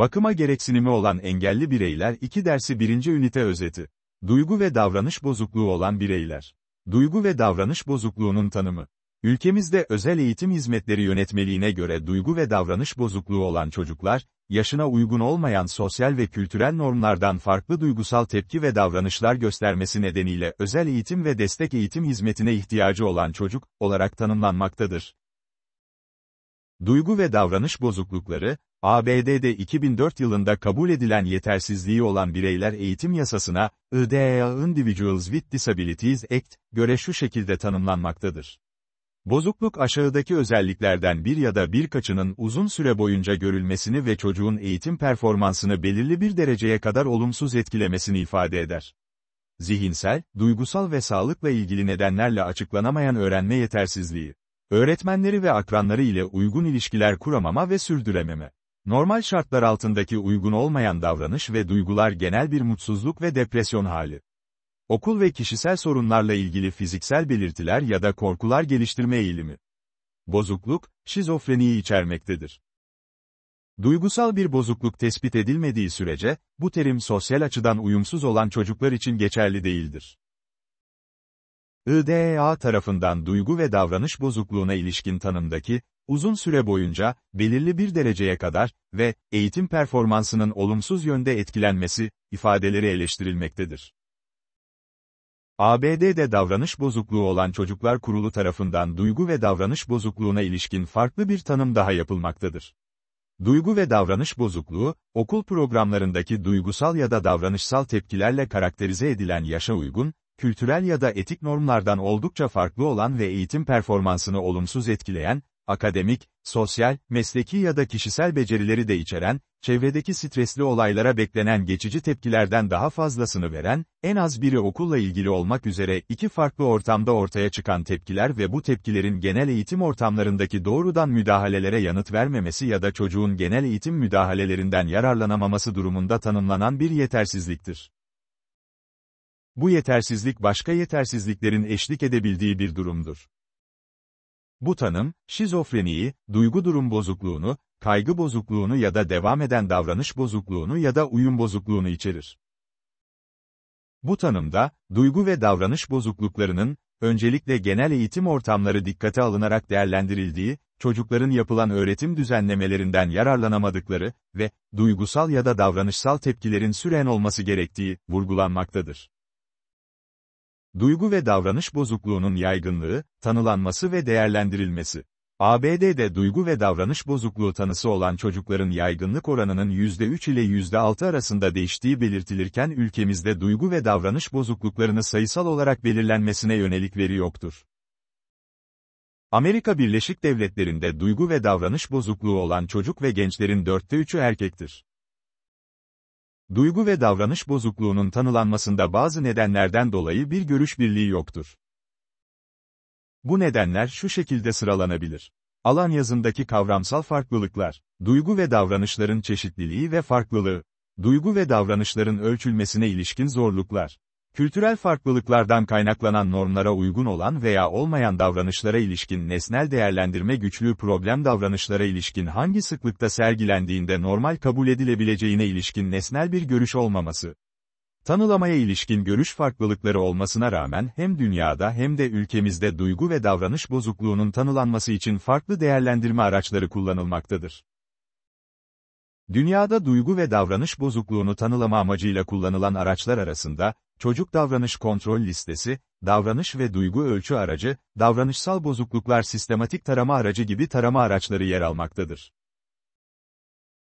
Bakıma gereksinimi olan engelli bireyler 2 dersi 1. ünite özeti. Duygu ve davranış bozukluğu olan bireyler. Duygu ve davranış bozukluğunun tanımı. Ülkemizde özel eğitim hizmetleri yönetmeliğine göre duygu ve davranış bozukluğu olan çocuklar, yaşına uygun olmayan sosyal ve kültürel normlardan farklı duygusal tepki ve davranışlar göstermesi nedeniyle özel eğitim ve destek eğitim hizmetine ihtiyacı olan çocuk olarak tanımlanmaktadır. Duygu ve davranış bozuklukları, ABD'de 2004 yılında kabul edilen yetersizliği olan bireyler eğitim yasasına, IDEA Individuals with Disabilities Act, göre şu şekilde tanımlanmaktadır. Bozukluk aşağıdaki özelliklerden bir ya da birkaçının uzun süre boyunca görülmesini ve çocuğun eğitim performansını belirli bir dereceye kadar olumsuz etkilemesini ifade eder. Zihinsel, duygusal ve sağlıkla ilgili nedenlerle açıklanamayan öğrenme yetersizliği. Öğretmenleri ve akranları ile uygun ilişkiler kuramama ve sürdürememe. Normal şartlar altındaki uygun olmayan davranış ve duygular genel bir mutsuzluk ve depresyon hali. Okul ve kişisel sorunlarla ilgili fiziksel belirtiler ya da korkular geliştirme eğilimi. Bozukluk, şizofreniyi içermektedir. Duygusal bir bozukluk tespit edilmediği sürece, bu terim sosyal açıdan uyumsuz olan çocuklar için geçerli değildir. IDEA tarafından duygu ve davranış bozukluğuna ilişkin tanımdaki, uzun süre boyunca, belirli bir dereceye kadar ve eğitim performansının olumsuz yönde etkilenmesi ifadeleri eleştirilmektedir. ABD'de davranış bozukluğu olan Çocuklar Kurulu tarafından duygu ve davranış bozukluğuna ilişkin farklı bir tanım daha yapılmaktadır. Duygu ve davranış bozukluğu, okul programlarındaki duygusal ya da davranışsal tepkilerle karakterize edilen yaşa uygun, kültürel ya da etik normlardan oldukça farklı olan ve eğitim performansını olumsuz etkileyen, akademik, sosyal, mesleki ya da kişisel becerileri de içeren, çevredeki stresli olaylara beklenen geçici tepkilerden daha fazlasını veren, en az biri okulla ilgili olmak üzere iki farklı ortamda ortaya çıkan tepkiler ve bu tepkilerin genel eğitim ortamlarındaki doğrudan müdahalelere yanıt vermemesi ya da çocuğun genel eğitim müdahalelerinden yararlanamaması durumunda tanımlanan bir yetersizliktir. Bu yetersizlik başka yetersizliklerin eşlik edebildiği bir durumdur. Bu tanım, şizofreniyi, duygu durum bozukluğunu, kaygı bozukluğunu ya da devam eden davranış bozukluğunu ya da uyum bozukluğunu içerir. Bu tanımda, duygu ve davranış bozukluklarının, öncelikle genel eğitim ortamları dikkate alınarak değerlendirildiği, çocukların yapılan öğretim düzenlemelerinden yararlanamadıkları ve duygusal ya da davranışsal tepkilerin süren olması gerektiği vurgulanmaktadır. Duygu ve davranış bozukluğunun yaygınlığı, tanılanması ve değerlendirilmesi. ABD'de duygu ve davranış bozukluğu tanısı olan çocukların yaygınlık oranının %3 ile %6 arasında değiştiği belirtilirken ülkemizde duygu ve davranış bozukluklarını sayısal olarak belirlenmesine yönelik veri yoktur. Amerika Birleşik Devletleri'nde duygu ve davranış bozukluğu olan çocuk ve gençlerin dörtte üçü erkektir. Duygu ve davranış bozukluğunun tanılanmasında bazı nedenlerden dolayı bir görüş birliği yoktur. Bu nedenler şu şekilde sıralanabilir. Alan yazındaki kavramsal farklılıklar, duygu ve davranışların çeşitliliği ve farklılığı, duygu ve davranışların ölçülmesine ilişkin zorluklar, Kültürel farklılıklardan kaynaklanan normlara uygun olan veya olmayan davranışlara ilişkin nesnel değerlendirme güçlüğü problem davranışlara ilişkin hangi sıklıkta sergilendiğinde normal kabul edilebileceğine ilişkin nesnel bir görüş olmaması. Tanılamaya ilişkin görüş farklılıkları olmasına rağmen hem dünyada hem de ülkemizde duygu ve davranış bozukluğunun tanılanması için farklı değerlendirme araçları kullanılmaktadır. Dünyada duygu ve davranış bozukluğunu tanılama amacıyla kullanılan araçlar arasında, çocuk davranış kontrol listesi, davranış ve duygu ölçü aracı, davranışsal bozukluklar sistematik tarama aracı gibi tarama araçları yer almaktadır.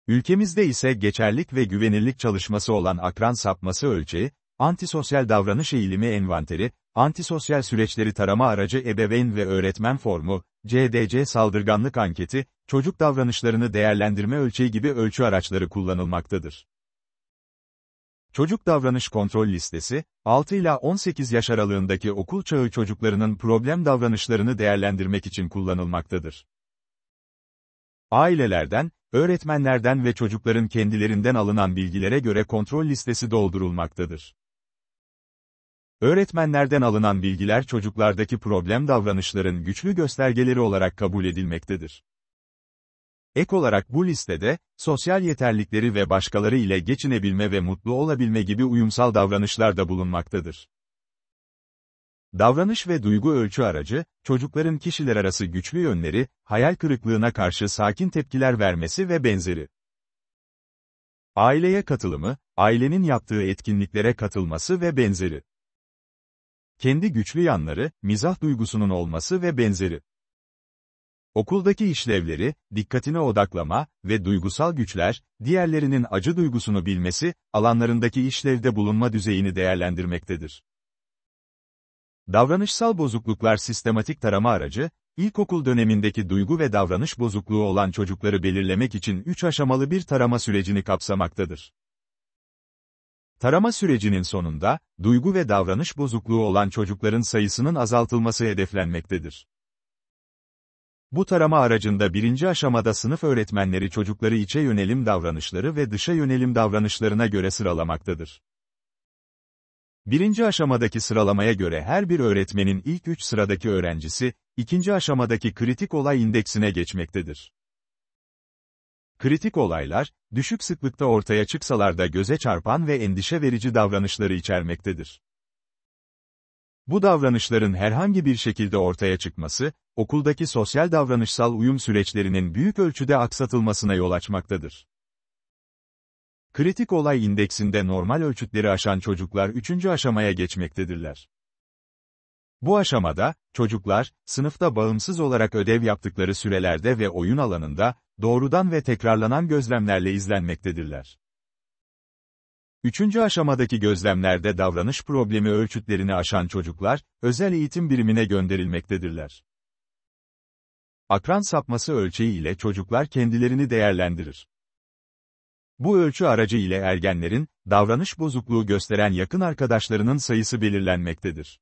Ülkemizde ise geçerlik ve güvenirlik çalışması olan akran sapması ölçeği, antisosyal davranış eğilimi envanteri, Antisosyal süreçleri tarama aracı ebeveyn ve öğretmen formu, CDC saldırganlık anketi, çocuk davranışlarını değerlendirme ölçeği gibi ölçü araçları kullanılmaktadır. Çocuk davranış kontrol listesi, 6 ila 18 yaş aralığındaki okul çağı çocuklarının problem davranışlarını değerlendirmek için kullanılmaktadır. Ailelerden, öğretmenlerden ve çocukların kendilerinden alınan bilgilere göre kontrol listesi doldurulmaktadır. Öğretmenlerden alınan bilgiler çocuklardaki problem davranışların güçlü göstergeleri olarak kabul edilmektedir. Ek olarak bu listede, sosyal yeterlikleri ve başkaları ile geçinebilme ve mutlu olabilme gibi uyumsal davranışlar da bulunmaktadır. Davranış ve duygu ölçü aracı, çocukların kişiler arası güçlü yönleri, hayal kırıklığına karşı sakin tepkiler vermesi ve benzeri. Aileye katılımı, ailenin yaptığı etkinliklere katılması ve benzeri kendi güçlü yanları, mizah duygusunun olması ve benzeri. Okuldaki işlevleri, dikkatine odaklama ve duygusal güçler, diğerlerinin acı duygusunu bilmesi, alanlarındaki işlevde bulunma düzeyini değerlendirmektedir. Davranışsal bozukluklar sistematik tarama aracı, ilkokul dönemindeki duygu ve davranış bozukluğu olan çocukları belirlemek için üç aşamalı bir tarama sürecini kapsamaktadır. Tarama sürecinin sonunda, duygu ve davranış bozukluğu olan çocukların sayısının azaltılması hedeflenmektedir. Bu tarama aracında birinci aşamada sınıf öğretmenleri çocukları içe yönelim davranışları ve dışa yönelim davranışlarına göre sıralamaktadır. Birinci aşamadaki sıralamaya göre her bir öğretmenin ilk üç sıradaki öğrencisi, ikinci aşamadaki kritik olay indeksine geçmektedir. Kritik olaylar, düşük sıklıkta ortaya çıksalar da göze çarpan ve endişe verici davranışları içermektedir. Bu davranışların herhangi bir şekilde ortaya çıkması, okuldaki sosyal davranışsal uyum süreçlerinin büyük ölçüde aksatılmasına yol açmaktadır. Kritik olay indeksinde normal ölçütleri aşan çocuklar üçüncü aşamaya geçmektedirler. Bu aşamada, çocuklar, sınıfta bağımsız olarak ödev yaptıkları sürelerde ve oyun alanında, doğrudan ve tekrarlanan gözlemlerle izlenmektedirler. Üçüncü aşamadaki gözlemlerde davranış problemi ölçütlerini aşan çocuklar, özel eğitim birimine gönderilmektedirler. Akran sapması ölçeği ile çocuklar kendilerini değerlendirir. Bu ölçü aracı ile ergenlerin, davranış bozukluğu gösteren yakın arkadaşlarının sayısı belirlenmektedir.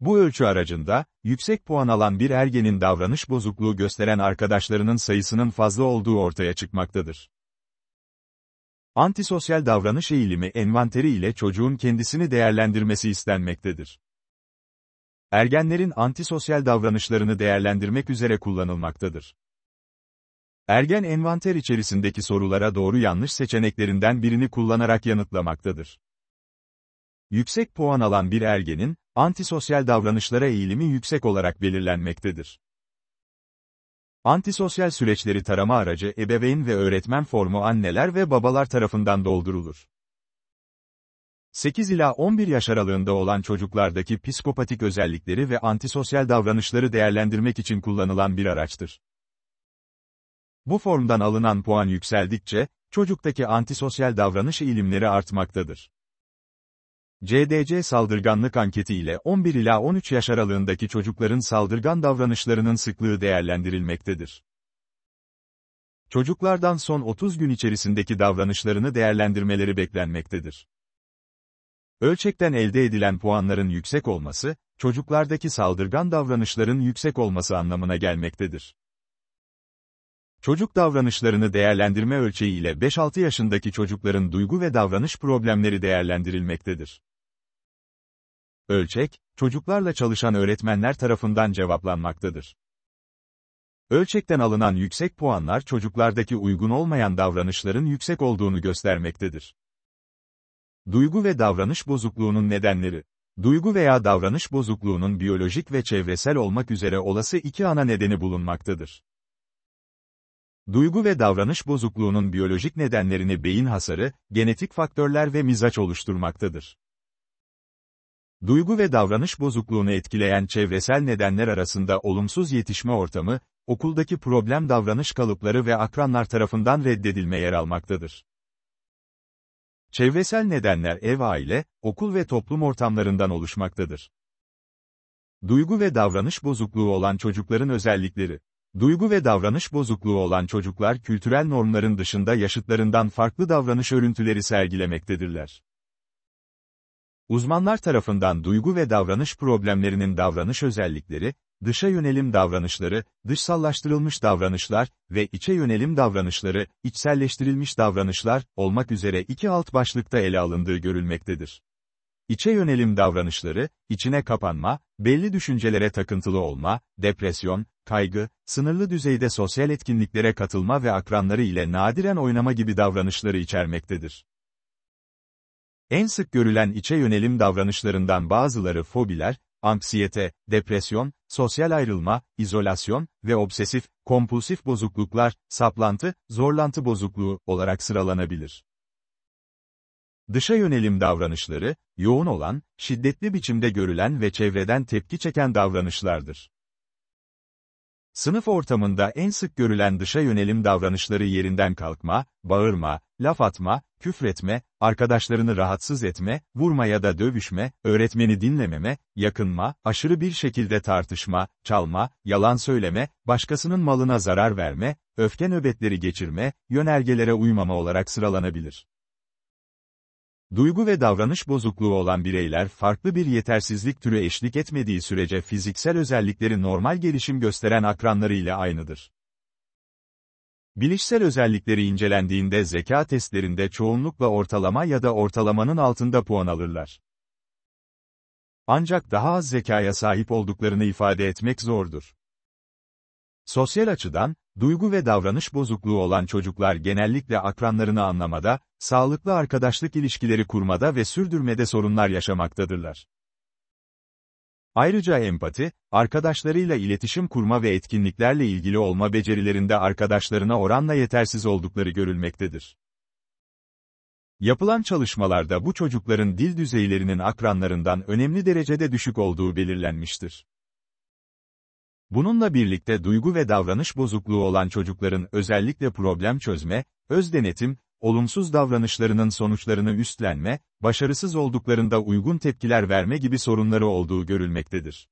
Bu ölçü aracında, yüksek puan alan bir ergenin davranış bozukluğu gösteren arkadaşlarının sayısının fazla olduğu ortaya çıkmaktadır. Antisosyal davranış eğilimi envanteri ile çocuğun kendisini değerlendirmesi istenmektedir. Ergenlerin antisosyal davranışlarını değerlendirmek üzere kullanılmaktadır. Ergen envanter içerisindeki sorulara doğru yanlış seçeneklerinden birini kullanarak yanıtlamaktadır. Yüksek puan alan bir ergenin, antisosyal davranışlara eğilimi yüksek olarak belirlenmektedir. Antisosyal süreçleri tarama aracı ebeveyn ve öğretmen formu anneler ve babalar tarafından doldurulur. 8 ila 11 yaş aralığında olan çocuklardaki psikopatik özellikleri ve antisosyal davranışları değerlendirmek için kullanılan bir araçtır. Bu formdan alınan puan yükseldikçe, çocuktaki antisosyal davranış eğilimleri artmaktadır. CDC saldırganlık anketi ile 11 ila 13 yaş aralığındaki çocukların saldırgan davranışlarının sıklığı değerlendirilmektedir. Çocuklardan son 30 gün içerisindeki davranışlarını değerlendirmeleri beklenmektedir. Ölçekten elde edilen puanların yüksek olması, çocuklardaki saldırgan davranışların yüksek olması anlamına gelmektedir. Çocuk davranışlarını değerlendirme ölçeği ile 5-6 yaşındaki çocukların duygu ve davranış problemleri değerlendirilmektedir ölçek, çocuklarla çalışan öğretmenler tarafından cevaplanmaktadır. Ölçekten alınan yüksek puanlar çocuklardaki uygun olmayan davranışların yüksek olduğunu göstermektedir. Duygu ve davranış bozukluğunun nedenleri Duygu veya davranış bozukluğunun biyolojik ve çevresel olmak üzere olası iki ana nedeni bulunmaktadır. Duygu ve davranış bozukluğunun biyolojik nedenlerini beyin hasarı, genetik faktörler ve mizaç oluşturmaktadır. Duygu ve davranış bozukluğunu etkileyen çevresel nedenler arasında olumsuz yetişme ortamı, okuldaki problem davranış kalıpları ve akranlar tarafından reddedilme yer almaktadır. Çevresel nedenler ev aile, okul ve toplum ortamlarından oluşmaktadır. Duygu ve davranış bozukluğu olan çocukların özellikleri Duygu ve davranış bozukluğu olan çocuklar kültürel normların dışında yaşıtlarından farklı davranış örüntüleri sergilemektedirler. Uzmanlar tarafından duygu ve davranış problemlerinin davranış özellikleri, dışa yönelim davranışları, dışsallaştırılmış davranışlar ve içe yönelim davranışları, içselleştirilmiş davranışlar olmak üzere iki alt başlıkta ele alındığı görülmektedir. İçe yönelim davranışları, içine kapanma, belli düşüncelere takıntılı olma, depresyon, kaygı, sınırlı düzeyde sosyal etkinliklere katılma ve akranları ile nadiren oynama gibi davranışları içermektedir. En sık görülen içe yönelim davranışlarından bazıları fobiler, anksiyete, depresyon, sosyal ayrılma, izolasyon ve obsesif, kompulsif bozukluklar, saplantı, zorlantı bozukluğu olarak sıralanabilir. Dışa yönelim davranışları, yoğun olan, şiddetli biçimde görülen ve çevreden tepki çeken davranışlardır. Sınıf ortamında en sık görülen dışa yönelim davranışları yerinden kalkma, bağırma, laf atma, küfretme, arkadaşlarını rahatsız etme, vurma ya da dövüşme, öğretmeni dinlememe, yakınma, aşırı bir şekilde tartışma, çalma, yalan söyleme, başkasının malına zarar verme, öfke nöbetleri geçirme, yönergelere uymama olarak sıralanabilir. Duygu ve davranış bozukluğu olan bireyler farklı bir yetersizlik türü eşlik etmediği sürece fiziksel özellikleri normal gelişim gösteren akranlarıyla aynıdır. Bilişsel özellikleri incelendiğinde zeka testlerinde çoğunlukla ortalama ya da ortalamanın altında puan alırlar. Ancak daha az zekaya sahip olduklarını ifade etmek zordur. Sosyal açıdan, Duygu ve davranış bozukluğu olan çocuklar genellikle akranlarını anlamada, sağlıklı arkadaşlık ilişkileri kurmada ve sürdürmede sorunlar yaşamaktadırlar. Ayrıca empati, arkadaşlarıyla iletişim kurma ve etkinliklerle ilgili olma becerilerinde arkadaşlarına oranla yetersiz oldukları görülmektedir. Yapılan çalışmalarda bu çocukların dil düzeylerinin akranlarından önemli derecede düşük olduğu belirlenmiştir. Bununla birlikte duygu ve davranış bozukluğu olan çocukların özellikle problem çözme, öz denetim, olumsuz davranışlarının sonuçlarını üstlenme, başarısız olduklarında uygun tepkiler verme gibi sorunları olduğu görülmektedir.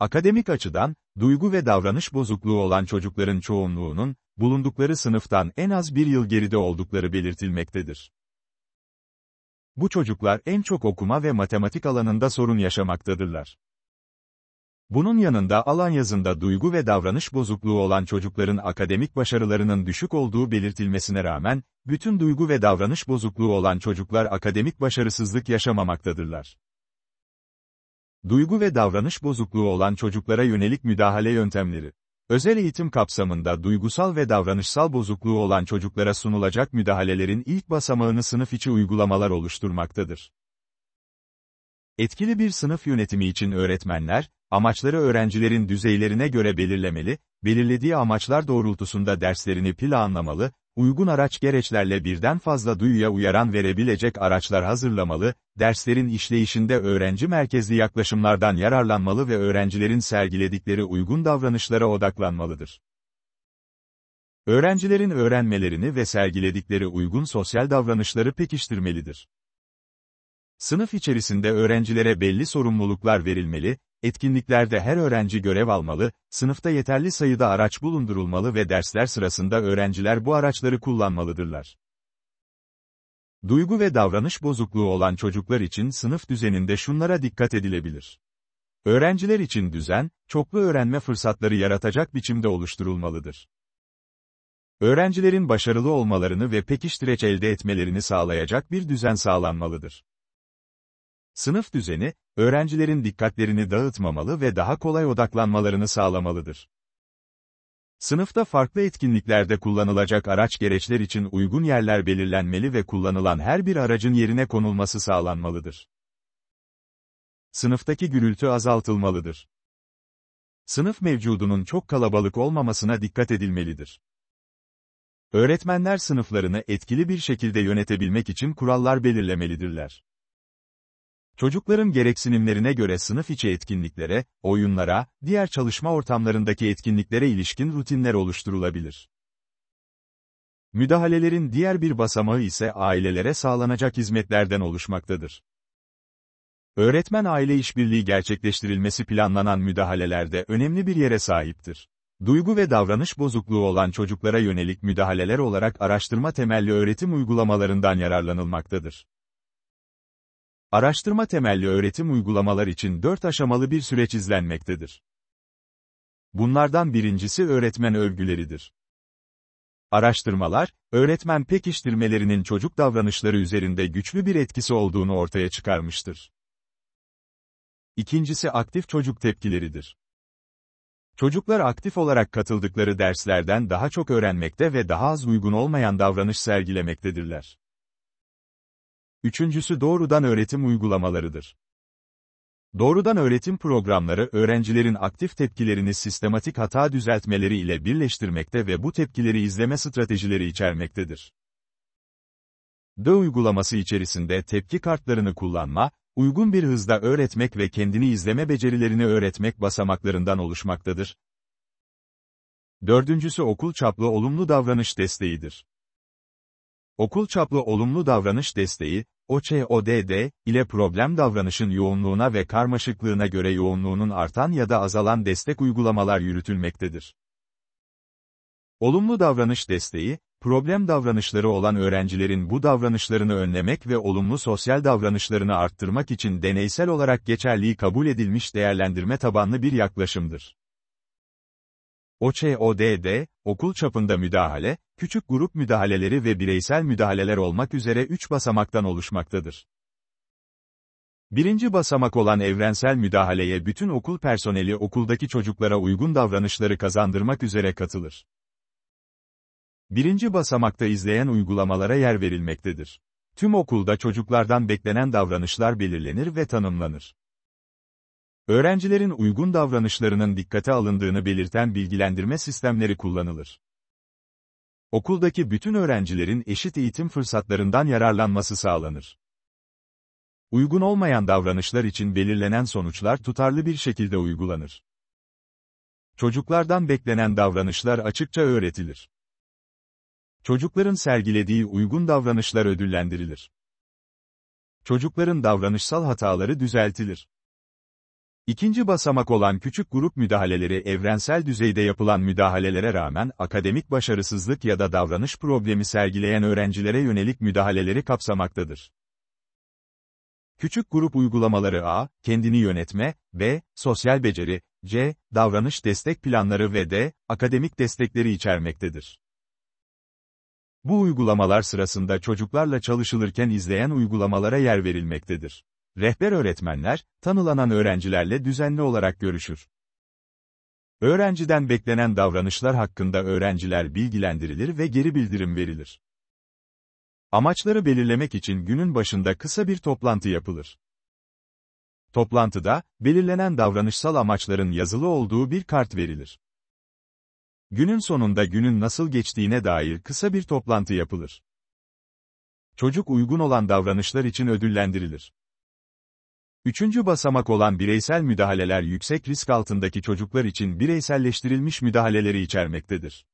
Akademik açıdan, duygu ve davranış bozukluğu olan çocukların çoğunluğunun, bulundukları sınıftan en az bir yıl geride oldukları belirtilmektedir. Bu çocuklar en çok okuma ve matematik alanında sorun yaşamaktadırlar. Bunun yanında alan yazında duygu ve davranış bozukluğu olan çocukların akademik başarılarının düşük olduğu belirtilmesine rağmen, bütün duygu ve davranış bozukluğu olan çocuklar akademik başarısızlık yaşamamaktadırlar. Duygu ve davranış bozukluğu olan çocuklara yönelik müdahale yöntemleri Özel eğitim kapsamında duygusal ve davranışsal bozukluğu olan çocuklara sunulacak müdahalelerin ilk basamağını sınıf içi uygulamalar oluşturmaktadır. Etkili bir sınıf yönetimi için öğretmenler, amaçları öğrencilerin düzeylerine göre belirlemeli, belirlediği amaçlar doğrultusunda derslerini planlamalı, uygun araç gereçlerle birden fazla duyuya uyaran verebilecek araçlar hazırlamalı, derslerin işleyişinde öğrenci merkezli yaklaşımlardan yararlanmalı ve öğrencilerin sergiledikleri uygun davranışlara odaklanmalıdır. Öğrencilerin öğrenmelerini ve sergiledikleri uygun sosyal davranışları pekiştirmelidir. Sınıf içerisinde öğrencilere belli sorumluluklar verilmeli, etkinliklerde her öğrenci görev almalı, sınıfta yeterli sayıda araç bulundurulmalı ve dersler sırasında öğrenciler bu araçları kullanmalıdırlar. Duygu ve davranış bozukluğu olan çocuklar için sınıf düzeninde şunlara dikkat edilebilir. Öğrenciler için düzen, çoklu öğrenme fırsatları yaratacak biçimde oluşturulmalıdır. Öğrencilerin başarılı olmalarını ve pekiştireç elde etmelerini sağlayacak bir düzen sağlanmalıdır. Sınıf düzeni, öğrencilerin dikkatlerini dağıtmamalı ve daha kolay odaklanmalarını sağlamalıdır. Sınıfta farklı etkinliklerde kullanılacak araç gereçler için uygun yerler belirlenmeli ve kullanılan her bir aracın yerine konulması sağlanmalıdır. Sınıftaki gürültü azaltılmalıdır. Sınıf mevcudunun çok kalabalık olmamasına dikkat edilmelidir. Öğretmenler sınıflarını etkili bir şekilde yönetebilmek için kurallar belirlemelidirler. Çocukların gereksinimlerine göre sınıf içi etkinliklere, oyunlara, diğer çalışma ortamlarındaki etkinliklere ilişkin rutinler oluşturulabilir. Müdahalelerin diğer bir basamağı ise ailelere sağlanacak hizmetlerden oluşmaktadır. Öğretmen-aile işbirliği gerçekleştirilmesi planlanan müdahalelerde önemli bir yere sahiptir. Duygu ve davranış bozukluğu olan çocuklara yönelik müdahaleler olarak araştırma temelli öğretim uygulamalarından yararlanılmaktadır. Araştırma temelli öğretim uygulamalar için dört aşamalı bir süreç izlenmektedir. Bunlardan birincisi öğretmen övgüleridir. Araştırmalar, öğretmen pekiştirmelerinin çocuk davranışları üzerinde güçlü bir etkisi olduğunu ortaya çıkarmıştır. İkincisi aktif çocuk tepkileridir. Çocuklar aktif olarak katıldıkları derslerden daha çok öğrenmekte ve daha az uygun olmayan davranış sergilemektedirler. Üçüncüsü doğrudan öğretim uygulamalarıdır. Doğrudan öğretim programları öğrencilerin aktif tepkilerini sistematik hata düzeltmeleri ile birleştirmekte ve bu tepkileri izleme stratejileri içermektedir. DÖ uygulaması içerisinde tepki kartlarını kullanma, uygun bir hızda öğretmek ve kendini izleme becerilerini öğretmek basamaklarından oluşmaktadır. Dördüncüsü okul çaplı olumlu davranış desteğidir. Okul çaplı olumlu davranış desteği, OÇODD, ile problem davranışın yoğunluğuna ve karmaşıklığına göre yoğunluğunun artan ya da azalan destek uygulamalar yürütülmektedir. Olumlu davranış desteği, problem davranışları olan öğrencilerin bu davranışlarını önlemek ve olumlu sosyal davranışlarını arttırmak için deneysel olarak geçerliği kabul edilmiş değerlendirme tabanlı bir yaklaşımdır. OÇODD, okul çapında müdahale, küçük grup müdahaleleri ve bireysel müdahaleler olmak üzere üç basamaktan oluşmaktadır. Birinci basamak olan evrensel müdahaleye bütün okul personeli okuldaki çocuklara uygun davranışları kazandırmak üzere katılır. Birinci basamakta izleyen uygulamalara yer verilmektedir. Tüm okulda çocuklardan beklenen davranışlar belirlenir ve tanımlanır. Öğrencilerin uygun davranışlarının dikkate alındığını belirten bilgilendirme sistemleri kullanılır. Okuldaki bütün öğrencilerin eşit eğitim fırsatlarından yararlanması sağlanır. Uygun olmayan davranışlar için belirlenen sonuçlar tutarlı bir şekilde uygulanır. Çocuklardan beklenen davranışlar açıkça öğretilir. Çocukların sergilediği uygun davranışlar ödüllendirilir. Çocukların davranışsal hataları düzeltilir. İkinci basamak olan küçük grup müdahaleleri evrensel düzeyde yapılan müdahalelere rağmen akademik başarısızlık ya da davranış problemi sergileyen öğrencilere yönelik müdahaleleri kapsamaktadır. Küçük grup uygulamaları A, kendini yönetme, B, sosyal beceri, C, davranış destek planları ve D, akademik destekleri içermektedir. Bu uygulamalar sırasında çocuklarla çalışılırken izleyen uygulamalara yer verilmektedir. Rehber öğretmenler, tanılanan öğrencilerle düzenli olarak görüşür. Öğrenciden beklenen davranışlar hakkında öğrenciler bilgilendirilir ve geri bildirim verilir. Amaçları belirlemek için günün başında kısa bir toplantı yapılır. Toplantıda, belirlenen davranışsal amaçların yazılı olduğu bir kart verilir. Günün sonunda günün nasıl geçtiğine dair kısa bir toplantı yapılır. Çocuk uygun olan davranışlar için ödüllendirilir. Üçüncü basamak olan bireysel müdahaleler yüksek risk altındaki çocuklar için bireyselleştirilmiş müdahaleleri içermektedir.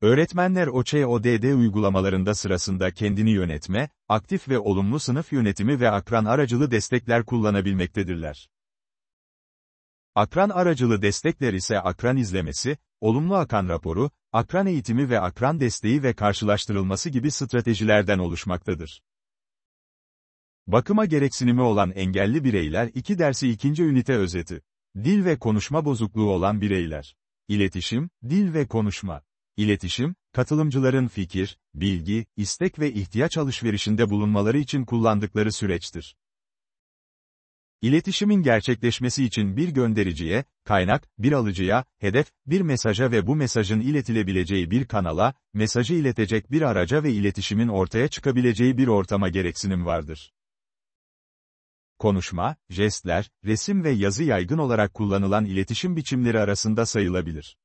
Öğretmenler OÇODD uygulamalarında sırasında kendini yönetme, aktif ve olumlu sınıf yönetimi ve akran aracılı destekler kullanabilmektedirler. Akran aracılı destekler ise akran izlemesi, olumlu akan raporu, akran eğitimi ve akran desteği ve karşılaştırılması gibi stratejilerden oluşmaktadır. Bakıma gereksinimi olan engelli bireyler 2 dersi 2. ünite özeti. Dil ve konuşma bozukluğu olan bireyler. İletişim, dil ve konuşma. İletişim, katılımcıların fikir, bilgi, istek ve ihtiyaç alışverişinde bulunmaları için kullandıkları süreçtir. İletişimin gerçekleşmesi için bir göndericiye, kaynak, bir alıcıya, hedef, bir mesaja ve bu mesajın iletilebileceği bir kanala, mesajı iletecek bir araca ve iletişimin ortaya çıkabileceği bir ortama gereksinim vardır konuşma, jestler, resim ve yazı yaygın olarak kullanılan iletişim biçimleri arasında sayılabilir.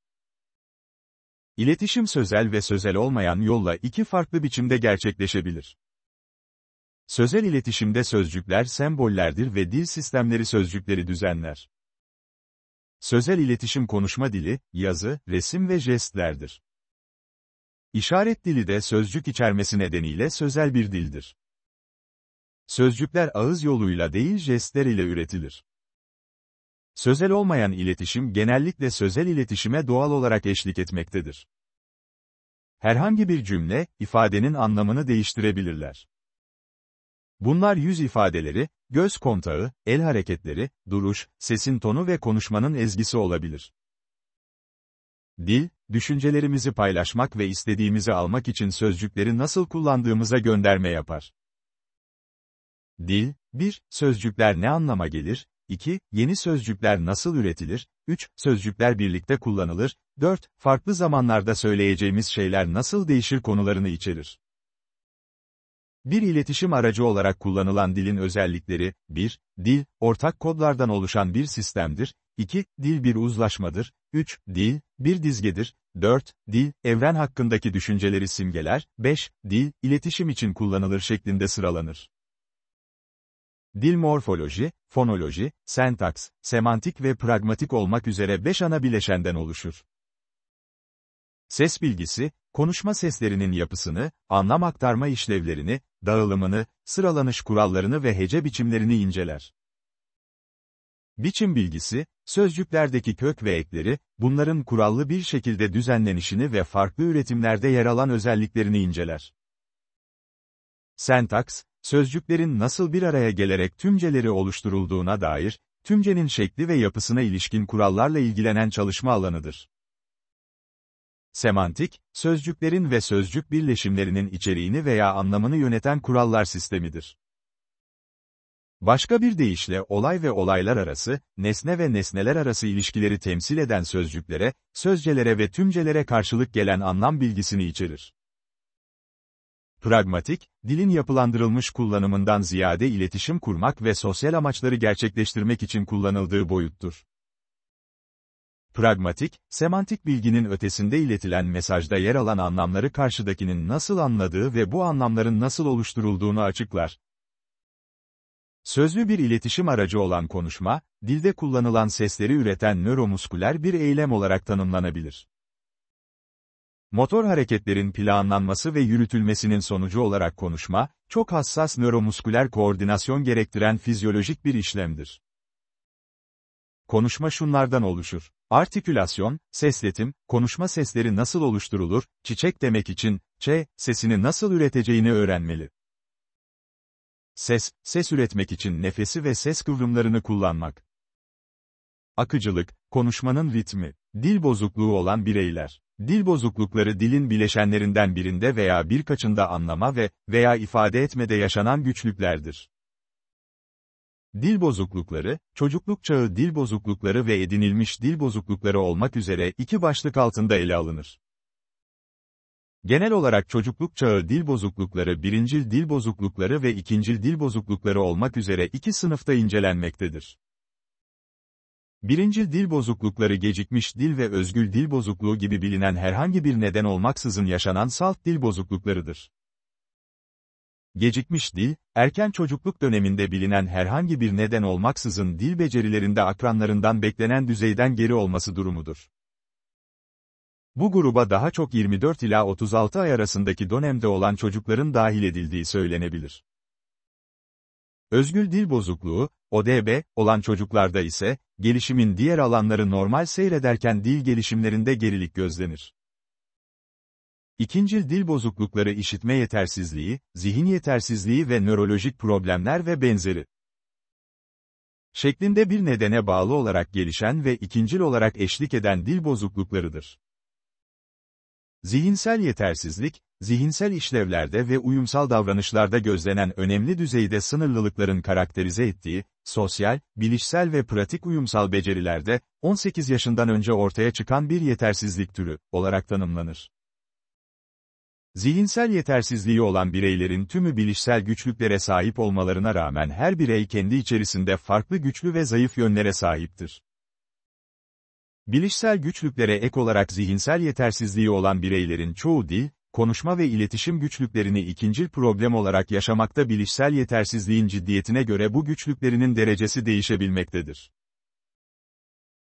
İletişim sözel ve sözel olmayan yolla iki farklı biçimde gerçekleşebilir. Sözel iletişimde sözcükler sembollerdir ve dil sistemleri sözcükleri düzenler. Sözel iletişim konuşma dili, yazı, resim ve jestlerdir. İşaret dili de sözcük içermesi nedeniyle sözel bir dildir. Sözcükler ağız yoluyla değil jestler ile üretilir. Sözel olmayan iletişim genellikle sözel iletişime doğal olarak eşlik etmektedir. Herhangi bir cümle, ifadenin anlamını değiştirebilirler. Bunlar yüz ifadeleri, göz kontağı, el hareketleri, duruş, sesin tonu ve konuşmanın ezgisi olabilir. Dil, düşüncelerimizi paylaşmak ve istediğimizi almak için sözcükleri nasıl kullandığımıza gönderme yapar. Dil, 1. Sözcükler ne anlama gelir? 2. Yeni sözcükler nasıl üretilir? 3. Sözcükler birlikte kullanılır. 4. Farklı zamanlarda söyleyeceğimiz şeyler nasıl değişir konularını içerir. Bir iletişim aracı olarak kullanılan dilin özellikleri, 1. Dil, ortak kodlardan oluşan bir sistemdir. 2. Dil bir uzlaşmadır. 3. Dil, bir dizgedir. 4. Dil, evren hakkındaki düşünceleri simgeler. 5. Dil, iletişim için kullanılır şeklinde sıralanır. Dil morfoloji, fonoloji, sentaks, semantik ve pragmatik olmak üzere beş ana bileşenden oluşur. Ses bilgisi, konuşma seslerinin yapısını, anlam aktarma işlevlerini, dağılımını, sıralanış kurallarını ve hece biçimlerini inceler. Biçim bilgisi, sözcüklerdeki kök ve ekleri, bunların kurallı bir şekilde düzenlenişini ve farklı üretimlerde yer alan özelliklerini inceler. Sentaks, sözcüklerin nasıl bir araya gelerek tümceleri oluşturulduğuna dair, tümcenin şekli ve yapısına ilişkin kurallarla ilgilenen çalışma alanıdır. Semantik, sözcüklerin ve sözcük birleşimlerinin içeriğini veya anlamını yöneten kurallar sistemidir. Başka bir deyişle olay ve olaylar arası, nesne ve nesneler arası ilişkileri temsil eden sözcüklere, sözcelere ve tümcelere karşılık gelen anlam bilgisini içerir pragmatik, dilin yapılandırılmış kullanımından ziyade iletişim kurmak ve sosyal amaçları gerçekleştirmek için kullanıldığı boyuttur. Pragmatik, semantik bilginin ötesinde iletilen mesajda yer alan anlamları karşıdakinin nasıl anladığı ve bu anlamların nasıl oluşturulduğunu açıklar. Sözlü bir iletişim aracı olan konuşma, dilde kullanılan sesleri üreten nöromusküler bir eylem olarak tanımlanabilir. Motor hareketlerin planlanması ve yürütülmesinin sonucu olarak konuşma, çok hassas nöromusküler koordinasyon gerektiren fizyolojik bir işlemdir. Konuşma şunlardan oluşur. Artikülasyon, sesletim, konuşma sesleri nasıl oluşturulur, çiçek demek için, ç, sesini nasıl üreteceğini öğrenmeli. Ses, ses üretmek için nefesi ve ses kıvrımlarını kullanmak. Akıcılık, konuşmanın ritmi, dil bozukluğu olan bireyler, Dil bozuklukları dilin bileşenlerinden birinde veya birkaçında anlama ve veya ifade etmede yaşanan güçlüklerdir. Dil bozuklukları, çocukluk çağı dil bozuklukları ve edinilmiş dil bozuklukları olmak üzere iki başlık altında ele alınır. Genel olarak çocukluk çağı dil bozuklukları birincil dil bozuklukları ve ikincil dil bozuklukları olmak üzere iki sınıfta incelenmektedir. Birinci dil bozuklukları gecikmiş dil ve özgül dil bozukluğu gibi bilinen herhangi bir neden olmaksızın yaşanan salt dil bozukluklarıdır. Gecikmiş dil, erken çocukluk döneminde bilinen herhangi bir neden olmaksızın dil becerilerinde akranlarından beklenen düzeyden geri olması durumudur. Bu gruba daha çok 24 ila 36 ay arasındaki dönemde olan çocukların dahil edildiği söylenebilir. Özgül dil bozukluğu, ODB, olan çocuklarda ise, gelişimin diğer alanları normal seyrederken dil gelişimlerinde gerilik gözlenir. İkincil dil bozuklukları işitme yetersizliği, zihin yetersizliği ve nörolojik problemler ve benzeri şeklinde bir nedene bağlı olarak gelişen ve ikincil olarak eşlik eden dil bozukluklarıdır. Zihinsel yetersizlik, Zihinsel işlevlerde ve uyumsal davranışlarda gözlenen önemli düzeyde sınırlılıkların karakterize ettiği, sosyal, bilişsel ve pratik uyumsal becerilerde, 18 yaşından önce ortaya çıkan bir yetersizlik türü, olarak tanımlanır. Zihinsel yetersizliği olan bireylerin tümü bilişsel güçlüklere sahip olmalarına rağmen her birey kendi içerisinde farklı güçlü ve zayıf yönlere sahiptir. Bilişsel güçlüklere ek olarak zihinsel yetersizliği olan bireylerin çoğu dil, konuşma ve iletişim güçlüklerini ikincil problem olarak yaşamakta bilişsel yetersizliğin ciddiyetine göre bu güçlüklerinin derecesi değişebilmektedir.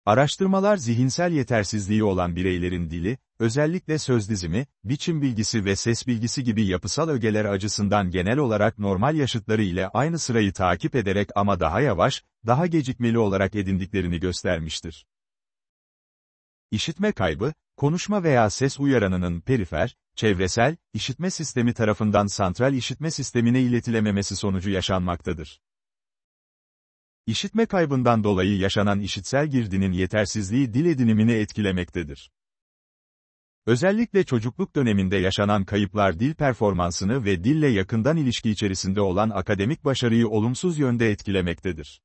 Araştırmalar zihinsel yetersizliği olan bireylerin dili, özellikle söz dizimi, biçim bilgisi ve ses bilgisi gibi yapısal ögeler açısından genel olarak normal yaşıtları ile aynı sırayı takip ederek ama daha yavaş, daha gecikmeli olarak edindiklerini göstermiştir. İşitme kaybı, konuşma veya ses uyaranının perifer, çevresel, işitme sistemi tarafından santral işitme sistemine iletilememesi sonucu yaşanmaktadır. İşitme kaybından dolayı yaşanan işitsel girdinin yetersizliği dil edinimini etkilemektedir. Özellikle çocukluk döneminde yaşanan kayıplar dil performansını ve dille yakından ilişki içerisinde olan akademik başarıyı olumsuz yönde etkilemektedir.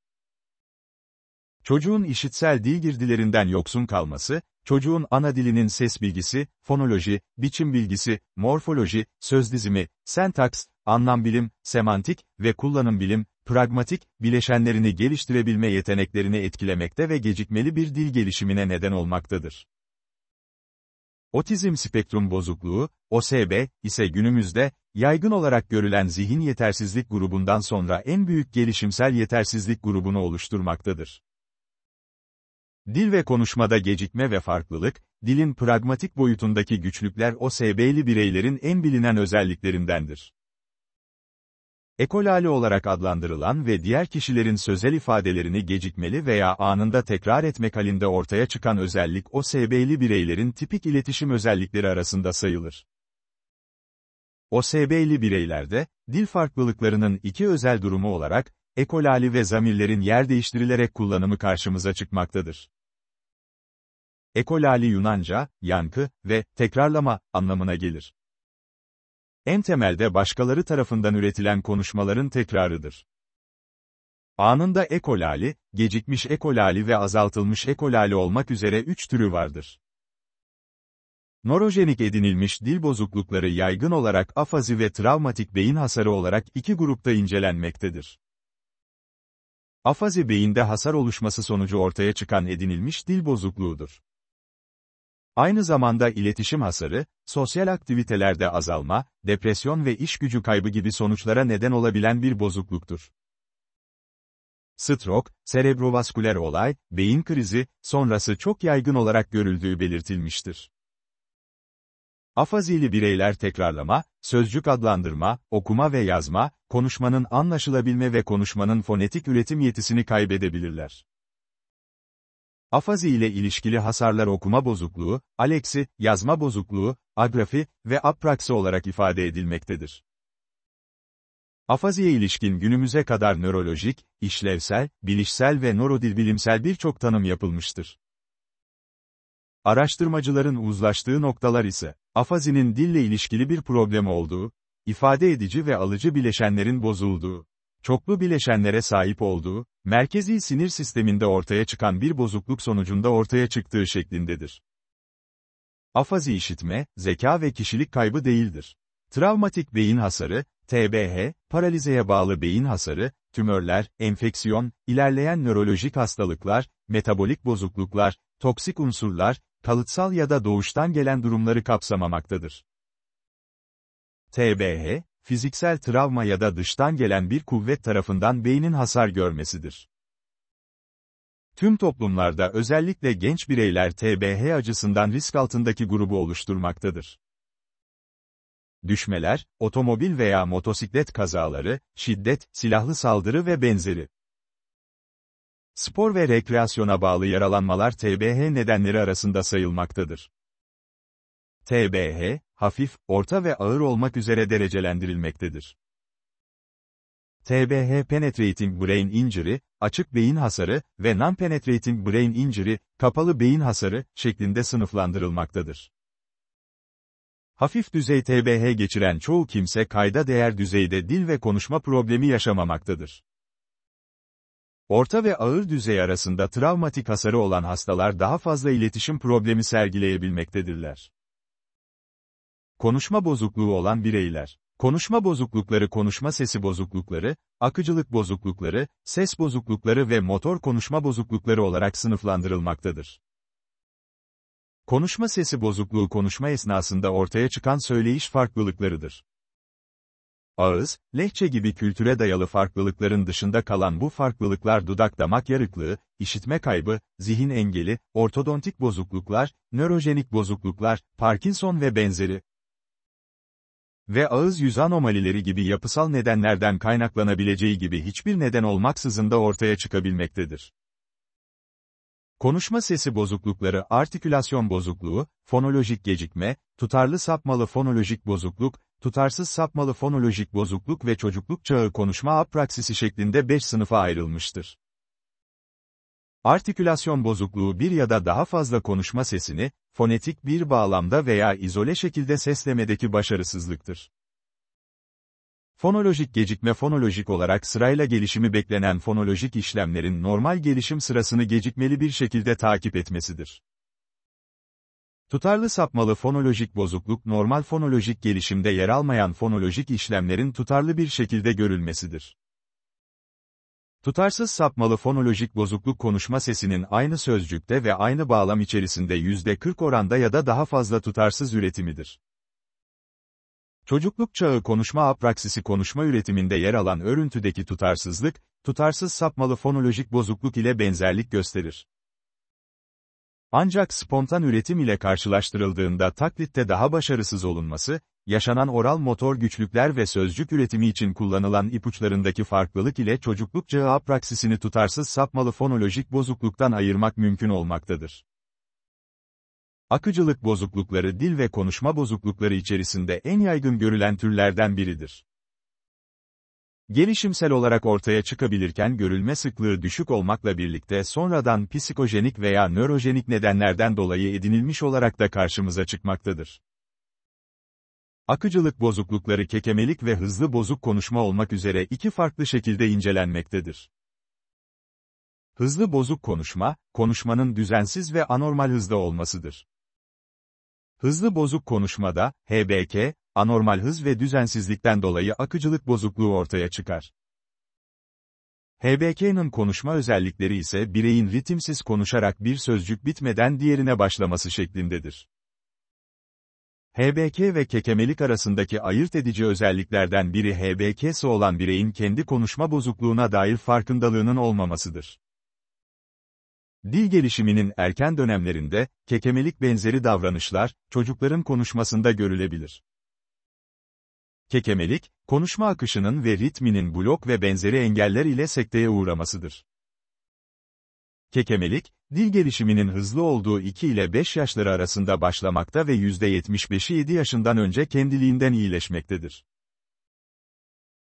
Çocuğun işitsel dil girdilerinden yoksun kalması, çocuğun ana dilinin ses bilgisi, fonoloji, biçim bilgisi, morfoloji, söz dizimi, sentaks, anlam bilim, semantik ve kullanım bilim, pragmatik, bileşenlerini geliştirebilme yeteneklerini etkilemekte ve gecikmeli bir dil gelişimine neden olmaktadır. Otizm spektrum bozukluğu, OSB, ise günümüzde, yaygın olarak görülen zihin yetersizlik grubundan sonra en büyük gelişimsel yetersizlik grubunu oluşturmaktadır. Dil ve konuşmada gecikme ve farklılık, dilin pragmatik boyutundaki güçlükler OSB'li bireylerin en bilinen özelliklerindendir. Ekolali olarak adlandırılan ve diğer kişilerin sözel ifadelerini gecikmeli veya anında tekrar etmek halinde ortaya çıkan özellik OSB'li bireylerin tipik iletişim özellikleri arasında sayılır. OSB'li bireylerde, dil farklılıklarının iki özel durumu olarak, ekolali ve zamirlerin yer değiştirilerek kullanımı karşımıza çıkmaktadır. Ekolali Yunanca, yankı ve tekrarlama anlamına gelir. En temelde başkaları tarafından üretilen konuşmaların tekrarıdır. Anında ekolali, gecikmiş ekolali ve azaltılmış ekolali olmak üzere üç türü vardır. Norojenik edinilmiş dil bozuklukları yaygın olarak afazi ve travmatik beyin hasarı olarak iki grupta incelenmektedir afazi beyinde hasar oluşması sonucu ortaya çıkan edinilmiş dil bozukluğudur. Aynı zamanda iletişim hasarı, sosyal aktivitelerde azalma, depresyon ve iş gücü kaybı gibi sonuçlara neden olabilen bir bozukluktur. Strok, serebrovasküler olay, beyin krizi, sonrası çok yaygın olarak görüldüğü belirtilmiştir. Afazili bireyler tekrarlama, sözcük adlandırma, okuma ve yazma, konuşmanın anlaşılabilme ve konuşmanın fonetik üretim yetisini kaybedebilirler. Afazi ile ilişkili hasarlar okuma bozukluğu, aleksi, yazma bozukluğu, agrafi ve apraksi olarak ifade edilmektedir. Afaziye ilişkin günümüze kadar nörolojik, işlevsel, bilişsel ve nörodilbilimsel birçok tanım yapılmıştır. Araştırmacıların uzlaştığı noktalar ise afazinin dille ilişkili bir problem olduğu, ifade edici ve alıcı bileşenlerin bozulduğu, çoklu bileşenlere sahip olduğu, merkezi sinir sisteminde ortaya çıkan bir bozukluk sonucunda ortaya çıktığı şeklindedir. Afazi işitme, zeka ve kişilik kaybı değildir. Travmatik beyin hasarı, TBH, paralizeye bağlı beyin hasarı, tümörler, enfeksiyon, ilerleyen nörolojik hastalıklar, metabolik bozukluklar, toksik unsurlar, kalıtsal ya da doğuştan gelen durumları kapsamamaktadır. TBH, fiziksel travma ya da dıştan gelen bir kuvvet tarafından beynin hasar görmesidir. Tüm toplumlarda özellikle genç bireyler TBH acısından risk altındaki grubu oluşturmaktadır. Düşmeler, otomobil veya motosiklet kazaları, şiddet, silahlı saldırı ve benzeri Spor ve rekreasyona bağlı yaralanmalar TBH nedenleri arasında sayılmaktadır. TBH, hafif, orta ve ağır olmak üzere derecelendirilmektedir. TBH Penetrating Brain Injury, açık beyin hasarı ve Non-Penetrating Brain Injury, kapalı beyin hasarı şeklinde sınıflandırılmaktadır. Hafif düzey TBH geçiren çoğu kimse kayda değer düzeyde dil ve konuşma problemi yaşamamaktadır. Orta ve ağır düzey arasında travmatik hasarı olan hastalar daha fazla iletişim problemi sergileyebilmektedirler. Konuşma bozukluğu olan bireyler Konuşma bozuklukları konuşma sesi bozuklukları, akıcılık bozuklukları, ses bozuklukları ve motor konuşma bozuklukları olarak sınıflandırılmaktadır. Konuşma sesi bozukluğu konuşma esnasında ortaya çıkan söyleyiş farklılıklarıdır. Ağız, lehçe gibi kültüre dayalı farklılıkların dışında kalan bu farklılıklar dudak damak yarıklığı, işitme kaybı, zihin engeli, ortodontik bozukluklar, nörojenik bozukluklar, Parkinson ve benzeri ve ağız yüz anomalileri gibi yapısal nedenlerden kaynaklanabileceği gibi hiçbir neden olmaksızın da ortaya çıkabilmektedir. Konuşma sesi bozuklukları artikülasyon bozukluğu, fonolojik gecikme, tutarlı sapmalı fonolojik bozukluk, tutarsız sapmalı fonolojik bozukluk ve çocukluk çağı konuşma apraksisi şeklinde 5 sınıfa ayrılmıştır. Artikülasyon bozukluğu bir ya da daha fazla konuşma sesini, fonetik bir bağlamda veya izole şekilde seslemedeki başarısızlıktır. Fonolojik gecikme fonolojik olarak sırayla gelişimi beklenen fonolojik işlemlerin normal gelişim sırasını gecikmeli bir şekilde takip etmesidir. Tutarlı sapmalı fonolojik bozukluk normal fonolojik gelişimde yer almayan fonolojik işlemlerin tutarlı bir şekilde görülmesidir. Tutarsız sapmalı fonolojik bozukluk konuşma sesinin aynı sözcükte ve aynı bağlam içerisinde %40 oranda ya da daha fazla tutarsız üretimidir. Çocukluk çağı konuşma apraksisi konuşma üretiminde yer alan örüntüdeki tutarsızlık, tutarsız sapmalı fonolojik bozukluk ile benzerlik gösterir. Ancak spontan üretim ile karşılaştırıldığında taklitte daha başarısız olunması, yaşanan oral motor güçlükler ve sözcük üretimi için kullanılan ipuçlarındaki farklılık ile çocukluk çağı apraksisini tutarsız sapmalı fonolojik bozukluktan ayırmak mümkün olmaktadır. Akıcılık bozuklukları dil ve konuşma bozuklukları içerisinde en yaygın görülen türlerden biridir. Gelişimsel olarak ortaya çıkabilirken görülme sıklığı düşük olmakla birlikte sonradan psikojenik veya nörojenik nedenlerden dolayı edinilmiş olarak da karşımıza çıkmaktadır. Akıcılık bozuklukları kekemelik ve hızlı bozuk konuşma olmak üzere iki farklı şekilde incelenmektedir. Hızlı bozuk konuşma, konuşmanın düzensiz ve anormal hızda olmasıdır. Hızlı bozuk konuşmada, HBK, anormal hız ve düzensizlikten dolayı akıcılık bozukluğu ortaya çıkar. HBK'nın konuşma özellikleri ise bireyin ritimsiz konuşarak bir sözcük bitmeden diğerine başlaması şeklindedir. HBK ve kekemelik arasındaki ayırt edici özelliklerden biri HBK'si olan bireyin kendi konuşma bozukluğuna dair farkındalığının olmamasıdır. Dil gelişiminin erken dönemlerinde, kekemelik benzeri davranışlar, çocukların konuşmasında görülebilir kekemelik, konuşma akışının ve ritminin blok ve benzeri engeller ile sekteye uğramasıdır. Kekemelik, dil gelişiminin hızlı olduğu 2 ile 5 yaşları arasında başlamakta ve %75'i 7 yaşından önce kendiliğinden iyileşmektedir.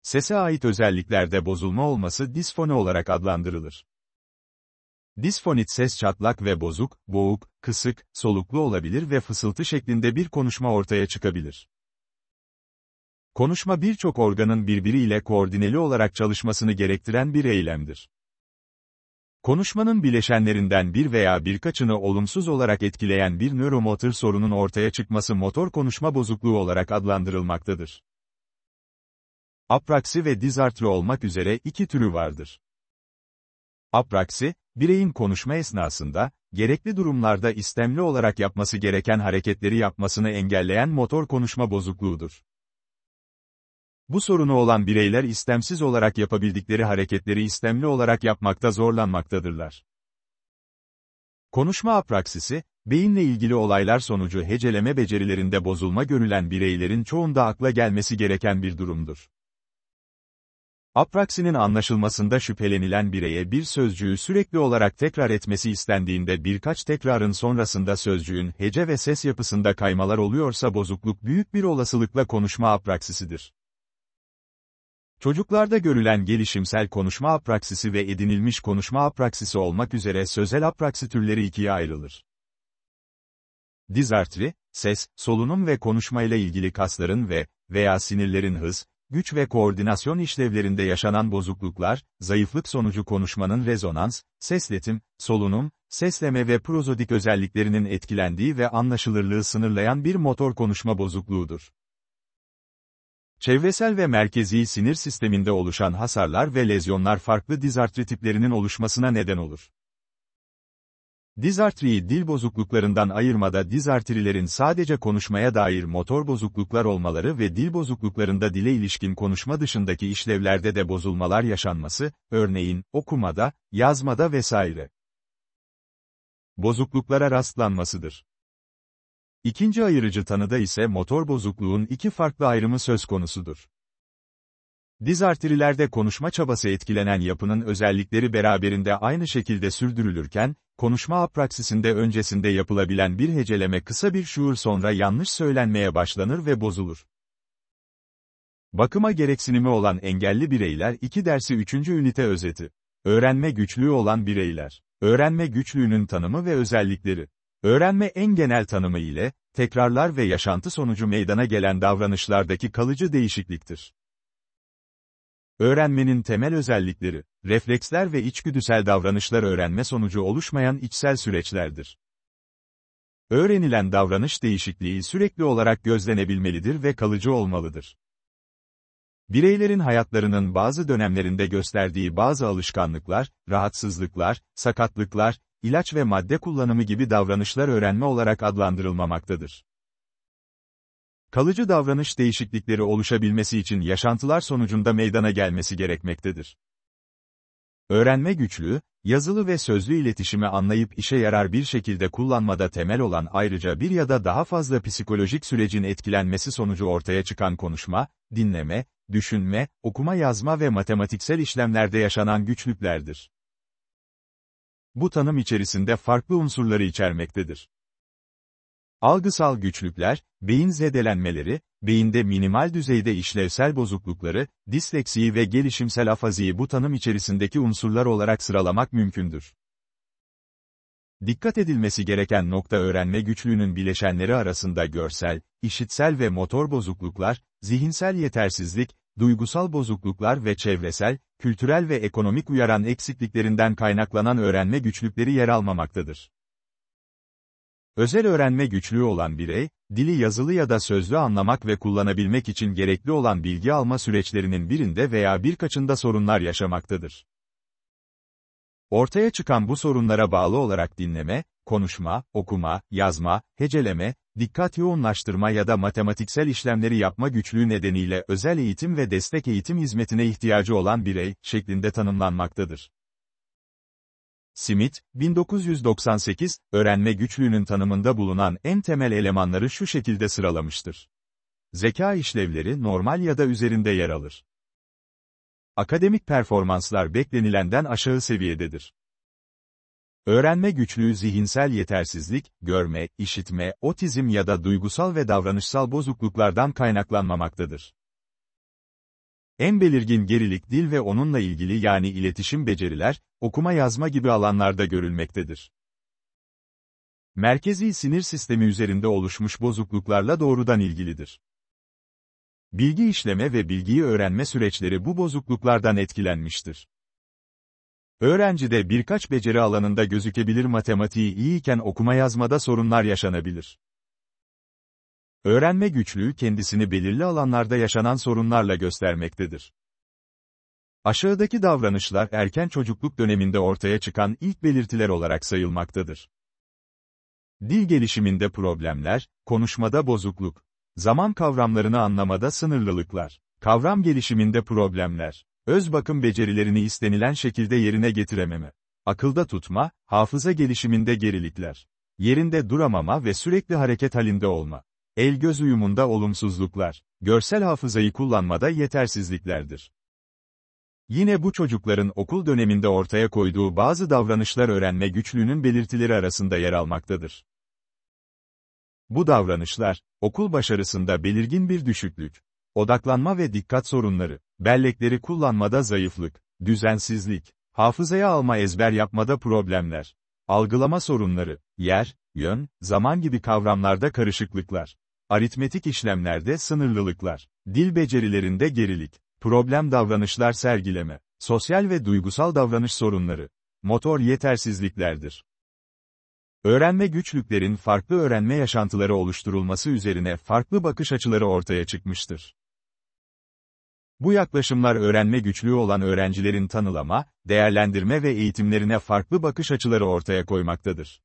Sese ait özelliklerde bozulma olması disfoni olarak adlandırılır. Disfonit ses çatlak ve bozuk, boğuk, kısık, soluklu olabilir ve fısıltı şeklinde bir konuşma ortaya çıkabilir. Konuşma birçok organın birbiriyle koordineli olarak çalışmasını gerektiren bir eylemdir. Konuşmanın bileşenlerinden bir veya birkaçını olumsuz olarak etkileyen bir nöromotor sorunun ortaya çıkması motor konuşma bozukluğu olarak adlandırılmaktadır. Apraksi ve dizartri olmak üzere iki türü vardır. Apraksi, bireyin konuşma esnasında, gerekli durumlarda istemli olarak yapması gereken hareketleri yapmasını engelleyen motor konuşma bozukluğudur. Bu sorunu olan bireyler istemsiz olarak yapabildikleri hareketleri istemli olarak yapmakta zorlanmaktadırlar. Konuşma apraksisi, beyinle ilgili olaylar sonucu heceleme becerilerinde bozulma görülen bireylerin çoğunda akla gelmesi gereken bir durumdur. Apraksinin anlaşılmasında şüphelenilen bireye bir sözcüğü sürekli olarak tekrar etmesi istendiğinde birkaç tekrarın sonrasında sözcüğün hece ve ses yapısında kaymalar oluyorsa bozukluk büyük bir olasılıkla konuşma apraksisidir. Çocuklarda görülen gelişimsel konuşma apraksisi ve edinilmiş konuşma apraksisi olmak üzere sözel apraksi türleri ikiye ayrılır. Dizartri, ses, solunum ve konuşmayla ilgili kasların ve veya sinirlerin hız, güç ve koordinasyon işlevlerinde yaşanan bozukluklar, zayıflık sonucu konuşmanın rezonans, sesletim, solunum, sesleme ve prozodik özelliklerinin etkilendiği ve anlaşılırlığı sınırlayan bir motor konuşma bozukluğudur. Çevresel ve merkezi sinir sisteminde oluşan hasarlar ve lezyonlar farklı dizartri tiplerinin oluşmasına neden olur. Dizartriyi dil bozukluklarından ayırmada dizartrilerin sadece konuşmaya dair motor bozukluklar olmaları ve dil bozukluklarında dile ilişkin konuşma dışındaki işlevlerde de bozulmalar yaşanması, örneğin, okumada, yazmada vesaire. Bozukluklara rastlanmasıdır. İkinci ayırıcı tanıda ise motor bozukluğun iki farklı ayrımı söz konusudur. Diz arterilerde konuşma çabası etkilenen yapının özellikleri beraberinde aynı şekilde sürdürülürken, konuşma apraksisinde öncesinde yapılabilen bir heceleme kısa bir şuur sonra yanlış söylenmeye başlanır ve bozulur. Bakıma gereksinimi olan engelli bireyler 2 dersi 3. ünite özeti. Öğrenme güçlüğü olan bireyler. Öğrenme güçlüğünün tanımı ve özellikleri. Öğrenme en genel tanımı ile, tekrarlar ve yaşantı sonucu meydana gelen davranışlardaki kalıcı değişikliktir. Öğrenmenin temel özellikleri, refleksler ve içgüdüsel davranışlar öğrenme sonucu oluşmayan içsel süreçlerdir. Öğrenilen davranış değişikliği sürekli olarak gözlenebilmelidir ve kalıcı olmalıdır. Bireylerin hayatlarının bazı dönemlerinde gösterdiği bazı alışkanlıklar, rahatsızlıklar, sakatlıklar, ilaç ve madde kullanımı gibi davranışlar öğrenme olarak adlandırılmamaktadır. Kalıcı davranış değişiklikleri oluşabilmesi için yaşantılar sonucunda meydana gelmesi gerekmektedir. Öğrenme güçlü, yazılı ve sözlü iletişimi anlayıp işe yarar bir şekilde kullanmada temel olan ayrıca bir ya da daha fazla psikolojik sürecin etkilenmesi sonucu ortaya çıkan konuşma, dinleme, düşünme, okuma yazma ve matematiksel işlemlerde yaşanan güçlüklerdir bu tanım içerisinde farklı unsurları içermektedir. Algısal güçlükler, beyin zedelenmeleri, beyinde minimal düzeyde işlevsel bozuklukları, disleksiyi ve gelişimsel afaziyi bu tanım içerisindeki unsurlar olarak sıralamak mümkündür. Dikkat edilmesi gereken nokta öğrenme güçlüğünün bileşenleri arasında görsel, işitsel ve motor bozukluklar, zihinsel yetersizlik, duygusal bozukluklar ve çevresel, kültürel ve ekonomik uyaran eksikliklerinden kaynaklanan öğrenme güçlükleri yer almamaktadır. Özel öğrenme güçlüğü olan birey, dili yazılı ya da sözlü anlamak ve kullanabilmek için gerekli olan bilgi alma süreçlerinin birinde veya birkaçında sorunlar yaşamaktadır. Ortaya çıkan bu sorunlara bağlı olarak dinleme, konuşma, okuma, yazma, heceleme, dikkat yoğunlaştırma ya da matematiksel işlemleri yapma güçlüğü nedeniyle özel eğitim ve destek eğitim hizmetine ihtiyacı olan birey şeklinde tanımlanmaktadır. Smith, 1998, öğrenme güçlüğünün tanımında bulunan en temel elemanları şu şekilde sıralamıştır. Zeka işlevleri normal ya da üzerinde yer alır. Akademik performanslar beklenilenden aşağı seviyededir. Öğrenme güçlüğü zihinsel yetersizlik, görme, işitme, otizm ya da duygusal ve davranışsal bozukluklardan kaynaklanmamaktadır. En belirgin gerilik dil ve onunla ilgili yani iletişim beceriler, okuma yazma gibi alanlarda görülmektedir. Merkezi sinir sistemi üzerinde oluşmuş bozukluklarla doğrudan ilgilidir. Bilgi işleme ve bilgiyi öğrenme süreçleri bu bozukluklardan etkilenmiştir. Öğrenci de birkaç beceri alanında gözükebilir matematiği iyiyken okuma yazmada sorunlar yaşanabilir. Öğrenme güçlüğü kendisini belirli alanlarda yaşanan sorunlarla göstermektedir. Aşağıdaki davranışlar erken çocukluk döneminde ortaya çıkan ilk belirtiler olarak sayılmaktadır. Dil gelişiminde problemler, konuşmada bozukluk, zaman kavramlarını anlamada sınırlılıklar, kavram gelişiminde problemler, Öz bakım becerilerini istenilen şekilde yerine getirememe. Akılda tutma, hafıza gelişiminde gerilikler. Yerinde duramama ve sürekli hareket halinde olma. El-göz uyumunda olumsuzluklar, görsel hafızayı kullanmada yetersizliklerdir. Yine bu çocukların okul döneminde ortaya koyduğu bazı davranışlar öğrenme güçlüğünün belirtileri arasında yer almaktadır. Bu davranışlar, okul başarısında belirgin bir düşüklük, Odaklanma ve dikkat sorunları, bellekleri kullanmada zayıflık, düzensizlik, hafızaya alma ezber yapmada problemler, algılama sorunları, yer, yön, zaman gibi kavramlarda karışıklıklar, aritmetik işlemlerde sınırlılıklar, dil becerilerinde gerilik, problem davranışlar sergileme, sosyal ve duygusal davranış sorunları, motor yetersizliklerdir. Öğrenme güçlüklerin farklı öğrenme yaşantıları oluşturulması üzerine farklı bakış açıları ortaya çıkmıştır. Bu yaklaşımlar öğrenme güçlüğü olan öğrencilerin tanılama, değerlendirme ve eğitimlerine farklı bakış açıları ortaya koymaktadır.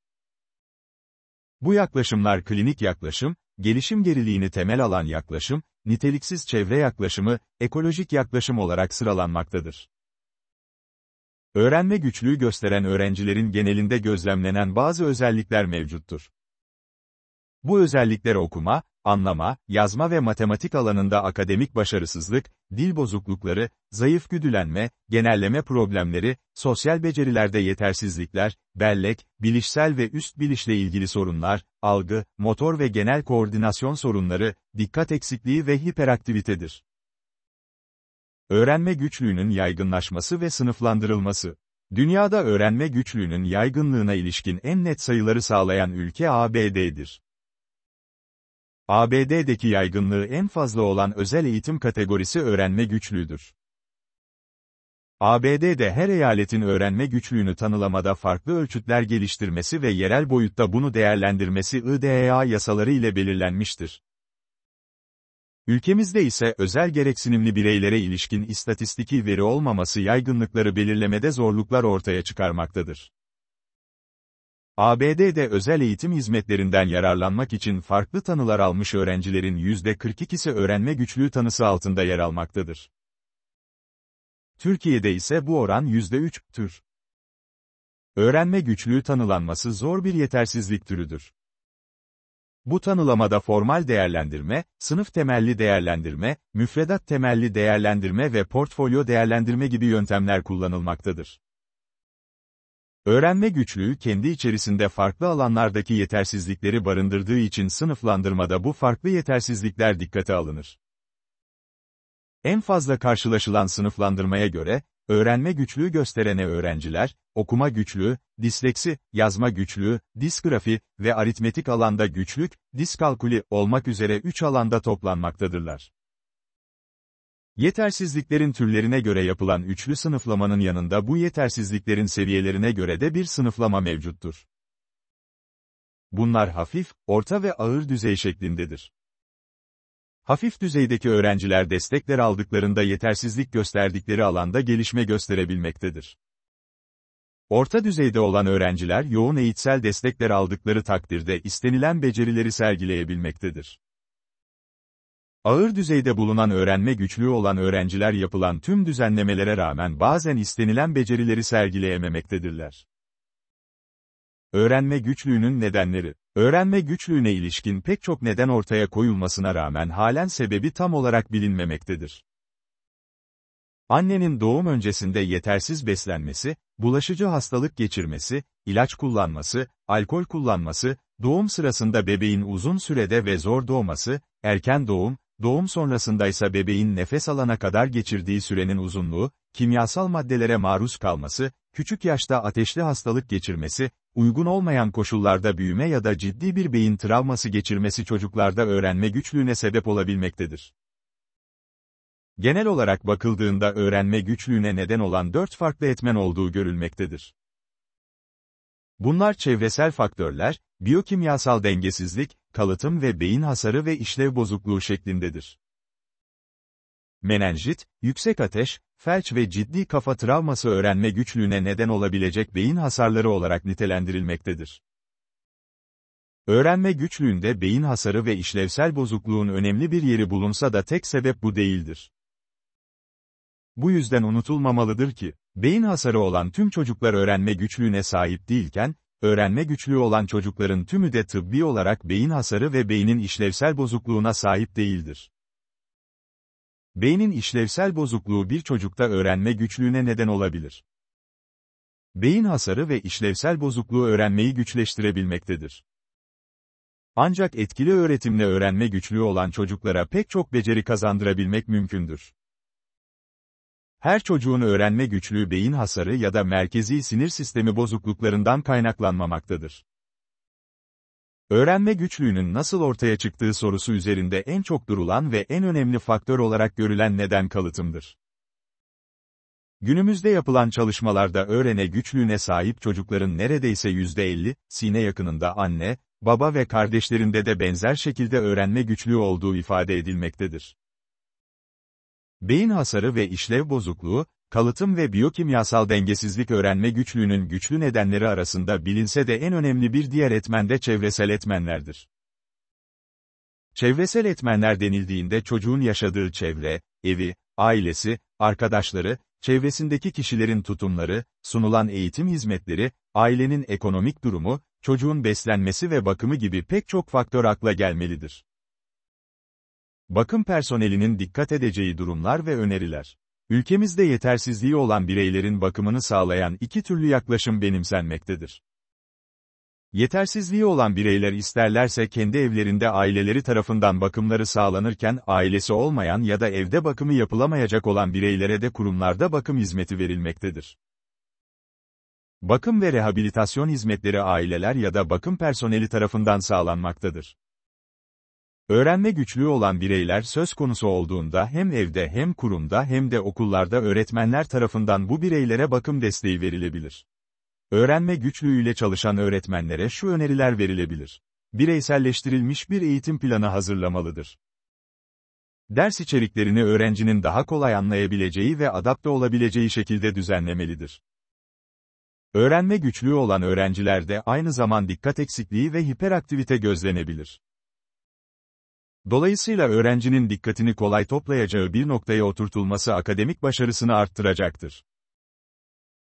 Bu yaklaşımlar klinik yaklaşım, gelişim geriliğini temel alan yaklaşım, niteliksiz çevre yaklaşımı, ekolojik yaklaşım olarak sıralanmaktadır. Öğrenme güçlüğü gösteren öğrencilerin genelinde gözlemlenen bazı özellikler mevcuttur. Bu özellikler okuma, anlama, yazma ve matematik alanında akademik başarısızlık, dil bozuklukları, zayıf güdülenme, genelleme problemleri, sosyal becerilerde yetersizlikler, bellek, bilişsel ve üst bilişle ilgili sorunlar, algı, motor ve genel koordinasyon sorunları, dikkat eksikliği ve hiperaktivitedir. Öğrenme güçlüğünün yaygınlaşması ve sınıflandırılması Dünyada öğrenme güçlüğünün yaygınlığına ilişkin en net sayıları sağlayan ülke ABD'dir. ABD'deki yaygınlığı en fazla olan özel eğitim kategorisi öğrenme güçlüğüdür. ABD'de her eyaletin öğrenme güçlüğünü tanılamada farklı ölçütler geliştirmesi ve yerel boyutta bunu değerlendirmesi IDEA yasaları ile belirlenmiştir. Ülkemizde ise özel gereksinimli bireylere ilişkin istatistiki veri olmaması yaygınlıkları belirlemede zorluklar ortaya çıkarmaktadır. ABD'de özel eğitim hizmetlerinden yararlanmak için farklı tanılar almış öğrencilerin %42'si öğrenme güçlüğü tanısı altında yer almaktadır. Türkiye'de ise bu oran %3 tür. Öğrenme güçlüğü tanılanması zor bir yetersizlik türüdür. Bu tanılamada formal değerlendirme, sınıf temelli değerlendirme, müfredat temelli değerlendirme ve portfolyo değerlendirme gibi yöntemler kullanılmaktadır. Öğrenme güçlüğü kendi içerisinde farklı alanlardaki yetersizlikleri barındırdığı için sınıflandırmada bu farklı yetersizlikler dikkate alınır. En fazla karşılaşılan sınıflandırmaya göre, öğrenme güçlüğü gösterene öğrenciler, okuma güçlüğü, disleksi, yazma güçlüğü, disgrafi ve aritmetik alanda güçlük, diskalkuli olmak üzere 3 alanda toplanmaktadırlar. Yetersizliklerin türlerine göre yapılan üçlü sınıflamanın yanında bu yetersizliklerin seviyelerine göre de bir sınıflama mevcuttur. Bunlar hafif, orta ve ağır düzey şeklindedir. Hafif düzeydeki öğrenciler destekler aldıklarında yetersizlik gösterdikleri alanda gelişme gösterebilmektedir. Orta düzeyde olan öğrenciler yoğun eğitsel destekler aldıkları takdirde istenilen becerileri sergileyebilmektedir. Ağır düzeyde bulunan öğrenme güçlüğü olan öğrenciler yapılan tüm düzenlemelere rağmen bazen istenilen becerileri sergileyememektedirler. Öğrenme güçlüğünün nedenleri Öğrenme güçlüğüne ilişkin pek çok neden ortaya koyulmasına rağmen halen sebebi tam olarak bilinmemektedir. Annenin doğum öncesinde yetersiz beslenmesi, bulaşıcı hastalık geçirmesi, ilaç kullanması, alkol kullanması, doğum sırasında bebeğin uzun sürede ve zor doğması, erken doğum, Doğum sonrasındaysa bebeğin nefes alana kadar geçirdiği sürenin uzunluğu, kimyasal maddelere maruz kalması, küçük yaşta ateşli hastalık geçirmesi, uygun olmayan koşullarda büyüme ya da ciddi bir beyin travması geçirmesi çocuklarda öğrenme güçlüğüne sebep olabilmektedir. Genel olarak bakıldığında öğrenme güçlüğüne neden olan dört farklı etmen olduğu görülmektedir. Bunlar çevresel faktörler, biyokimyasal dengesizlik, kalıtım ve beyin hasarı ve işlev bozukluğu şeklindedir. Menenjit, yüksek ateş, felç ve ciddi kafa travması öğrenme güçlüğüne neden olabilecek beyin hasarları olarak nitelendirilmektedir. Öğrenme güçlüğünde beyin hasarı ve işlevsel bozukluğun önemli bir yeri bulunsa da tek sebep bu değildir. Bu yüzden unutulmamalıdır ki, Beyin hasarı olan tüm çocuklar öğrenme güçlüğüne sahip değilken, öğrenme güçlüğü olan çocukların tümü de tıbbi olarak beyin hasarı ve beynin işlevsel bozukluğuna sahip değildir. Beynin işlevsel bozukluğu bir çocukta öğrenme güçlüğüne neden olabilir. Beyin hasarı ve işlevsel bozukluğu öğrenmeyi güçleştirebilmektedir. Ancak etkili öğretimle öğrenme güçlüğü olan çocuklara pek çok beceri kazandırabilmek mümkündür. Her çocuğun öğrenme güçlüğü beyin hasarı ya da merkezi sinir sistemi bozukluklarından kaynaklanmamaktadır. Öğrenme güçlüğünün nasıl ortaya çıktığı sorusu üzerinde en çok durulan ve en önemli faktör olarak görülen neden kalıtımdır. Günümüzde yapılan çalışmalarda öğrene güçlüğüne sahip çocukların neredeyse %50, sine yakınında anne, baba ve kardeşlerinde de benzer şekilde öğrenme güçlüğü olduğu ifade edilmektedir. Beyin hasarı ve işlev bozukluğu, kalıtım ve biyokimyasal dengesizlik öğrenme güçlüğünün güçlü nedenleri arasında bilinse de en önemli bir diğer etmen de çevresel etmenlerdir. Çevresel etmenler denildiğinde çocuğun yaşadığı çevre, evi, ailesi, arkadaşları, çevresindeki kişilerin tutumları, sunulan eğitim hizmetleri, ailenin ekonomik durumu, çocuğun beslenmesi ve bakımı gibi pek çok faktör akla gelmelidir. Bakım personelinin dikkat edeceği durumlar ve öneriler. Ülkemizde yetersizliği olan bireylerin bakımını sağlayan iki türlü yaklaşım benimsenmektedir. Yetersizliği olan bireyler isterlerse kendi evlerinde aileleri tarafından bakımları sağlanırken ailesi olmayan ya da evde bakımı yapılamayacak olan bireylere de kurumlarda bakım hizmeti verilmektedir. Bakım ve rehabilitasyon hizmetleri aileler ya da bakım personeli tarafından sağlanmaktadır. Öğrenme güçlüğü olan bireyler söz konusu olduğunda hem evde hem kurumda hem de okullarda öğretmenler tarafından bu bireylere bakım desteği verilebilir. Öğrenme güçlüğüyle çalışan öğretmenlere şu öneriler verilebilir. Bireyselleştirilmiş bir eğitim planı hazırlamalıdır. Ders içeriklerini öğrencinin daha kolay anlayabileceği ve adapte olabileceği şekilde düzenlemelidir. Öğrenme güçlüğü olan öğrencilerde aynı zaman dikkat eksikliği ve hiperaktivite gözlenebilir. Dolayısıyla öğrencinin dikkatini kolay toplayacağı bir noktaya oturtulması akademik başarısını arttıracaktır.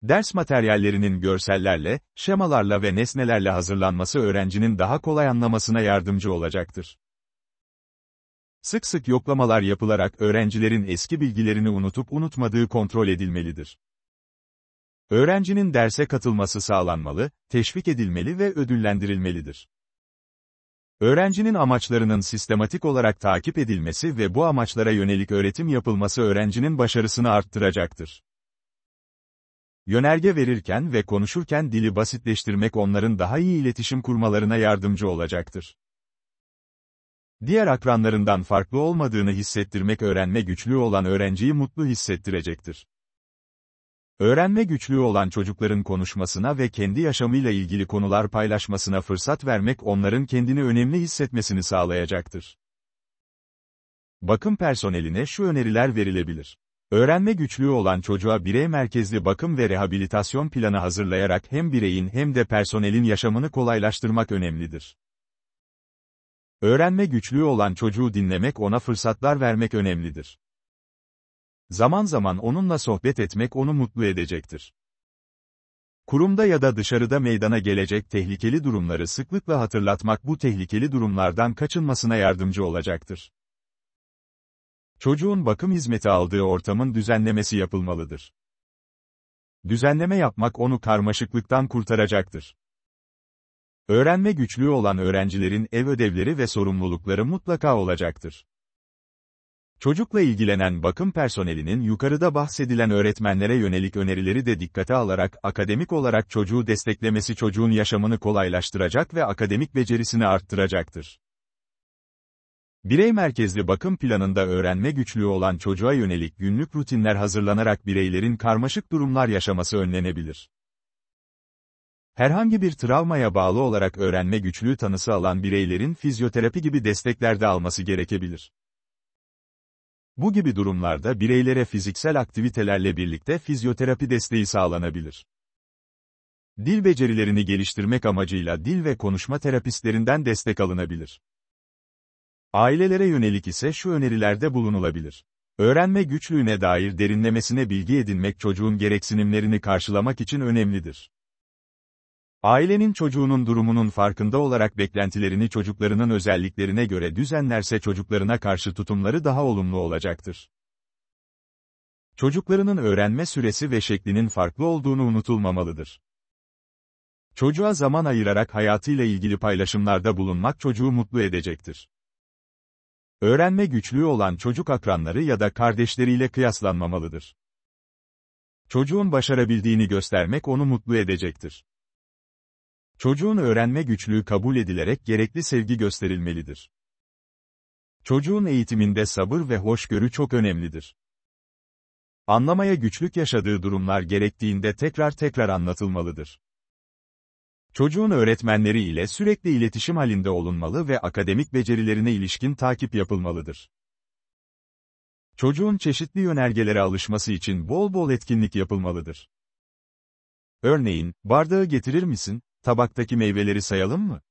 Ders materyallerinin görsellerle, şemalarla ve nesnelerle hazırlanması öğrencinin daha kolay anlamasına yardımcı olacaktır. Sık sık yoklamalar yapılarak öğrencilerin eski bilgilerini unutup unutmadığı kontrol edilmelidir. Öğrencinin derse katılması sağlanmalı, teşvik edilmeli ve ödüllendirilmelidir. Öğrencinin amaçlarının sistematik olarak takip edilmesi ve bu amaçlara yönelik öğretim yapılması öğrencinin başarısını arttıracaktır. Yönerge verirken ve konuşurken dili basitleştirmek onların daha iyi iletişim kurmalarına yardımcı olacaktır. Diğer akranlarından farklı olmadığını hissettirmek öğrenme güçlüğü olan öğrenciyi mutlu hissettirecektir. Öğrenme güçlüğü olan çocukların konuşmasına ve kendi yaşamıyla ilgili konular paylaşmasına fırsat vermek onların kendini önemli hissetmesini sağlayacaktır. Bakım personeline şu öneriler verilebilir. Öğrenme güçlüğü olan çocuğa birey merkezli bakım ve rehabilitasyon planı hazırlayarak hem bireyin hem de personelin yaşamını kolaylaştırmak önemlidir. Öğrenme güçlüğü olan çocuğu dinlemek ona fırsatlar vermek önemlidir. Zaman zaman onunla sohbet etmek onu mutlu edecektir. Kurumda ya da dışarıda meydana gelecek tehlikeli durumları sıklıkla hatırlatmak bu tehlikeli durumlardan kaçınmasına yardımcı olacaktır. Çocuğun bakım hizmeti aldığı ortamın düzenlemesi yapılmalıdır. Düzenleme yapmak onu karmaşıklıktan kurtaracaktır. Öğrenme güçlüğü olan öğrencilerin ev ödevleri ve sorumlulukları mutlaka olacaktır. Çocukla ilgilenen bakım personelinin yukarıda bahsedilen öğretmenlere yönelik önerileri de dikkate alarak akademik olarak çocuğu desteklemesi çocuğun yaşamını kolaylaştıracak ve akademik becerisini arttıracaktır. Birey merkezli bakım planında öğrenme güçlüğü olan çocuğa yönelik günlük rutinler hazırlanarak bireylerin karmaşık durumlar yaşaması önlenebilir. Herhangi bir travmaya bağlı olarak öğrenme güçlüğü tanısı alan bireylerin fizyoterapi gibi destekler de alması gerekebilir. Bu gibi durumlarda bireylere fiziksel aktivitelerle birlikte fizyoterapi desteği sağlanabilir. Dil becerilerini geliştirmek amacıyla dil ve konuşma terapistlerinden destek alınabilir. Ailelere yönelik ise şu önerilerde bulunulabilir. Öğrenme güçlüğüne dair derinlemesine bilgi edinmek çocuğun gereksinimlerini karşılamak için önemlidir. Ailenin çocuğunun durumunun farkında olarak beklentilerini çocuklarının özelliklerine göre düzenlerse çocuklarına karşı tutumları daha olumlu olacaktır. Çocuklarının öğrenme süresi ve şeklinin farklı olduğunu unutulmamalıdır. Çocuğa zaman ayırarak hayatıyla ilgili paylaşımlarda bulunmak çocuğu mutlu edecektir. Öğrenme güçlüğü olan çocuk akranları ya da kardeşleriyle kıyaslanmamalıdır. Çocuğun başarabildiğini göstermek onu mutlu edecektir. Çocuğun öğrenme güçlüğü kabul edilerek gerekli sevgi gösterilmelidir. Çocuğun eğitiminde sabır ve hoşgörü çok önemlidir. Anlamaya güçlük yaşadığı durumlar gerektiğinde tekrar tekrar anlatılmalıdır. Çocuğun öğretmenleri ile sürekli iletişim halinde olunmalı ve akademik becerilerine ilişkin takip yapılmalıdır. Çocuğun çeşitli yönergelere alışması için bol bol etkinlik yapılmalıdır. Örneğin, bardağı getirir misin? Tabaktaki meyveleri sayalım mı?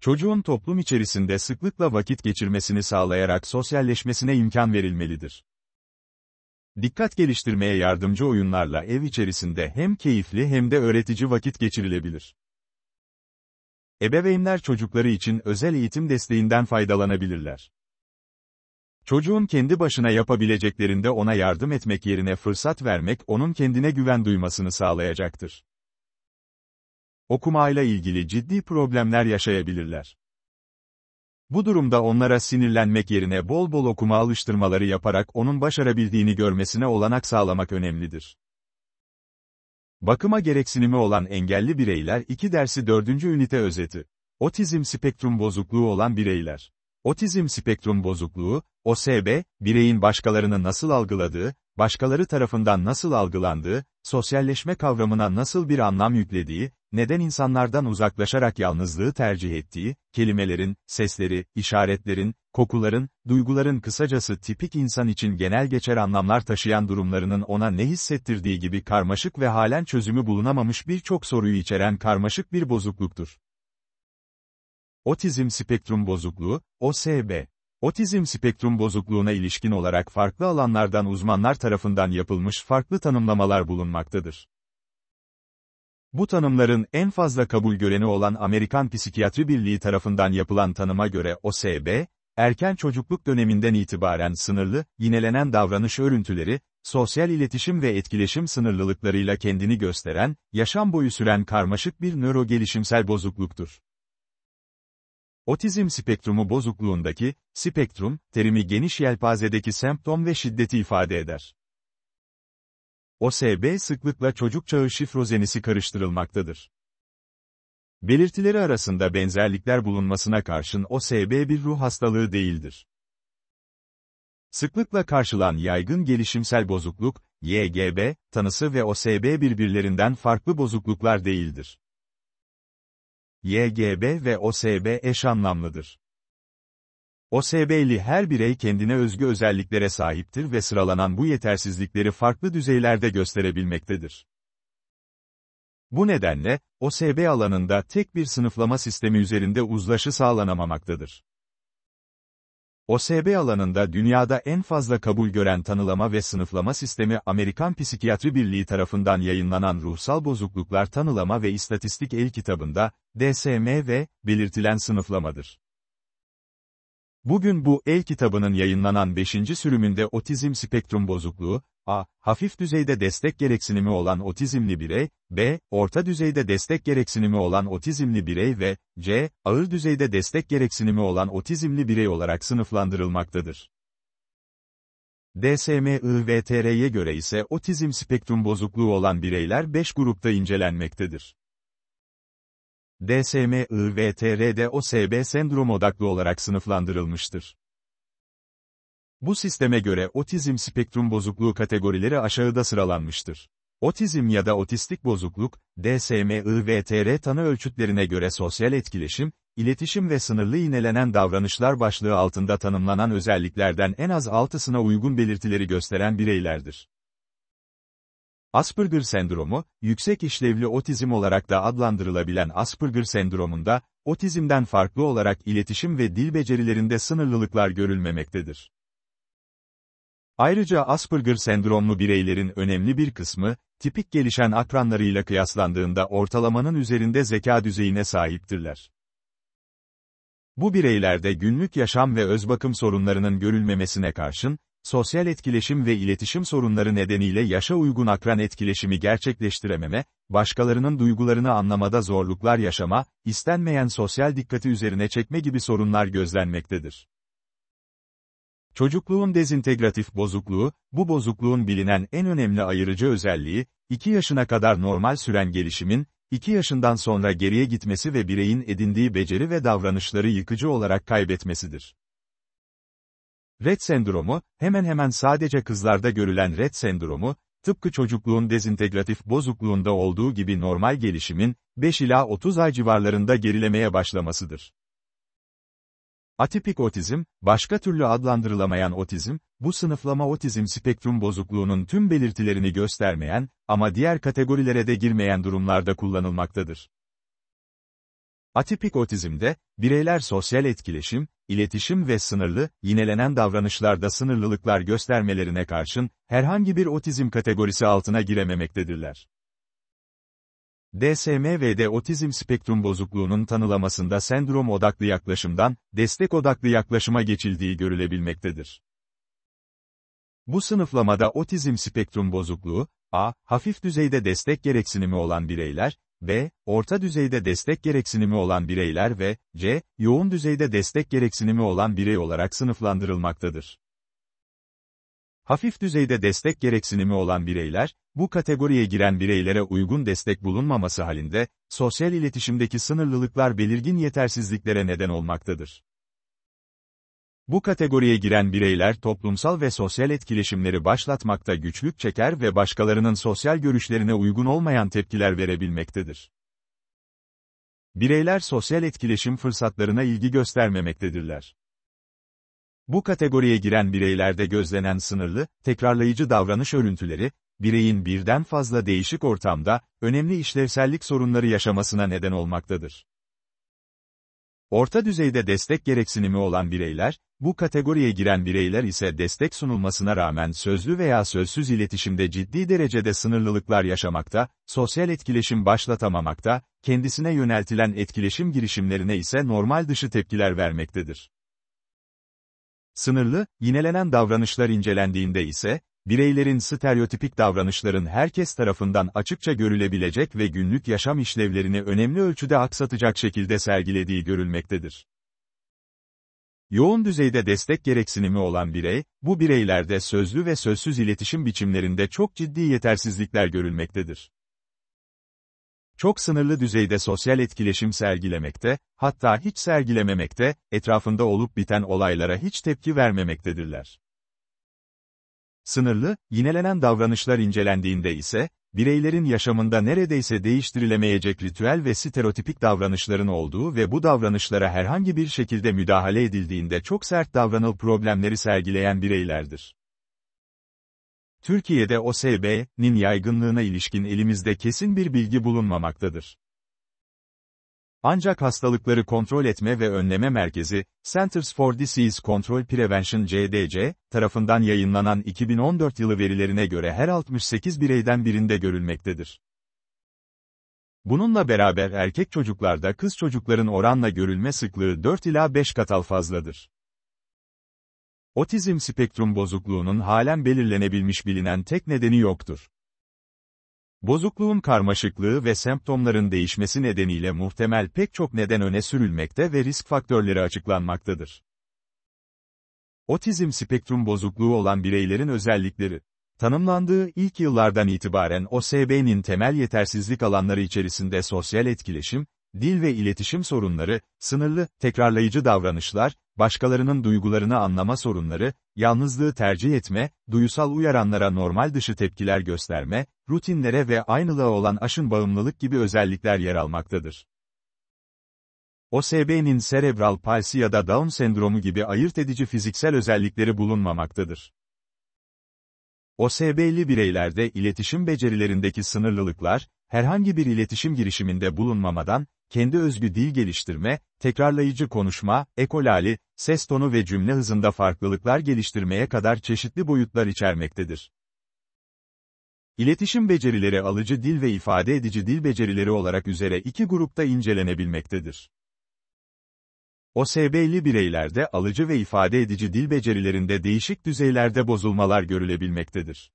Çocuğun toplum içerisinde sıklıkla vakit geçirmesini sağlayarak sosyalleşmesine imkan verilmelidir. Dikkat geliştirmeye yardımcı oyunlarla ev içerisinde hem keyifli hem de öğretici vakit geçirilebilir. Ebeveynler çocukları için özel eğitim desteğinden faydalanabilirler. Çocuğun kendi başına yapabileceklerinde ona yardım etmek yerine fırsat vermek onun kendine güven duymasını sağlayacaktır okumayla ilgili ciddi problemler yaşayabilirler. Bu durumda onlara sinirlenmek yerine bol bol okuma alıştırmaları yaparak onun başarabildiğini görmesine olanak sağlamak önemlidir. Bakıma gereksinimi olan engelli bireyler iki dersi dördüncü ünite özeti. Otizm spektrum bozukluğu olan bireyler. Otizm spektrum bozukluğu, OSB, bireyin başkalarını nasıl algıladığı, başkaları tarafından nasıl algılandığı, sosyalleşme kavramına nasıl bir anlam yüklediği, neden insanlardan uzaklaşarak yalnızlığı tercih ettiği, kelimelerin, sesleri, işaretlerin, kokuların, duyguların kısacası tipik insan için genel geçer anlamlar taşıyan durumlarının ona ne hissettirdiği gibi karmaşık ve halen çözümü bulunamamış birçok soruyu içeren karmaşık bir bozukluktur. Otizm spektrum bozukluğu, OSB, otizm spektrum bozukluğuna ilişkin olarak farklı alanlardan uzmanlar tarafından yapılmış farklı tanımlamalar bulunmaktadır. Bu tanımların en fazla kabul göreni olan Amerikan Psikiyatri Birliği tarafından yapılan tanıma göre OSB, erken çocukluk döneminden itibaren sınırlı, yinelenen davranış örüntüleri, sosyal iletişim ve etkileşim sınırlılıklarıyla kendini gösteren, yaşam boyu süren karmaşık bir nörogelişimsel bozukluktur. Otizm spektrumu bozukluğundaki, spektrum, terimi geniş yelpazedeki semptom ve şiddeti ifade eder. OSB sıklıkla çocuk çağı şifrozenisi karıştırılmaktadır. Belirtileri arasında benzerlikler bulunmasına karşın OSB bir ruh hastalığı değildir. Sıklıkla karşılan yaygın gelişimsel bozukluk, YGB, tanısı ve OSB birbirlerinden farklı bozukluklar değildir. YGB ve OSB eş anlamlıdır. OSB'li her birey kendine özgü özelliklere sahiptir ve sıralanan bu yetersizlikleri farklı düzeylerde gösterebilmektedir. Bu nedenle, OSB alanında tek bir sınıflama sistemi üzerinde uzlaşı sağlanamamaktadır. OSB alanında dünyada en fazla kabul gören tanılama ve sınıflama sistemi Amerikan Psikiyatri Birliği tarafından yayınlanan Ruhsal Bozukluklar Tanılama ve İstatistik El kitabında, DSM ve, belirtilen sınıflamadır. Bugün bu el kitabının yayınlanan 5. sürümünde otizm spektrum bozukluğu, a. hafif düzeyde destek gereksinimi olan otizmli birey, b. orta düzeyde destek gereksinimi olan otizmli birey ve c. ağır düzeyde destek gereksinimi olan otizmli birey olarak sınıflandırılmaktadır. DSM-IVTR'ye göre ise otizm spektrum bozukluğu olan bireyler 5 grupta incelenmektedir. DSM-I-VTR'de OSB sendrom odaklı olarak sınıflandırılmıştır. Bu sisteme göre otizm spektrum bozukluğu kategorileri aşağıda sıralanmıştır. Otizm ya da otistik bozukluk, DSM-IVTR tanı ölçütlerine göre sosyal etkileşim, iletişim ve sınırlı inelenen davranışlar başlığı altında tanımlanan özelliklerden en az altısına uygun belirtileri gösteren bireylerdir. Asperger sendromu, yüksek işlevli otizm olarak da adlandırılabilen Asperger sendromunda, otizmden farklı olarak iletişim ve dil becerilerinde sınırlılıklar görülmemektedir. Ayrıca Asperger sendromlu bireylerin önemli bir kısmı, tipik gelişen akranlarıyla kıyaslandığında ortalamanın üzerinde zeka düzeyine sahiptirler. Bu bireylerde günlük yaşam ve özbakım sorunlarının görülmemesine karşın, sosyal etkileşim ve iletişim sorunları nedeniyle yaşa uygun akran etkileşimi gerçekleştirememe, başkalarının duygularını anlamada zorluklar yaşama, istenmeyen sosyal dikkati üzerine çekme gibi sorunlar gözlenmektedir. Çocukluğun dezintegratif bozukluğu, bu bozukluğun bilinen en önemli ayırıcı özelliği, 2 yaşına kadar normal süren gelişimin, 2 yaşından sonra geriye gitmesi ve bireyin edindiği beceri ve davranışları yıkıcı olarak kaybetmesidir. Red sendromu, hemen hemen sadece kızlarda görülen Red sendromu, tıpkı çocukluğun dezintegratif bozukluğunda olduğu gibi normal gelişimin, 5 ila 30 ay civarlarında gerilemeye başlamasıdır. Atipik otizm, başka türlü adlandırılamayan otizm, bu sınıflama otizm spektrum bozukluğunun tüm belirtilerini göstermeyen ama diğer kategorilere de girmeyen durumlarda kullanılmaktadır. Atipik otizmde, bireyler sosyal etkileşim, iletişim ve sınırlı, yinelenen davranışlarda sınırlılıklar göstermelerine karşın, herhangi bir otizm kategorisi altına girememektedirler. DSM ve de otizm spektrum bozukluğunun tanılamasında sendrom odaklı yaklaşımdan, destek odaklı yaklaşıma geçildiği görülebilmektedir. Bu sınıflamada otizm spektrum bozukluğu, A. Hafif düzeyde destek gereksinimi olan bireyler, B. Orta düzeyde destek gereksinimi olan bireyler ve C. Yoğun düzeyde destek gereksinimi olan birey olarak sınıflandırılmaktadır. Hafif düzeyde destek gereksinimi olan bireyler, bu kategoriye giren bireylere uygun destek bulunmaması halinde, sosyal iletişimdeki sınırlılıklar belirgin yetersizliklere neden olmaktadır. Bu kategoriye giren bireyler toplumsal ve sosyal etkileşimleri başlatmakta güçlük çeker ve başkalarının sosyal görüşlerine uygun olmayan tepkiler verebilmektedir. Bireyler sosyal etkileşim fırsatlarına ilgi göstermemektedirler. Bu kategoriye giren bireylerde gözlenen sınırlı, tekrarlayıcı davranış örüntüleri, bireyin birden fazla değişik ortamda, önemli işlevsellik sorunları yaşamasına neden olmaktadır. Orta düzeyde destek gereksinimi olan bireyler, bu kategoriye giren bireyler ise destek sunulmasına rağmen sözlü veya sözsüz iletişimde ciddi derecede sınırlılıklar yaşamakta, sosyal etkileşim başlatamamakta, kendisine yöneltilen etkileşim girişimlerine ise normal dışı tepkiler vermektedir. Sınırlı, yinelenen davranışlar incelendiğinde ise, bireylerin stereotipik davranışların herkes tarafından açıkça görülebilecek ve günlük yaşam işlevlerini önemli ölçüde aksatacak şekilde sergilediği görülmektedir. Yoğun düzeyde destek gereksinimi olan birey, bu bireylerde sözlü ve sözsüz iletişim biçimlerinde çok ciddi yetersizlikler görülmektedir. Çok sınırlı düzeyde sosyal etkileşim sergilemekte, hatta hiç sergilememekte, etrafında olup biten olaylara hiç tepki vermemektedirler. Sınırlı, yinelenen davranışlar incelendiğinde ise, bireylerin yaşamında neredeyse değiştirilemeyecek ritüel ve stereotipik davranışların olduğu ve bu davranışlara herhangi bir şekilde müdahale edildiğinde çok sert davranıl problemleri sergileyen bireylerdir. Türkiye'de OSB'nin yaygınlığına ilişkin elimizde kesin bir bilgi bulunmamaktadır. Ancak hastalıkları kontrol etme ve önleme merkezi, Centers for Disease Control Prevention CDC, tarafından yayınlanan 2014 yılı verilerine göre her 68 bireyden birinde görülmektedir. Bununla beraber erkek çocuklarda kız çocukların oranla görülme sıklığı 4 ila 5 katal fazladır. Otizm spektrum bozukluğunun halen belirlenebilmiş bilinen tek nedeni yoktur. Bozukluğun karmaşıklığı ve semptomların değişmesi nedeniyle muhtemel pek çok neden öne sürülmekte ve risk faktörleri açıklanmaktadır. Otizm spektrum bozukluğu olan bireylerin özellikleri Tanımlandığı ilk yıllardan itibaren OSB'nin temel yetersizlik alanları içerisinde sosyal etkileşim, dil ve iletişim sorunları, sınırlı, tekrarlayıcı davranışlar, başkalarının duygularını anlama sorunları, yalnızlığı tercih etme, duyusal uyaranlara normal dışı tepkiler gösterme, rutinlere ve aynılığa olan aşın bağımlılık gibi özellikler yer almaktadır. OCB'nin serebral palsi ya da Down sendromu gibi ayırt edici fiziksel özellikleri bulunmamaktadır. OCB'li bireylerde iletişim becerilerindeki sınırlılıklar, herhangi bir iletişim girişiminde bulunmamadan, kendi özgü dil geliştirme, tekrarlayıcı konuşma, ekolali, ses tonu ve cümle hızında farklılıklar geliştirmeye kadar çeşitli boyutlar içermektedir. İletişim becerileri alıcı dil ve ifade edici dil becerileri olarak üzere iki grupta incelenebilmektedir. OSB'li bireylerde alıcı ve ifade edici dil becerilerinde değişik düzeylerde bozulmalar görülebilmektedir.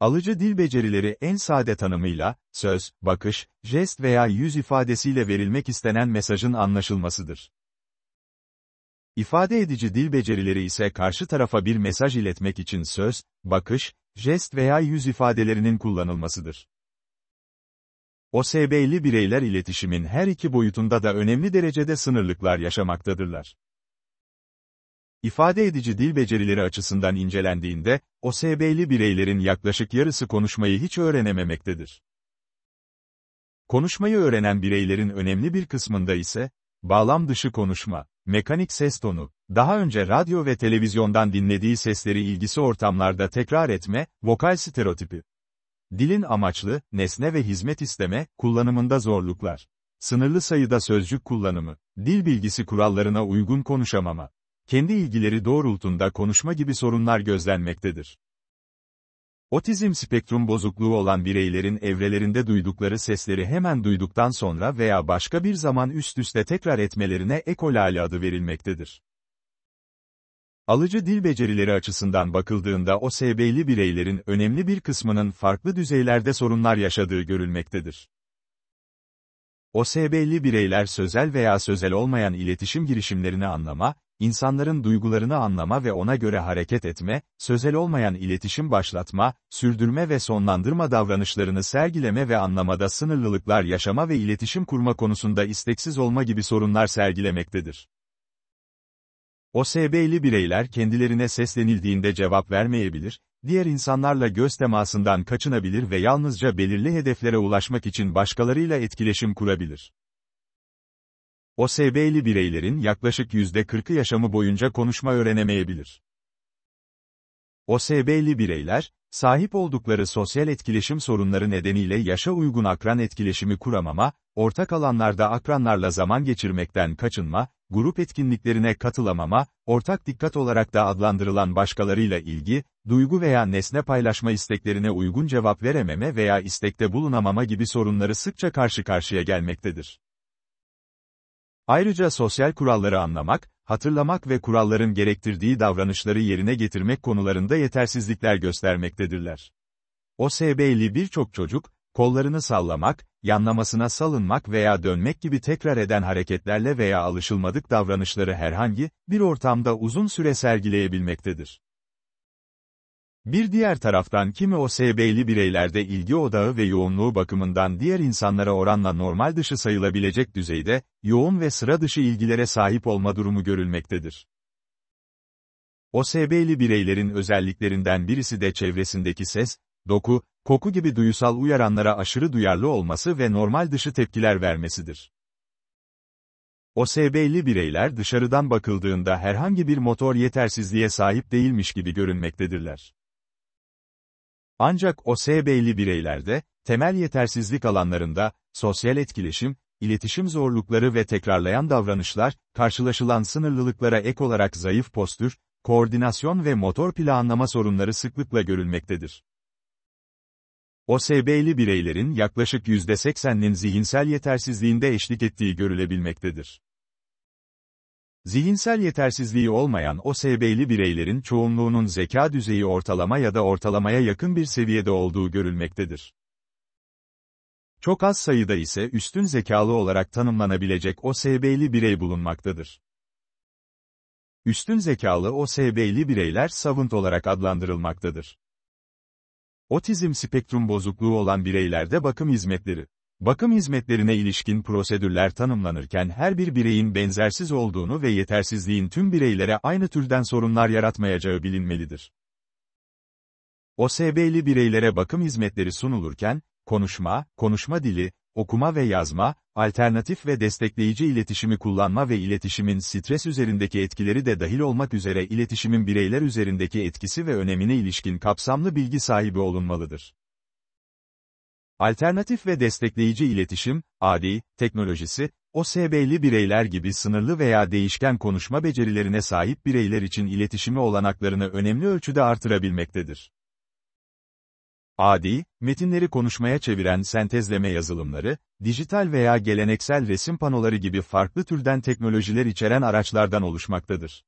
Alıcı dil becerileri en sade tanımıyla, söz, bakış, jest veya yüz ifadesiyle verilmek istenen mesajın anlaşılmasıdır. İfade edici dil becerileri ise karşı tarafa bir mesaj iletmek için söz, bakış, jest veya yüz ifadelerinin kullanılmasıdır. OSB'li bireyler iletişimin her iki boyutunda da önemli derecede sınırlıklar yaşamaktadırlar. İfade edici dil becerileri açısından incelendiğinde, OSB'li bireylerin yaklaşık yarısı konuşmayı hiç öğrenememektedir. Konuşmayı öğrenen bireylerin önemli bir kısmında ise, bağlam dışı konuşma, mekanik ses tonu, daha önce radyo ve televizyondan dinlediği sesleri ilgisi ortamlarda tekrar etme, vokal stereotipi. Dilin amaçlı, nesne ve hizmet isteme, kullanımında zorluklar. Sınırlı sayıda sözcük kullanımı, dil bilgisi kurallarına uygun konuşamama kendi ilgileri doğrultunda konuşma gibi sorunlar gözlenmektedir. Otizm spektrum bozukluğu olan bireylerin evrelerinde duydukları sesleri hemen duyduktan sonra veya başka bir zaman üst üste tekrar etmelerine ekolali adı verilmektedir. Alıcı dil becerileri açısından bakıldığında o SB'li bireylerin önemli bir kısmının farklı düzeylerde sorunlar yaşadığı görülmektedir. OSB'li bireyler sözel veya sözel olmayan iletişim girişimlerini anlama, insanların duygularını anlama ve ona göre hareket etme, sözel olmayan iletişim başlatma, sürdürme ve sonlandırma davranışlarını sergileme ve anlamada sınırlılıklar yaşama ve iletişim kurma konusunda isteksiz olma gibi sorunlar sergilemektedir. OSB'li bireyler kendilerine seslenildiğinde cevap vermeyebilir, diğer insanlarla göz temasından kaçınabilir ve yalnızca belirli hedeflere ulaşmak için başkalarıyla etkileşim kurabilir. OSB'li bireylerin yaklaşık %40'ı yaşamı boyunca konuşma öğrenemeyebilir. OSB'li bireyler, sahip oldukları sosyal etkileşim sorunları nedeniyle yaşa uygun akran etkileşimi kuramama, ortak alanlarda akranlarla zaman geçirmekten kaçınma, grup etkinliklerine katılamama, ortak dikkat olarak da adlandırılan başkalarıyla ilgi, duygu veya nesne paylaşma isteklerine uygun cevap verememe veya istekte bulunamama gibi sorunları sıkça karşı karşıya gelmektedir. Ayrıca sosyal kuralları anlamak, hatırlamak ve kuralların gerektirdiği davranışları yerine getirmek konularında yetersizlikler göstermektedirler. OSB'li birçok çocuk, kollarını sallamak, yanlamasına salınmak veya dönmek gibi tekrar eden hareketlerle veya alışılmadık davranışları herhangi bir ortamda uzun süre sergileyebilmektedir. Bir diğer taraftan kimi OSB'li bireylerde ilgi odağı ve yoğunluğu bakımından diğer insanlara oranla normal dışı sayılabilecek düzeyde, yoğun ve sıra dışı ilgilere sahip olma durumu görülmektedir. OSB'li bireylerin özelliklerinden birisi de çevresindeki ses, doku, koku gibi duyusal uyaranlara aşırı duyarlı olması ve normal dışı tepkiler vermesidir. OSB'li bireyler dışarıdan bakıldığında herhangi bir motor yetersizliğe sahip değilmiş gibi görünmektedirler. Ancak OSB'li bireylerde, temel yetersizlik alanlarında, sosyal etkileşim, iletişim zorlukları ve tekrarlayan davranışlar, karşılaşılan sınırlılıklara ek olarak zayıf postür, koordinasyon ve motor planlama sorunları sıklıkla görülmektedir. OSB'li bireylerin yaklaşık %80'nin zihinsel yetersizliğinde eşlik ettiği görülebilmektedir. Zihinsel yetersizliği olmayan OSB'li bireylerin çoğunluğunun zeka düzeyi ortalama ya da ortalamaya yakın bir seviyede olduğu görülmektedir. Çok az sayıda ise üstün zekalı olarak tanımlanabilecek OSB'li birey bulunmaktadır. Üstün zekalı OSB'li bireyler savunt olarak adlandırılmaktadır. Otizm spektrum bozukluğu olan bireylerde bakım hizmetleri Bakım hizmetlerine ilişkin prosedürler tanımlanırken her bir bireyin benzersiz olduğunu ve yetersizliğin tüm bireylere aynı türden sorunlar yaratmayacağı bilinmelidir. OSB'li bireylere bakım hizmetleri sunulurken, konuşma, konuşma dili, okuma ve yazma, alternatif ve destekleyici iletişimi kullanma ve iletişimin stres üzerindeki etkileri de dahil olmak üzere iletişimin bireyler üzerindeki etkisi ve önemine ilişkin kapsamlı bilgi sahibi olunmalıdır. Alternatif ve destekleyici iletişim, ADI, teknolojisi, OSB'li bireyler gibi sınırlı veya değişken konuşma becerilerine sahip bireyler için iletişimi olanaklarını önemli ölçüde artırabilmektedir. Adi, metinleri konuşmaya çeviren sentezleme yazılımları, dijital veya geleneksel resim panoları gibi farklı türden teknolojiler içeren araçlardan oluşmaktadır.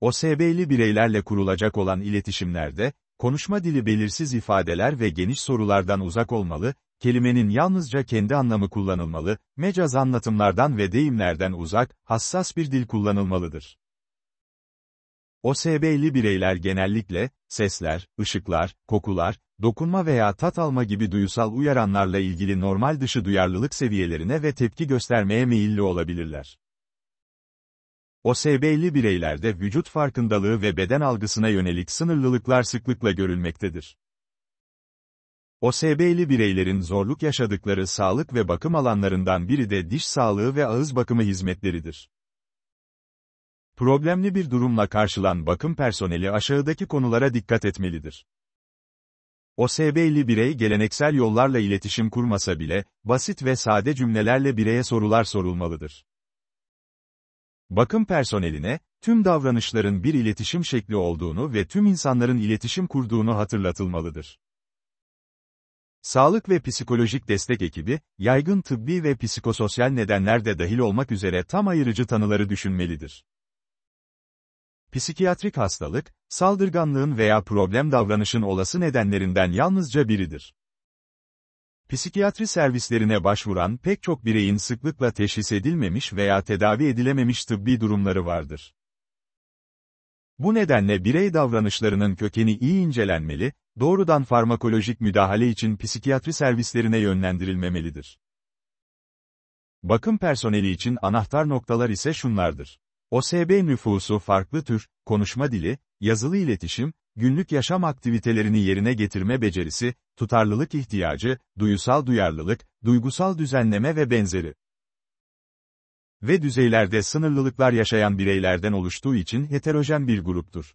OSB'li bireylerle kurulacak olan iletişimlerde, Konuşma dili belirsiz ifadeler ve geniş sorulardan uzak olmalı, kelimenin yalnızca kendi anlamı kullanılmalı, mecaz anlatımlardan ve deyimlerden uzak, hassas bir dil kullanılmalıdır. OSB'li bireyler genellikle, sesler, ışıklar, kokular, dokunma veya tat alma gibi duyusal uyaranlarla ilgili normal dışı duyarlılık seviyelerine ve tepki göstermeye meyilli olabilirler. OSB'li bireylerde vücut farkındalığı ve beden algısına yönelik sınırlılıklar sıklıkla görülmektedir. OSB'li bireylerin zorluk yaşadıkları sağlık ve bakım alanlarından biri de diş sağlığı ve ağız bakımı hizmetleridir. Problemli bir durumla karşılan bakım personeli aşağıdaki konulara dikkat etmelidir. OSB'li birey geleneksel yollarla iletişim kurmasa bile, basit ve sade cümlelerle bireye sorular sorulmalıdır. Bakım personeline, tüm davranışların bir iletişim şekli olduğunu ve tüm insanların iletişim kurduğunu hatırlatılmalıdır. Sağlık ve psikolojik destek ekibi, yaygın tıbbi ve psikososyal nedenler de dahil olmak üzere tam ayırıcı tanıları düşünmelidir. Psikiyatrik hastalık, saldırganlığın veya problem davranışın olası nedenlerinden yalnızca biridir. Psikiyatri servislerine başvuran pek çok bireyin sıklıkla teşhis edilmemiş veya tedavi edilememiş tıbbi durumları vardır. Bu nedenle birey davranışlarının kökeni iyi incelenmeli, doğrudan farmakolojik müdahale için psikiyatri servislerine yönlendirilmemelidir. Bakım personeli için anahtar noktalar ise şunlardır. OSB nüfusu farklı tür, konuşma dili, yazılı iletişim, günlük yaşam aktivitelerini yerine getirme becerisi, tutarlılık ihtiyacı, duyusal duyarlılık, duygusal düzenleme ve benzeri. Ve düzeylerde sınırlılıklar yaşayan bireylerden oluştuğu için heterojen bir gruptur.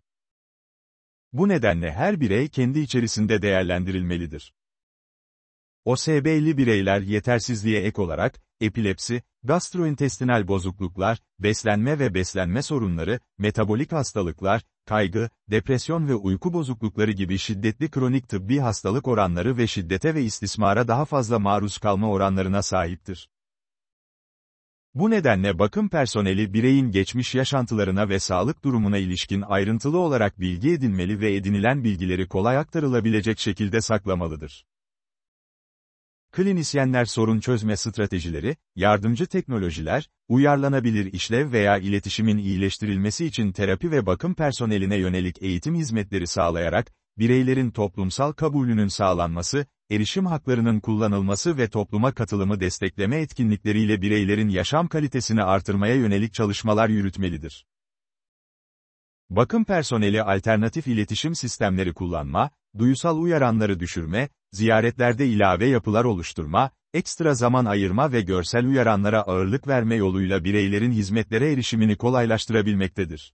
Bu nedenle her birey kendi içerisinde değerlendirilmelidir. OSB'li bireyler yetersizliğe ek olarak, epilepsi, gastrointestinal bozukluklar, beslenme ve beslenme sorunları, metabolik hastalıklar, kaygı, depresyon ve uyku bozuklukları gibi şiddetli kronik tıbbi hastalık oranları ve şiddete ve istismara daha fazla maruz kalma oranlarına sahiptir. Bu nedenle bakım personeli bireyin geçmiş yaşantılarına ve sağlık durumuna ilişkin ayrıntılı olarak bilgi edinmeli ve edinilen bilgileri kolay aktarılabilecek şekilde saklamalıdır. Klinisyenler sorun çözme stratejileri, yardımcı teknolojiler, uyarlanabilir işlev veya iletişimin iyileştirilmesi için terapi ve bakım personeline yönelik eğitim hizmetleri sağlayarak, bireylerin toplumsal kabulünün sağlanması, erişim haklarının kullanılması ve topluma katılımı destekleme etkinlikleriyle bireylerin yaşam kalitesini artırmaya yönelik çalışmalar yürütmelidir. Bakım personeli alternatif iletişim sistemleri kullanma, duyusal uyaranları düşürme, ziyaretlerde ilave yapılar oluşturma, ekstra zaman ayırma ve görsel uyaranlara ağırlık verme yoluyla bireylerin hizmetlere erişimini kolaylaştırabilmektedir.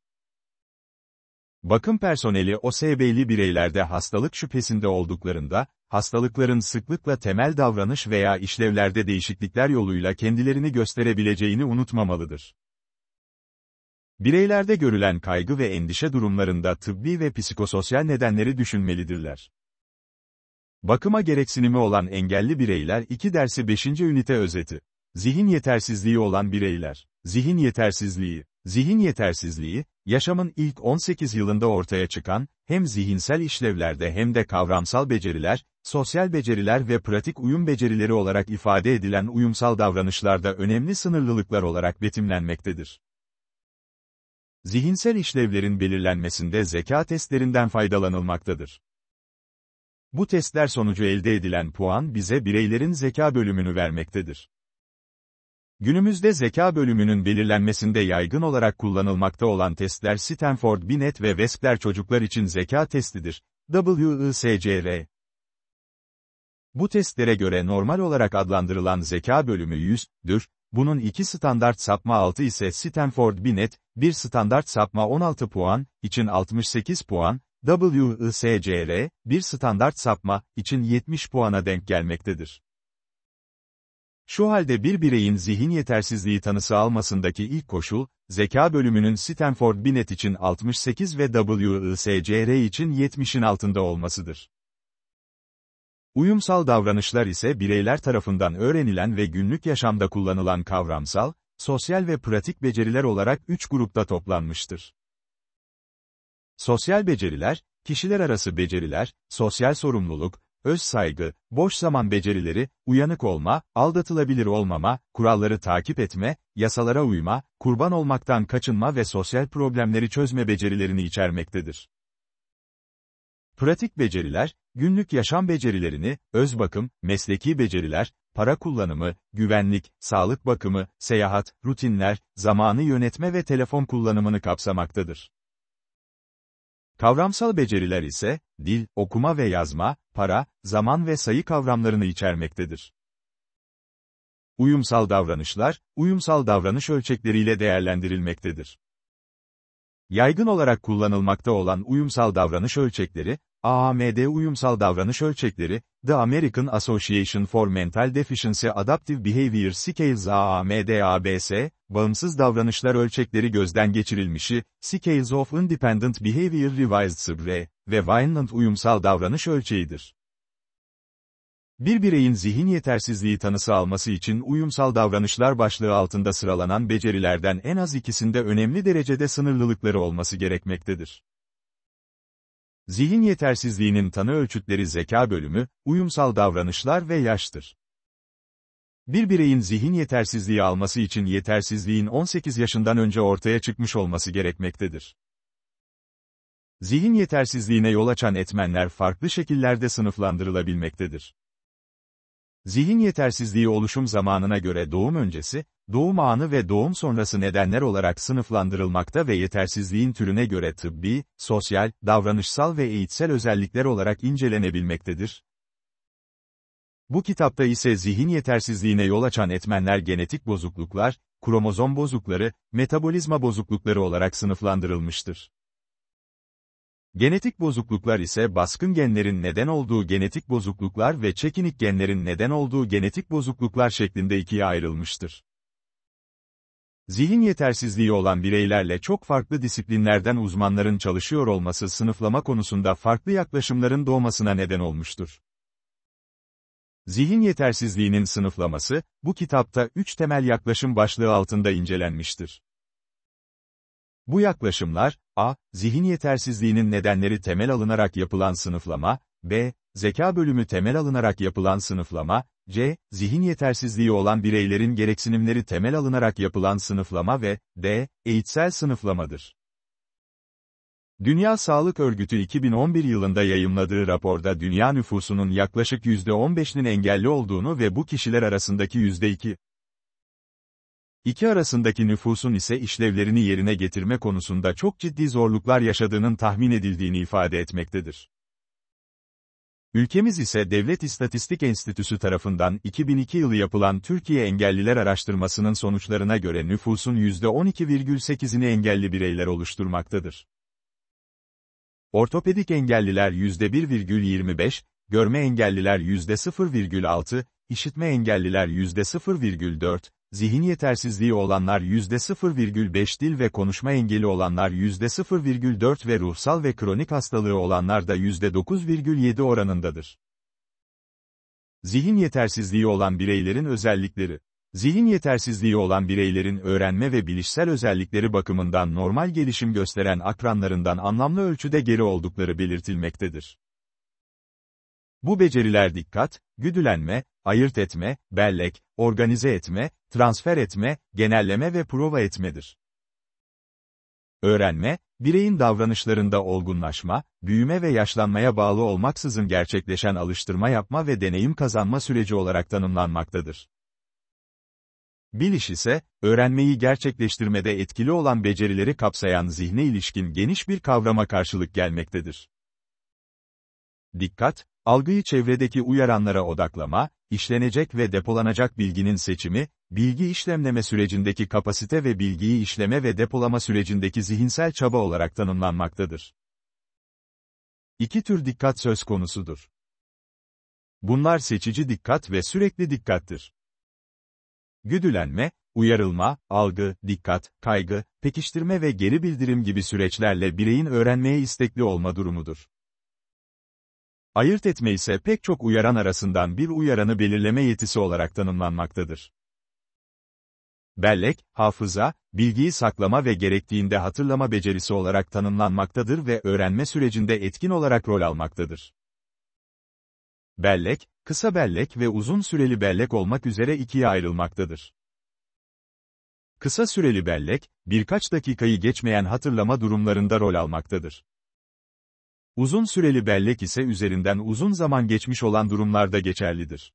Bakım personeli OSB'li bireylerde hastalık şüphesinde olduklarında, hastalıkların sıklıkla temel davranış veya işlevlerde değişiklikler yoluyla kendilerini gösterebileceğini unutmamalıdır. Bireylerde görülen kaygı ve endişe durumlarında tıbbi ve psikososyal nedenleri düşünmelidirler. Bakıma gereksinimi olan engelli bireyler 2 dersi 5. ünite özeti. Zihin yetersizliği olan bireyler. Zihin yetersizliği. Zihin yetersizliği, yaşamın ilk 18 yılında ortaya çıkan, hem zihinsel işlevlerde hem de kavramsal beceriler, sosyal beceriler ve pratik uyum becerileri olarak ifade edilen uyumsal davranışlarda önemli sınırlılıklar olarak betimlenmektedir. Zihinsel işlevlerin belirlenmesinde zeka testlerinden faydalanılmaktadır. Bu testler sonucu elde edilen puan bize bireylerin zeka bölümünü vermektedir. Günümüzde zeka bölümünün belirlenmesinde yaygın olarak kullanılmakta olan testler Stanford Binet ve Vespler çocuklar için zeka testidir. WISCR Bu testlere göre normal olarak adlandırılan zeka bölümü 100'dür, bunun iki standart sapma 6 ise Stanford Binet, bir standart sapma 16 puan, için 68 puan, WISCR, bir standart sapma, için 70 puana denk gelmektedir. Şu halde bir bireyin zihin yetersizliği tanısı almasındaki ilk koşul, zeka bölümünün Stanford Binet için 68 ve WISCR için 70'in altında olmasıdır. Uyumsal davranışlar ise bireyler tarafından öğrenilen ve günlük yaşamda kullanılan kavramsal, sosyal ve pratik beceriler olarak üç grupta toplanmıştır. Sosyal beceriler, kişiler arası beceriler, sosyal sorumluluk, öz saygı, boş zaman becerileri, uyanık olma, aldatılabilir olmama, kuralları takip etme, yasalara uyma, kurban olmaktan kaçınma ve sosyal problemleri çözme becerilerini içermektedir. Pratik beceriler, günlük yaşam becerilerini, öz bakım, mesleki beceriler, para kullanımı, güvenlik, sağlık bakımı, seyahat, rutinler, zamanı yönetme ve telefon kullanımını kapsamaktadır. Kavramsal beceriler ise, dil, okuma ve yazma, para, zaman ve sayı kavramlarını içermektedir. Uyumsal davranışlar, uyumsal davranış ölçekleriyle değerlendirilmektedir. Yaygın olarak kullanılmakta olan uyumsal davranış ölçekleri, AAMD uyumsal davranış ölçekleri, The American Association for Mental Deficiency Adaptive Behavior Scales AAMD-ABS, Bağımsız Davranışlar Ölçekleri Gözden Geçirilmişi, Scales of Independent Behavior Revised Survey ve Vineland Uyumsal Davranış Ölçeğidir. Bir bireyin zihin yetersizliği tanısı alması için uyumsal davranışlar başlığı altında sıralanan becerilerden en az ikisinde önemli derecede sınırlılıkları olması gerekmektedir. Zihin yetersizliğinin tanı ölçütleri zeka bölümü, uyumsal davranışlar ve yaştır. Bir bireyin zihin yetersizliği alması için yetersizliğin 18 yaşından önce ortaya çıkmış olması gerekmektedir. Zihin yetersizliğine yol açan etmenler farklı şekillerde sınıflandırılabilmektedir. Zihin yetersizliği oluşum zamanına göre doğum öncesi, doğum anı ve doğum sonrası nedenler olarak sınıflandırılmakta ve yetersizliğin türüne göre tıbbi, sosyal, davranışsal ve eğitsel özellikler olarak incelenebilmektedir. Bu kitapta ise zihin yetersizliğine yol açan etmenler genetik bozukluklar, kromozom bozukları, metabolizma bozuklukları olarak sınıflandırılmıştır. Genetik bozukluklar ise baskın genlerin neden olduğu genetik bozukluklar ve çekinik genlerin neden olduğu genetik bozukluklar şeklinde ikiye ayrılmıştır. Zihin yetersizliği olan bireylerle çok farklı disiplinlerden uzmanların çalışıyor olması sınıflama konusunda farklı yaklaşımların doğmasına neden olmuştur. Zihin yetersizliğinin sınıflaması, bu kitapta üç temel yaklaşım başlığı altında incelenmiştir. Bu yaklaşımlar, a. Zihin yetersizliğinin nedenleri temel alınarak yapılan sınıflama, B. Zeka bölümü temel alınarak yapılan sınıflama, C. Zihin yetersizliği olan bireylerin gereksinimleri temel alınarak yapılan sınıflama ve D. Eğitsel sınıflamadır. Dünya Sağlık Örgütü 2011 yılında yayımladığı raporda dünya nüfusunun yaklaşık %15'nin engelli olduğunu ve bu kişiler arasındaki %2, iki arasındaki nüfusun ise işlevlerini yerine getirme konusunda çok ciddi zorluklar yaşadığının tahmin edildiğini ifade etmektedir. Ülkemiz ise Devlet İstatistik Enstitüsü tarafından 2002 yılı yapılan Türkiye Engelliler Araştırmasının sonuçlarına göre nüfusun %12,8'ini engelli bireyler oluşturmaktadır. Ortopedik engelliler %1,25, görme engelliler %0,6, işitme engelliler %0,4, Zihin yetersizliği olanlar %0,5 dil ve konuşma engeli olanlar %0,4 ve ruhsal ve kronik hastalığı olanlar da %9,7 oranındadır. Zihin yetersizliği olan bireylerin özellikleri Zihin yetersizliği olan bireylerin öğrenme ve bilişsel özellikleri bakımından normal gelişim gösteren akranlarından anlamlı ölçüde geri oldukları belirtilmektedir. Bu beceriler dikkat, güdülenme, ayırt etme, bellek, organize etme, transfer etme, genelleme ve prova etmedir. Öğrenme, bireyin davranışlarında olgunlaşma, büyüme ve yaşlanmaya bağlı olmaksızın gerçekleşen alıştırma yapma ve deneyim kazanma süreci olarak tanımlanmaktadır. Biliş ise, öğrenmeyi gerçekleştirmede etkili olan becerileri kapsayan zihne ilişkin geniş bir kavrama karşılık gelmektedir. Dikkat, Algıyı çevredeki uyaranlara odaklama, işlenecek ve depolanacak bilginin seçimi, bilgi işlemleme sürecindeki kapasite ve bilgiyi işleme ve depolama sürecindeki zihinsel çaba olarak tanımlanmaktadır. İki tür dikkat söz konusudur. Bunlar seçici dikkat ve sürekli dikkattir. Güdülenme, uyarılma, algı, dikkat, kaygı, pekiştirme ve geri bildirim gibi süreçlerle bireyin öğrenmeye istekli olma durumudur. Ayırt etme ise pek çok uyaran arasından bir uyaranı belirleme yetisi olarak tanımlanmaktadır. Bellek, hafıza, bilgiyi saklama ve gerektiğinde hatırlama becerisi olarak tanımlanmaktadır ve öğrenme sürecinde etkin olarak rol almaktadır. Bellek, kısa bellek ve uzun süreli bellek olmak üzere ikiye ayrılmaktadır. Kısa süreli bellek, birkaç dakikayı geçmeyen hatırlama durumlarında rol almaktadır. Uzun süreli bellek ise üzerinden uzun zaman geçmiş olan durumlarda geçerlidir.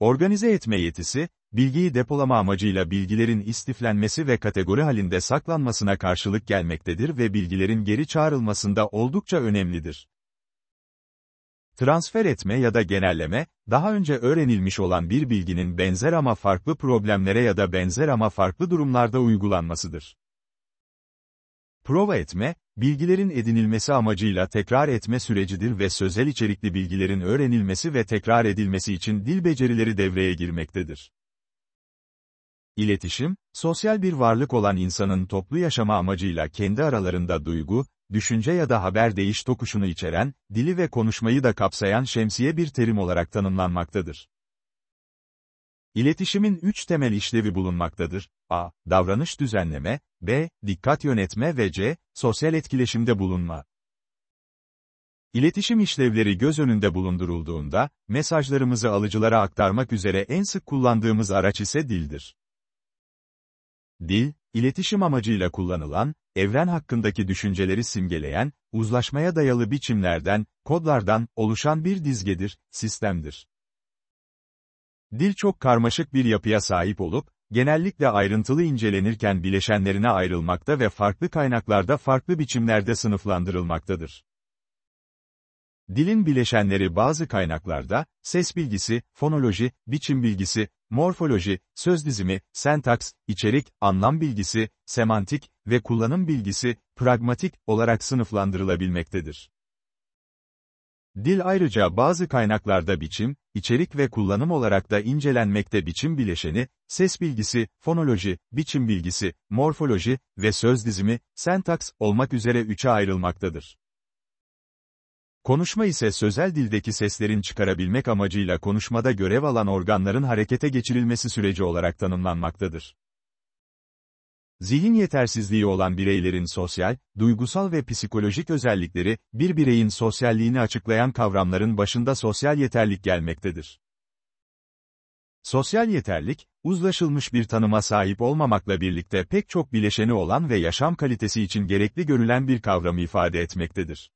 Organize etme yetisi, bilgiyi depolama amacıyla bilgilerin istiflenmesi ve kategori halinde saklanmasına karşılık gelmektedir ve bilgilerin geri çağrılmasında oldukça önemlidir. Transfer etme ya da genelleme, daha önce öğrenilmiş olan bir bilginin benzer ama farklı problemlere ya da benzer ama farklı durumlarda uygulanmasıdır. Prova etme, bilgilerin edinilmesi amacıyla tekrar etme sürecidir ve sözel içerikli bilgilerin öğrenilmesi ve tekrar edilmesi için dil becerileri devreye girmektedir. İletişim, sosyal bir varlık olan insanın toplu yaşama amacıyla kendi aralarında duygu, düşünce ya da haber değiş tokuşunu içeren, dili ve konuşmayı da kapsayan şemsiye bir terim olarak tanımlanmaktadır. İletişimin üç temel işlevi bulunmaktadır. a. Davranış düzenleme, b. Dikkat yönetme ve c. Sosyal etkileşimde bulunma. İletişim işlevleri göz önünde bulundurulduğunda, mesajlarımızı alıcılara aktarmak üzere en sık kullandığımız araç ise dildir. Dil, iletişim amacıyla kullanılan, evren hakkındaki düşünceleri simgeleyen, uzlaşmaya dayalı biçimlerden, kodlardan oluşan bir dizgedir, sistemdir. Dil çok karmaşık bir yapıya sahip olup, genellikle ayrıntılı incelenirken bileşenlerine ayrılmakta ve farklı kaynaklarda farklı biçimlerde sınıflandırılmaktadır. Dilin bileşenleri bazı kaynaklarda, ses bilgisi, fonoloji, biçim bilgisi, morfoloji, söz dizimi, sentaks, içerik, anlam bilgisi, semantik ve kullanım bilgisi, pragmatik olarak sınıflandırılabilmektedir. Dil ayrıca bazı kaynaklarda biçim, İçerik ve kullanım olarak da incelenmekte biçim bileşeni, ses bilgisi, fonoloji, biçim bilgisi, morfoloji ve söz dizimi, sentaks olmak üzere üçe ayrılmaktadır. Konuşma ise sözel dildeki seslerin çıkarabilmek amacıyla konuşmada görev alan organların harekete geçirilmesi süreci olarak tanımlanmaktadır. Zihin yetersizliği olan bireylerin sosyal, duygusal ve psikolojik özellikleri, bir bireyin sosyalliğini açıklayan kavramların başında sosyal yeterlik gelmektedir. Sosyal yeterlik, uzlaşılmış bir tanıma sahip olmamakla birlikte pek çok bileşeni olan ve yaşam kalitesi için gerekli görülen bir kavramı ifade etmektedir.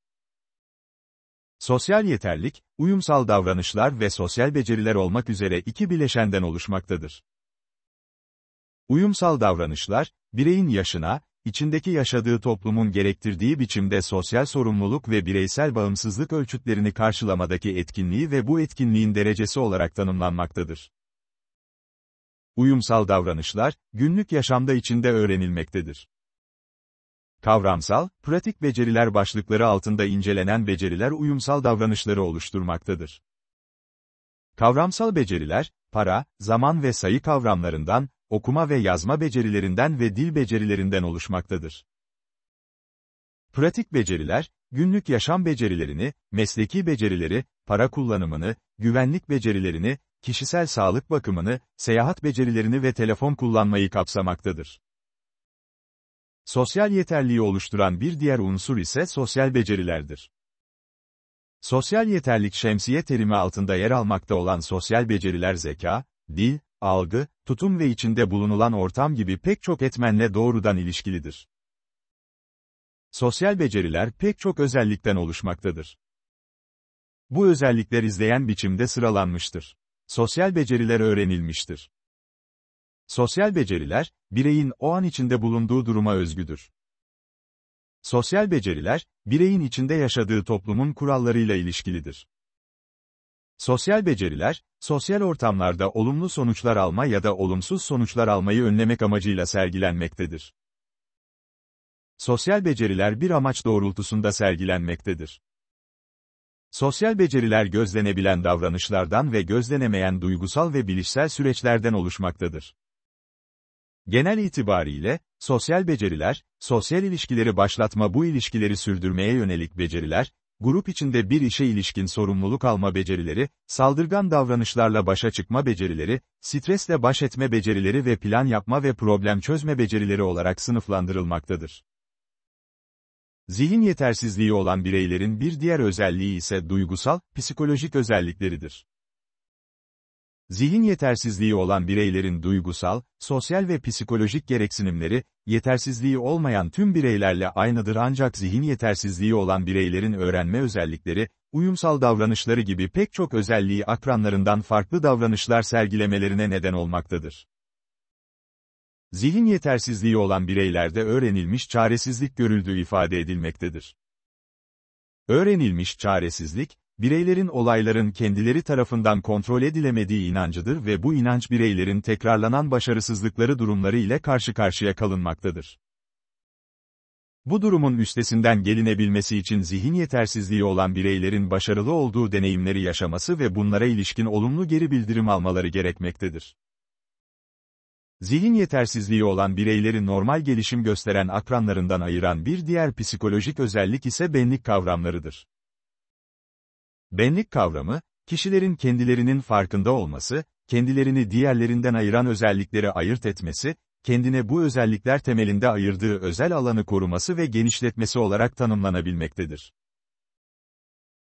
Sosyal yeterlik, uyumsal davranışlar ve sosyal beceriler olmak üzere iki bileşenden oluşmaktadır. Uyumsal davranışlar, bireyin yaşına, içindeki yaşadığı toplumun gerektirdiği biçimde sosyal sorumluluk ve bireysel bağımsızlık ölçütlerini karşılamadaki etkinliği ve bu etkinliğin derecesi olarak tanımlanmaktadır. Uyumsal davranışlar, günlük yaşamda içinde öğrenilmektedir. Kavramsal, pratik beceriler başlıkları altında incelenen beceriler uyumsal davranışları oluşturmaktadır. Kavramsal beceriler, para, zaman ve sayı kavramlarından, okuma ve yazma becerilerinden ve dil becerilerinden oluşmaktadır. Pratik beceriler, günlük yaşam becerilerini, mesleki becerileri, para kullanımını, güvenlik becerilerini, kişisel sağlık bakımını, seyahat becerilerini ve telefon kullanmayı kapsamaktadır. Sosyal yeterliği oluşturan bir diğer unsur ise sosyal becerilerdir. Sosyal yeterlik şemsiye terimi altında yer almakta olan sosyal beceriler zeka, dil, algı, tutum ve içinde bulunulan ortam gibi pek çok etmenle doğrudan ilişkilidir. Sosyal beceriler pek çok özellikten oluşmaktadır. Bu özellikler izleyen biçimde sıralanmıştır. Sosyal beceriler öğrenilmiştir. Sosyal beceriler, bireyin o an içinde bulunduğu duruma özgüdür. Sosyal beceriler, bireyin içinde yaşadığı toplumun kurallarıyla ilişkilidir. Sosyal beceriler, sosyal ortamlarda olumlu sonuçlar alma ya da olumsuz sonuçlar almayı önlemek amacıyla sergilenmektedir. Sosyal beceriler bir amaç doğrultusunda sergilenmektedir. Sosyal beceriler gözlenebilen davranışlardan ve gözlenemeyen duygusal ve bilişsel süreçlerden oluşmaktadır. Genel itibariyle, sosyal beceriler, sosyal ilişkileri başlatma bu ilişkileri sürdürmeye yönelik beceriler, grup içinde bir işe ilişkin sorumluluk alma becerileri, saldırgan davranışlarla başa çıkma becerileri, stresle baş etme becerileri ve plan yapma ve problem çözme becerileri olarak sınıflandırılmaktadır. Zihin yetersizliği olan bireylerin bir diğer özelliği ise duygusal, psikolojik özellikleridir. Zihin yetersizliği olan bireylerin duygusal, sosyal ve psikolojik gereksinimleri, yetersizliği olmayan tüm bireylerle aynıdır ancak zihin yetersizliği olan bireylerin öğrenme özellikleri, uyumsal davranışları gibi pek çok özelliği akranlarından farklı davranışlar sergilemelerine neden olmaktadır. Zihin yetersizliği olan bireylerde öğrenilmiş çaresizlik görüldüğü ifade edilmektedir. Öğrenilmiş çaresizlik, bireylerin olayların kendileri tarafından kontrol edilemediği inancıdır ve bu inanç bireylerin tekrarlanan başarısızlıkları durumları ile karşı karşıya kalınmaktadır. Bu durumun üstesinden gelinebilmesi için zihin yetersizliği olan bireylerin başarılı olduğu deneyimleri yaşaması ve bunlara ilişkin olumlu geri bildirim almaları gerekmektedir. Zihin yetersizliği olan bireyleri normal gelişim gösteren akranlarından ayıran bir diğer psikolojik özellik ise benlik kavramlarıdır. Benlik kavramı, kişilerin kendilerinin farkında olması, kendilerini diğerlerinden ayıran özellikleri ayırt etmesi, kendine bu özellikler temelinde ayırdığı özel alanı koruması ve genişletmesi olarak tanımlanabilmektedir.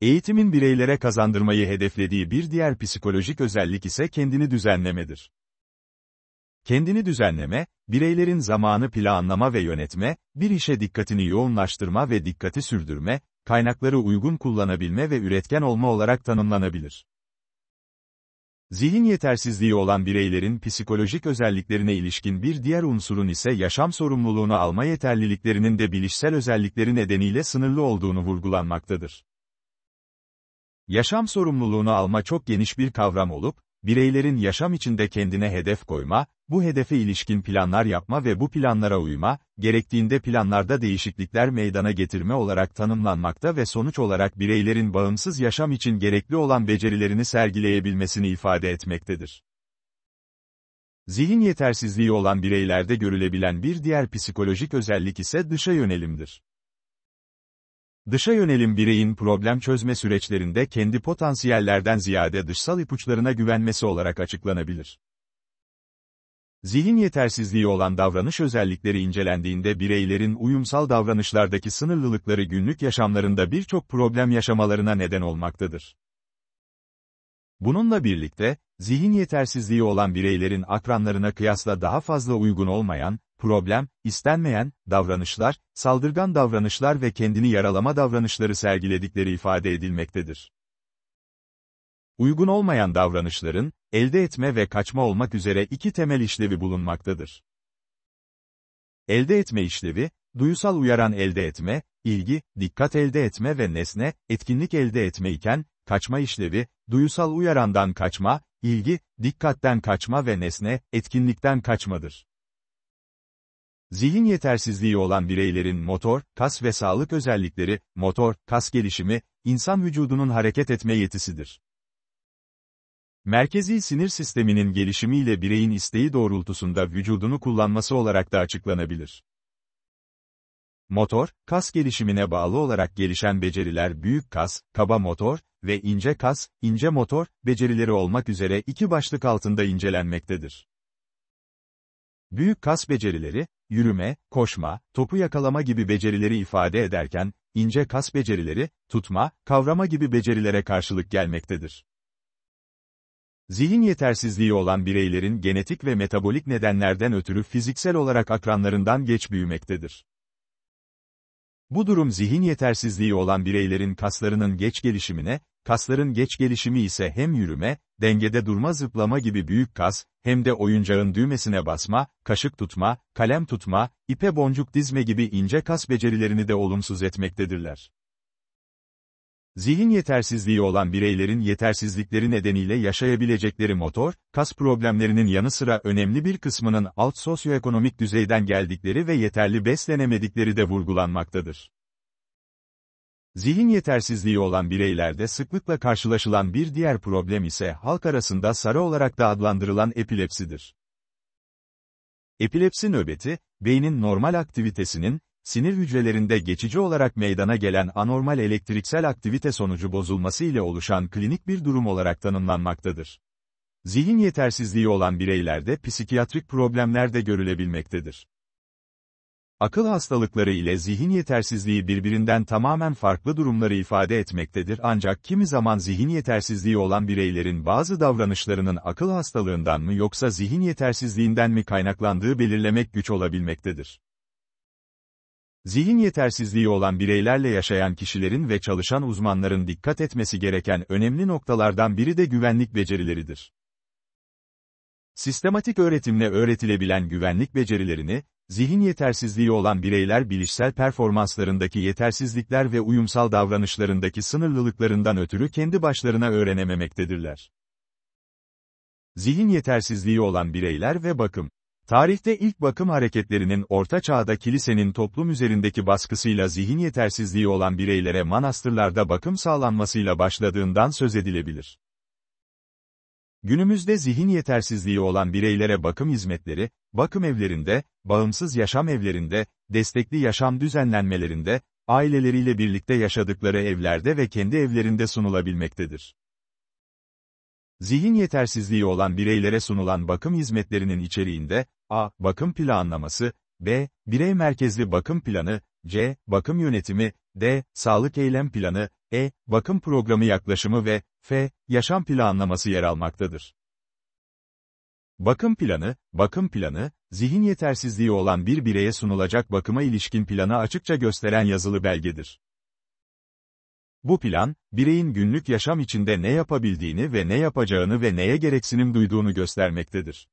Eğitimin bireylere kazandırmayı hedeflediği bir diğer psikolojik özellik ise kendini düzenlemedir. Kendini düzenleme, bireylerin zamanı planlama ve yönetme, bir işe dikkatini yoğunlaştırma ve dikkati sürdürme, kaynakları uygun kullanabilme ve üretken olma olarak tanımlanabilir. Zihin yetersizliği olan bireylerin psikolojik özelliklerine ilişkin bir diğer unsurun ise yaşam sorumluluğunu alma yeterliliklerinin de bilişsel özellikleri nedeniyle sınırlı olduğunu vurgulanmaktadır. Yaşam sorumluluğunu alma çok geniş bir kavram olup, bireylerin yaşam içinde kendine hedef koyma, bu hedefe ilişkin planlar yapma ve bu planlara uyma, gerektiğinde planlarda değişiklikler meydana getirme olarak tanımlanmakta ve sonuç olarak bireylerin bağımsız yaşam için gerekli olan becerilerini sergileyebilmesini ifade etmektedir. Zihin yetersizliği olan bireylerde görülebilen bir diğer psikolojik özellik ise dışa yönelimdir. Dışa yönelim bireyin problem çözme süreçlerinde kendi potansiyellerden ziyade dışsal ipuçlarına güvenmesi olarak açıklanabilir. Zihin yetersizliği olan davranış özellikleri incelendiğinde bireylerin uyumsal davranışlardaki sınırlılıkları günlük yaşamlarında birçok problem yaşamalarına neden olmaktadır. Bununla birlikte, zihin yetersizliği olan bireylerin akranlarına kıyasla daha fazla uygun olmayan, problem, istenmeyen, davranışlar, saldırgan davranışlar ve kendini yaralama davranışları sergiledikleri ifade edilmektedir. Uygun olmayan davranışların, elde etme ve kaçma olmak üzere iki temel işlevi bulunmaktadır. Elde etme işlevi, duyusal uyaran elde etme, ilgi, dikkat elde etme ve nesne, etkinlik elde etmeyken, kaçma işlevi, duyusal uyarandan kaçma, ilgi, dikkatten kaçma ve nesne, etkinlikten kaçmadır. Zihin yetersizliği olan bireylerin motor, kas ve sağlık özellikleri, motor, kas gelişimi, insan vücudunun hareket etme yetisidir. Merkezi sinir sisteminin gelişimiyle bireyin isteği doğrultusunda vücudunu kullanması olarak da açıklanabilir. Motor, kas gelişimine bağlı olarak gelişen beceriler büyük kas, kaba motor ve ince kas, ince motor becerileri olmak üzere iki başlık altında incelenmektedir. Büyük kas becerileri, yürüme, koşma, topu yakalama gibi becerileri ifade ederken, ince kas becerileri, tutma, kavrama gibi becerilere karşılık gelmektedir. Zihin yetersizliği olan bireylerin genetik ve metabolik nedenlerden ötürü fiziksel olarak akranlarından geç büyümektedir. Bu durum zihin yetersizliği olan bireylerin kaslarının geç gelişimine, kasların geç gelişimi ise hem yürüme, dengede durma zıplama gibi büyük kas, hem de oyuncağın düğmesine basma, kaşık tutma, kalem tutma, ipe boncuk dizme gibi ince kas becerilerini de olumsuz etmektedirler. Zihin yetersizliği olan bireylerin yetersizlikleri nedeniyle yaşayabilecekleri motor, kas problemlerinin yanı sıra önemli bir kısmının alt sosyoekonomik düzeyden geldikleri ve yeterli beslenemedikleri de vurgulanmaktadır. Zihin yetersizliği olan bireylerde sıklıkla karşılaşılan bir diğer problem ise halk arasında sarı olarak da adlandırılan epilepsidir. Epilepsi nöbeti, beynin normal aktivitesinin, sinir hücrelerinde geçici olarak meydana gelen anormal elektriksel aktivite sonucu bozulması ile oluşan klinik bir durum olarak tanımlanmaktadır. Zihin yetersizliği olan bireylerde psikiyatrik problemler de görülebilmektedir. Akıl hastalıkları ile zihin yetersizliği birbirinden tamamen farklı durumları ifade etmektedir ancak kimi zaman zihin yetersizliği olan bireylerin bazı davranışlarının akıl hastalığından mı yoksa zihin yetersizliğinden mi kaynaklandığı belirlemek güç olabilmektedir. Zihin yetersizliği olan bireylerle yaşayan kişilerin ve çalışan uzmanların dikkat etmesi gereken önemli noktalardan biri de güvenlik becerileridir. Sistematik öğretimle öğretilebilen güvenlik becerilerini, zihin yetersizliği olan bireyler bilişsel performanslarındaki yetersizlikler ve uyumsal davranışlarındaki sınırlılıklarından ötürü kendi başlarına öğrenememektedirler. Zihin yetersizliği olan bireyler ve bakım Tarihte ilk bakım hareketlerinin Orta Çağ'da kilisenin toplum üzerindeki baskısıyla zihin yetersizliği olan bireylere manastırlarda bakım sağlanmasıyla başladığından söz edilebilir. Günümüzde zihin yetersizliği olan bireylere bakım hizmetleri, bakım evlerinde, bağımsız yaşam evlerinde, destekli yaşam düzenlenmelerinde, aileleriyle birlikte yaşadıkları evlerde ve kendi evlerinde sunulabilmektedir. Zihin yetersizliği olan bireylere sunulan bakım hizmetlerinin içeriğinde, a. Bakım planlaması, b. Birey merkezli bakım planı, c. Bakım yönetimi, d. Sağlık eylem planı, e. Bakım programı yaklaşımı ve f. Yaşam planlaması yer almaktadır. Bakım planı, bakım planı, zihin yetersizliği olan bir bireye sunulacak bakıma ilişkin planı açıkça gösteren yazılı belgedir. Bu plan, bireyin günlük yaşam içinde ne yapabildiğini ve ne yapacağını ve neye gereksinim duyduğunu göstermektedir.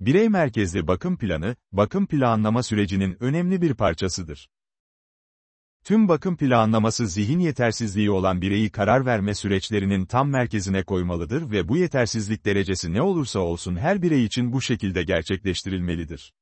Birey merkezli bakım planı, bakım planlama sürecinin önemli bir parçasıdır. Tüm bakım planlaması zihin yetersizliği olan bireyi karar verme süreçlerinin tam merkezine koymalıdır ve bu yetersizlik derecesi ne olursa olsun her birey için bu şekilde gerçekleştirilmelidir.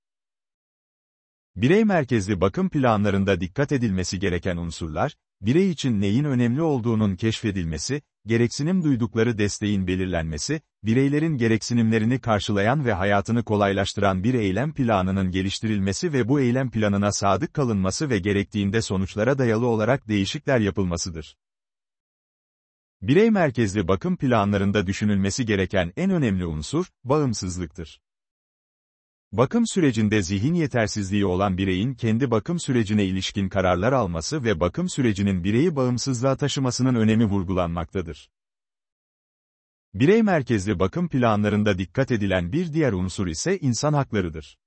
Birey merkezli bakım planlarında dikkat edilmesi gereken unsurlar, birey için neyin önemli olduğunun keşfedilmesi, gereksinim duydukları desteğin belirlenmesi, bireylerin gereksinimlerini karşılayan ve hayatını kolaylaştıran bir eylem planının geliştirilmesi ve bu eylem planına sadık kalınması ve gerektiğinde sonuçlara dayalı olarak değişikler yapılmasıdır. Birey merkezli bakım planlarında düşünülmesi gereken en önemli unsur, bağımsızlıktır. Bakım sürecinde zihin yetersizliği olan bireyin kendi bakım sürecine ilişkin kararlar alması ve bakım sürecinin bireyi bağımsızlığa taşımasının önemi vurgulanmaktadır. Birey merkezli bakım planlarında dikkat edilen bir diğer unsur ise insan haklarıdır.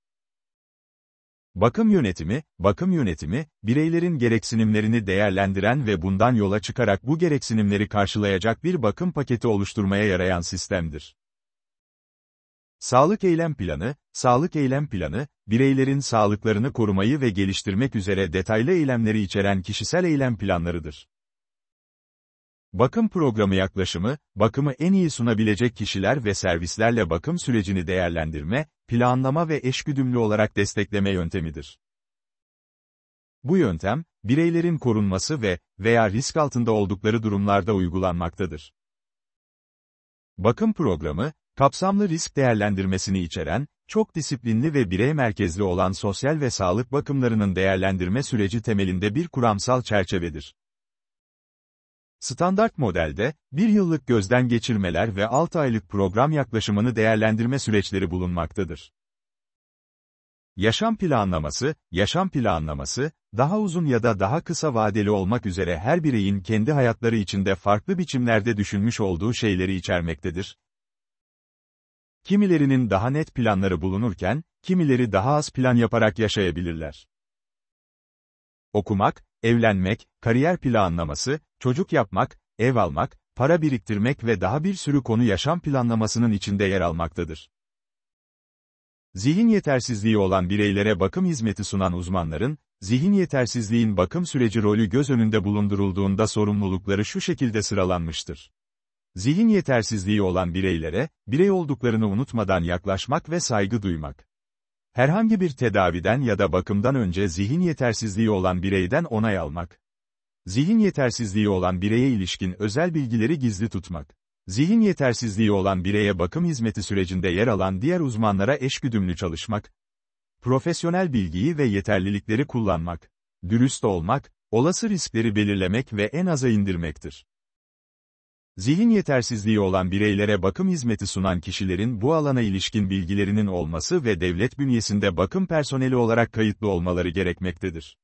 Bakım yönetimi, bakım yönetimi, bireylerin gereksinimlerini değerlendiren ve bundan yola çıkarak bu gereksinimleri karşılayacak bir bakım paketi oluşturmaya yarayan sistemdir. Sağlık Eylem Planı, Sağlık Eylem Planı, bireylerin sağlıklarını korumayı ve geliştirmek üzere detaylı eylemleri içeren kişisel eylem planlarıdır. Bakım programı yaklaşımı, bakımı en iyi sunabilecek kişiler ve servislerle bakım sürecini değerlendirme, planlama ve eşgüdümlü olarak destekleme yöntemidir. Bu yöntem, bireylerin korunması ve veya risk altında oldukları durumlarda uygulanmaktadır. Bakım programı, Kapsamlı risk değerlendirmesini içeren, çok disiplinli ve birey merkezli olan sosyal ve sağlık bakımlarının değerlendirme süreci temelinde bir kuramsal çerçevedir. Standart modelde, bir yıllık gözden geçirmeler ve 6 aylık program yaklaşımını değerlendirme süreçleri bulunmaktadır. Yaşam planlaması, yaşam planlaması, daha uzun ya da daha kısa vadeli olmak üzere her bireyin kendi hayatları içinde farklı biçimlerde düşünmüş olduğu şeyleri içermektedir Kimilerinin daha net planları bulunurken, kimileri daha az plan yaparak yaşayabilirler. Okumak, evlenmek, kariyer planlaması, çocuk yapmak, ev almak, para biriktirmek ve daha bir sürü konu yaşam planlamasının içinde yer almaktadır. Zihin yetersizliği olan bireylere bakım hizmeti sunan uzmanların, zihin yetersizliğin bakım süreci rolü göz önünde bulundurulduğunda sorumlulukları şu şekilde sıralanmıştır. Zihin yetersizliği olan bireylere, birey olduklarını unutmadan yaklaşmak ve saygı duymak. Herhangi bir tedaviden ya da bakımdan önce zihin yetersizliği olan bireyden onay almak. Zihin yetersizliği olan bireye ilişkin özel bilgileri gizli tutmak. Zihin yetersizliği olan bireye bakım hizmeti sürecinde yer alan diğer uzmanlara eşgüdümlü çalışmak. Profesyonel bilgiyi ve yeterlilikleri kullanmak. Dürüst olmak, olası riskleri belirlemek ve en aza indirmektir. Zihin yetersizliği olan bireylere bakım hizmeti sunan kişilerin bu alana ilişkin bilgilerinin olması ve devlet bünyesinde bakım personeli olarak kayıtlı olmaları gerekmektedir.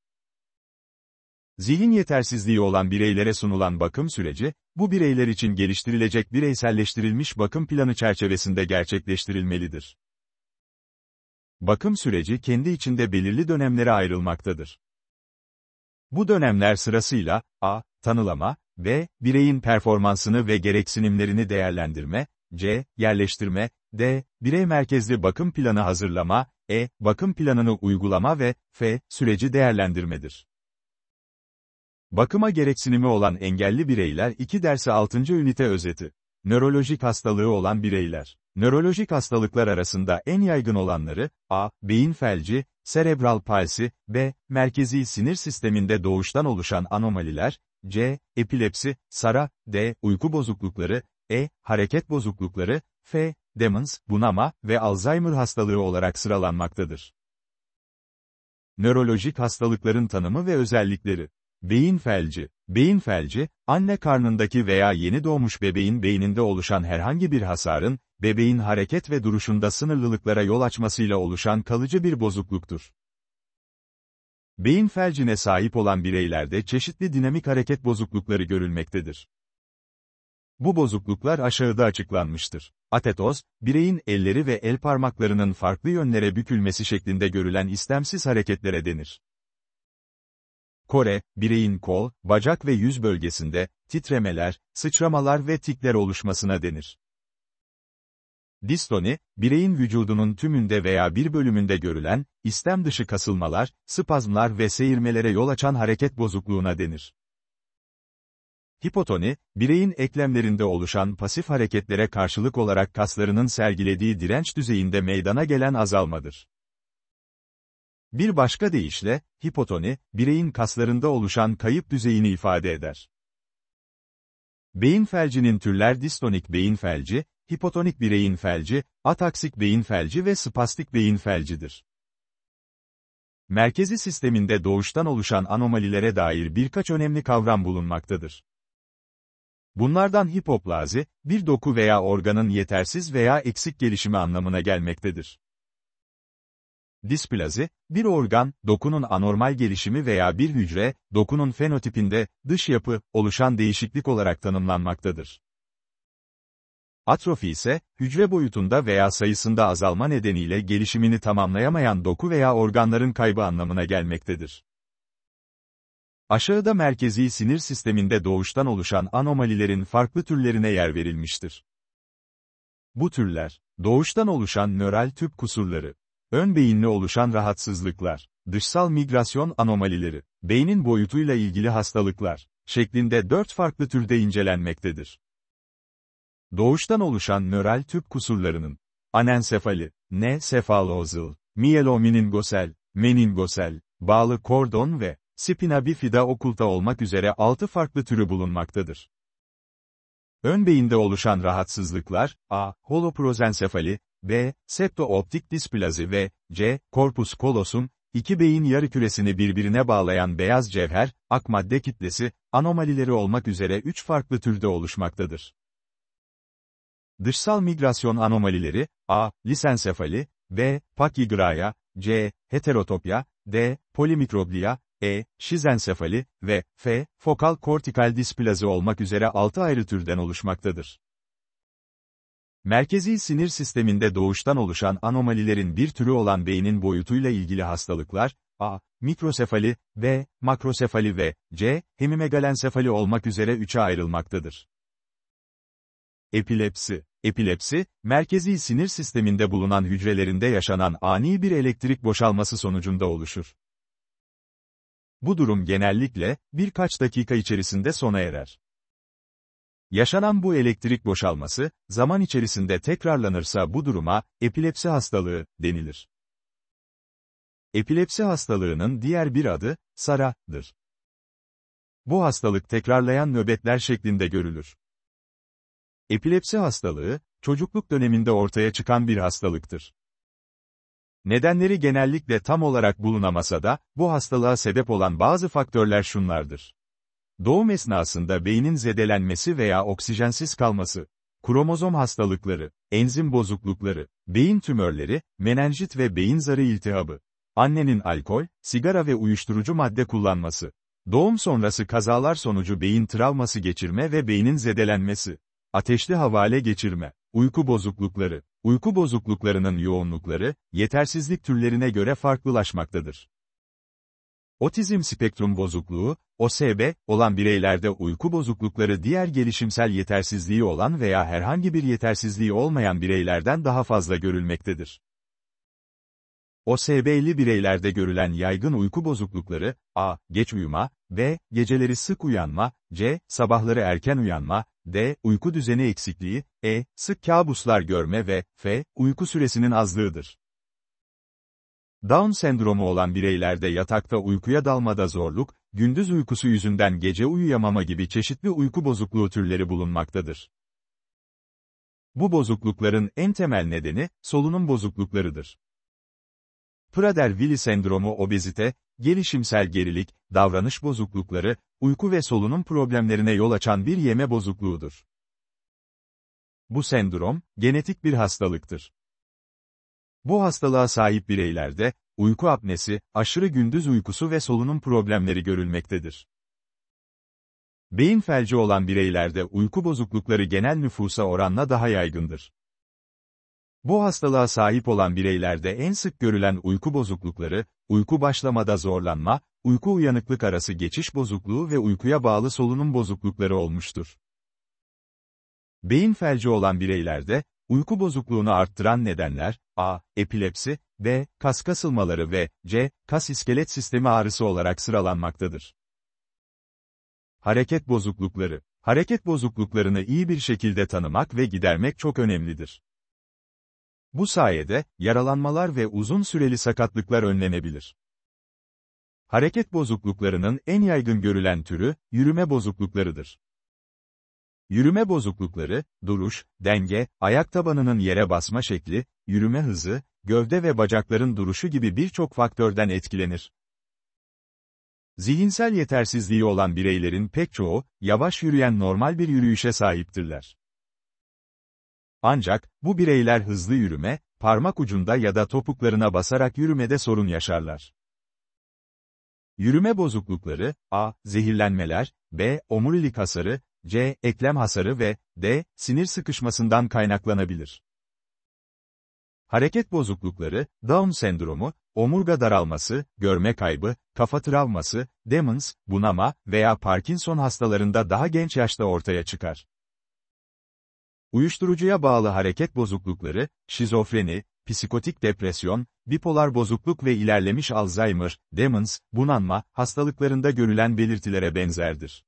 Zihin yetersizliği olan bireylere sunulan bakım süreci, bu bireyler için geliştirilecek bireyselleştirilmiş bakım planı çerçevesinde gerçekleştirilmelidir. Bakım süreci kendi içinde belirli dönemlere ayrılmaktadır. Bu dönemler sırasıyla, a. Tanılama, B. Bireyin performansını ve gereksinimlerini değerlendirme, C. Yerleştirme, D. Birey merkezli bakım planı hazırlama, E. Bakım planını uygulama ve F. Süreci değerlendirmedir. Bakıma gereksinimi olan engelli bireyler 2 dersi 6. ünite özeti. Nörolojik hastalığı olan bireyler. Nörolojik hastalıklar arasında en yaygın olanları, A. Beyin felci, serebral palsi, B. Merkezi sinir sisteminde doğuştan oluşan anomaliler, C. Epilepsi, Sara, D. Uyku bozuklukları, E. Hareket bozuklukları, F. Demens, bunama ve Alzheimer hastalığı olarak sıralanmaktadır. Nörolojik hastalıkların tanımı ve özellikleri. Beyin felci. Beyin felci, anne karnındaki veya yeni doğmuş bebeğin beyninde oluşan herhangi bir hasarın, bebeğin hareket ve duruşunda sınırlılıklara yol açmasıyla oluşan kalıcı bir bozukluktur. Beyin felcine sahip olan bireylerde çeşitli dinamik hareket bozuklukları görülmektedir. Bu bozukluklar aşağıda açıklanmıştır. Atetoz, bireyin elleri ve el parmaklarının farklı yönlere bükülmesi şeklinde görülen istemsiz hareketlere denir. Kore, bireyin kol, bacak ve yüz bölgesinde, titremeler, sıçramalar ve tikler oluşmasına denir. Distoni, bireyin vücudunun tümünde veya bir bölümünde görülen, istem dışı kasılmalar, spazmlar ve seyirmelere yol açan hareket bozukluğuna denir. Hipotoni, bireyin eklemlerinde oluşan pasif hareketlere karşılık olarak kaslarının sergilediği direnç düzeyinde meydana gelen azalmadır. Bir başka deyişle, hipotoni, bireyin kaslarında oluşan kayıp düzeyini ifade eder. Beyin felcinin türler distonik beyin felci, hipotonik bireyin felci, ataksik beyin felci ve spastik beyin felcidir. Merkezi sisteminde doğuştan oluşan anomalilere dair birkaç önemli kavram bulunmaktadır. Bunlardan hipoplazi, bir doku veya organın yetersiz veya eksik gelişimi anlamına gelmektedir. Displazi, bir organ, dokunun anormal gelişimi veya bir hücre, dokunun fenotipinde, dış yapı, oluşan değişiklik olarak tanımlanmaktadır. Atrofi ise, hücre boyutunda veya sayısında azalma nedeniyle gelişimini tamamlayamayan doku veya organların kaybı anlamına gelmektedir. Aşağıda merkezi sinir sisteminde doğuştan oluşan anomalilerin farklı türlerine yer verilmiştir. Bu türler, doğuştan oluşan nöral tüp kusurları, ön beyinli oluşan rahatsızlıklar, dışsal migrasyon anomalileri, beynin boyutuyla ilgili hastalıklar, şeklinde dört farklı türde incelenmektedir doğuştan oluşan nöral tüp kusurlarının, anensefali, ne sefalozıl, mielomeningosel, meningosel, bağlı kordon ve spina bifida okulta olmak üzere 6 farklı türü bulunmaktadır. Ön beyinde oluşan rahatsızlıklar, a. holoprozensefali, b. septooptik displazi ve c. korpus kolosum, iki beyin yarı küresini birbirine bağlayan beyaz cevher, ak madde kitlesi, anomalileri olmak üzere 3 farklı türde oluşmaktadır. Dışsal migrasyon anomalileri, a. Lisensefali, b. Pakigraya, c. Heterotopya, d. Polimikroblia, e. Şizensefali ve f. Fokal kortikal displazi olmak üzere 6 ayrı türden oluşmaktadır. Merkezi sinir sisteminde doğuştan oluşan anomalilerin bir türü olan beynin boyutuyla ilgili hastalıklar, a. Mikrosefali, b. Makrosefali ve c. Hemimegalensefali olmak üzere 3'e ayrılmaktadır. Epilepsi Epilepsi, merkezi sinir sisteminde bulunan hücrelerinde yaşanan ani bir elektrik boşalması sonucunda oluşur. Bu durum genellikle, birkaç dakika içerisinde sona erer. Yaşanan bu elektrik boşalması, zaman içerisinde tekrarlanırsa bu duruma, epilepsi hastalığı, denilir. Epilepsi hastalığının diğer bir adı, SARA'dır. Bu hastalık tekrarlayan nöbetler şeklinde görülür. Epilepsi hastalığı, çocukluk döneminde ortaya çıkan bir hastalıktır. Nedenleri genellikle tam olarak bulunamasa da, bu hastalığa sebep olan bazı faktörler şunlardır. Doğum esnasında beynin zedelenmesi veya oksijensiz kalması, kromozom hastalıkları, enzim bozuklukları, beyin tümörleri, menenjit ve beyin zarı iltihabı, annenin alkol, sigara ve uyuşturucu madde kullanması, doğum sonrası kazalar sonucu beyin travması geçirme ve beynin zedelenmesi, Ateşli havale geçirme, uyku bozuklukları, uyku bozukluklarının yoğunlukları, yetersizlik türlerine göre farklılaşmaktadır. Otizm spektrum bozukluğu, OSB, olan bireylerde uyku bozuklukları diğer gelişimsel yetersizliği olan veya herhangi bir yetersizliği olmayan bireylerden daha fazla görülmektedir. OSB'li bireylerde görülen yaygın uyku bozuklukları, a. Geç uyuma, b. Geceleri sık uyanma, c. Sabahları erken uyanma, d. Uyku düzeni eksikliği, e. Sık kabuslar görme ve f. Uyku süresinin azlığıdır. Down sendromu olan bireylerde yatakta uykuya dalmada zorluk, gündüz uykusu yüzünden gece uyuyamama gibi çeşitli uyku bozukluğu türleri bulunmaktadır. Bu bozuklukların en temel nedeni, solunum bozukluklarıdır. Prader-Willi sendromu obezite, gelişimsel gerilik, davranış bozuklukları, uyku ve solunum problemlerine yol açan bir yeme bozukluğudur. Bu sendrom, genetik bir hastalıktır. Bu hastalığa sahip bireylerde, uyku apnesi, aşırı gündüz uykusu ve solunum problemleri görülmektedir. Beyin felci olan bireylerde uyku bozuklukları genel nüfusa oranla daha yaygındır. Bu hastalığa sahip olan bireylerde en sık görülen uyku bozuklukları, uyku başlamada zorlanma, uyku uyanıklık arası geçiş bozukluğu ve uykuya bağlı solunum bozuklukları olmuştur. Beyin felci olan bireylerde, uyku bozukluğunu arttıran nedenler, a. epilepsi, b. kas kasılmaları ve c. kas iskelet sistemi ağrısı olarak sıralanmaktadır. Hareket bozuklukları Hareket bozukluklarını iyi bir şekilde tanımak ve gidermek çok önemlidir. Bu sayede, yaralanmalar ve uzun süreli sakatlıklar önlenebilir. Hareket bozukluklarının en yaygın görülen türü, yürüme bozukluklarıdır. Yürüme bozuklukları, duruş, denge, ayak tabanının yere basma şekli, yürüme hızı, gövde ve bacakların duruşu gibi birçok faktörden etkilenir. Zihinsel yetersizliği olan bireylerin pek çoğu, yavaş yürüyen normal bir yürüyüşe sahiptirler. Ancak, bu bireyler hızlı yürüme, parmak ucunda ya da topuklarına basarak yürümede sorun yaşarlar. Yürüme bozuklukları, a. Zehirlenmeler, b. Omurilik hasarı, c. Eklem hasarı ve d. Sinir sıkışmasından kaynaklanabilir. Hareket bozuklukları, Down sendromu, omurga daralması, görme kaybı, kafa travması, demens, bunama veya Parkinson hastalarında daha genç yaşta ortaya çıkar. Uyuşturucuya bağlı hareket bozuklukları, şizofreni, psikotik depresyon, bipolar bozukluk ve ilerlemiş Alzheimer, demens, bunanma, hastalıklarında görülen belirtilere benzerdir.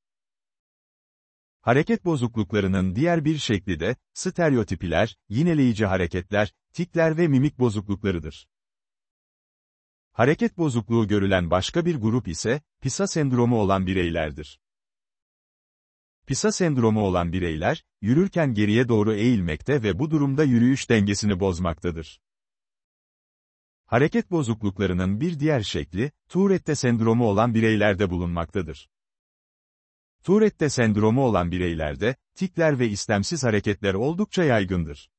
Hareket bozukluklarının diğer bir şekli de, stereotipiler, yineleyici hareketler, tikler ve mimik bozukluklarıdır. Hareket bozukluğu görülen başka bir grup ise, PISA sendromu olan bireylerdir. PISA sendromu olan bireyler, yürürken geriye doğru eğilmekte ve bu durumda yürüyüş dengesini bozmaktadır. Hareket bozukluklarının bir diğer şekli, Tourette sendromu olan bireylerde bulunmaktadır. Tourette sendromu olan bireylerde, tikler ve istemsiz hareketler oldukça yaygındır.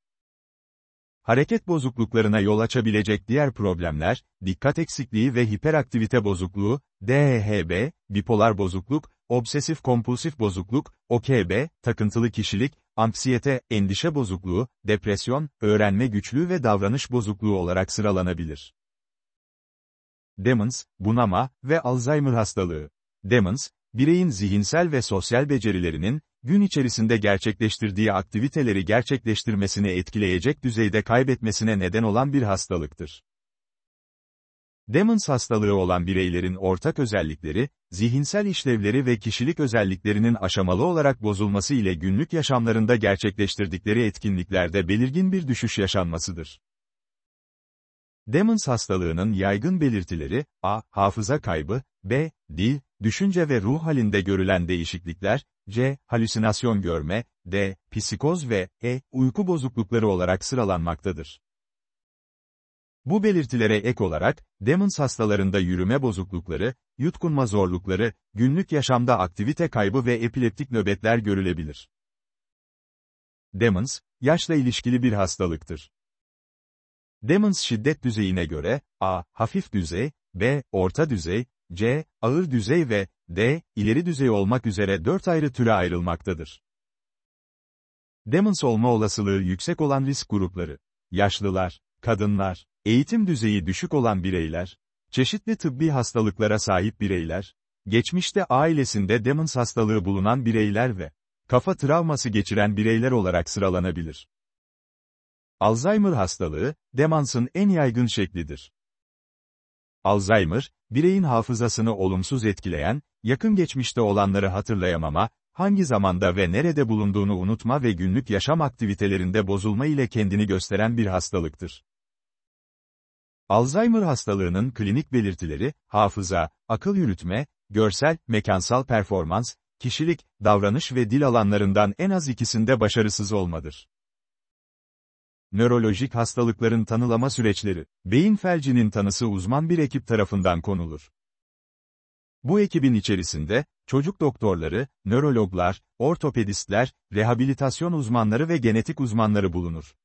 Hareket bozukluklarına yol açabilecek diğer problemler, dikkat eksikliği ve hiperaktivite bozukluğu, DHB, bipolar bozukluk, obsesif kompulsif bozukluk, OKB, takıntılı kişilik, anksiyete, endişe bozukluğu, depresyon, öğrenme güçlüğü ve davranış bozukluğu olarak sıralanabilir. Demans, bunama ve Alzheimer hastalığı. Demans, bireyin zihinsel ve sosyal becerilerinin, gün içerisinde gerçekleştirdiği aktiviteleri gerçekleştirmesini etkileyecek düzeyde kaybetmesine neden olan bir hastalıktır. Demons hastalığı olan bireylerin ortak özellikleri, zihinsel işlevleri ve kişilik özelliklerinin aşamalı olarak bozulması ile günlük yaşamlarında gerçekleştirdikleri etkinliklerde belirgin bir düşüş yaşanmasıdır. Demons hastalığının yaygın belirtileri, a. Hafıza kaybı, b. Dil, düşünce ve ruh halinde görülen değişiklikler, c. Halüsinasyon görme, d. Psikoz ve e. Uyku bozuklukları olarak sıralanmaktadır. Bu belirtilere ek olarak, Demons hastalarında yürüme bozuklukları, yutkunma zorlukları, günlük yaşamda aktivite kaybı ve epileptik nöbetler görülebilir. Demons, yaşla ilişkili bir hastalıktır. Demons şiddet düzeyine göre, A. Hafif düzey, B. Orta düzey, C. Ağır düzey ve D. ileri düzey olmak üzere dört ayrı türe ayrılmaktadır. Demons olma olasılığı yüksek olan risk grupları, yaşlılar, kadınlar, eğitim düzeyi düşük olan bireyler, çeşitli tıbbi hastalıklara sahip bireyler, geçmişte ailesinde demans hastalığı bulunan bireyler ve kafa travması geçiren bireyler olarak sıralanabilir. Alzheimer hastalığı, demansın en yaygın şeklidir. Alzheimer, bireyin hafızasını olumsuz etkileyen, yakın geçmişte olanları hatırlayamama, hangi zamanda ve nerede bulunduğunu unutma ve günlük yaşam aktivitelerinde bozulma ile kendini gösteren bir hastalıktır. Alzheimer hastalığının klinik belirtileri, hafıza, akıl yürütme, görsel, mekansal performans, kişilik, davranış ve dil alanlarından en az ikisinde başarısız olmadır. Nörolojik hastalıkların tanılama süreçleri, beyin felcinin tanısı uzman bir ekip tarafından konulur. Bu ekibin içerisinde, çocuk doktorları, nörologlar, ortopedistler, rehabilitasyon uzmanları ve genetik uzmanları bulunur.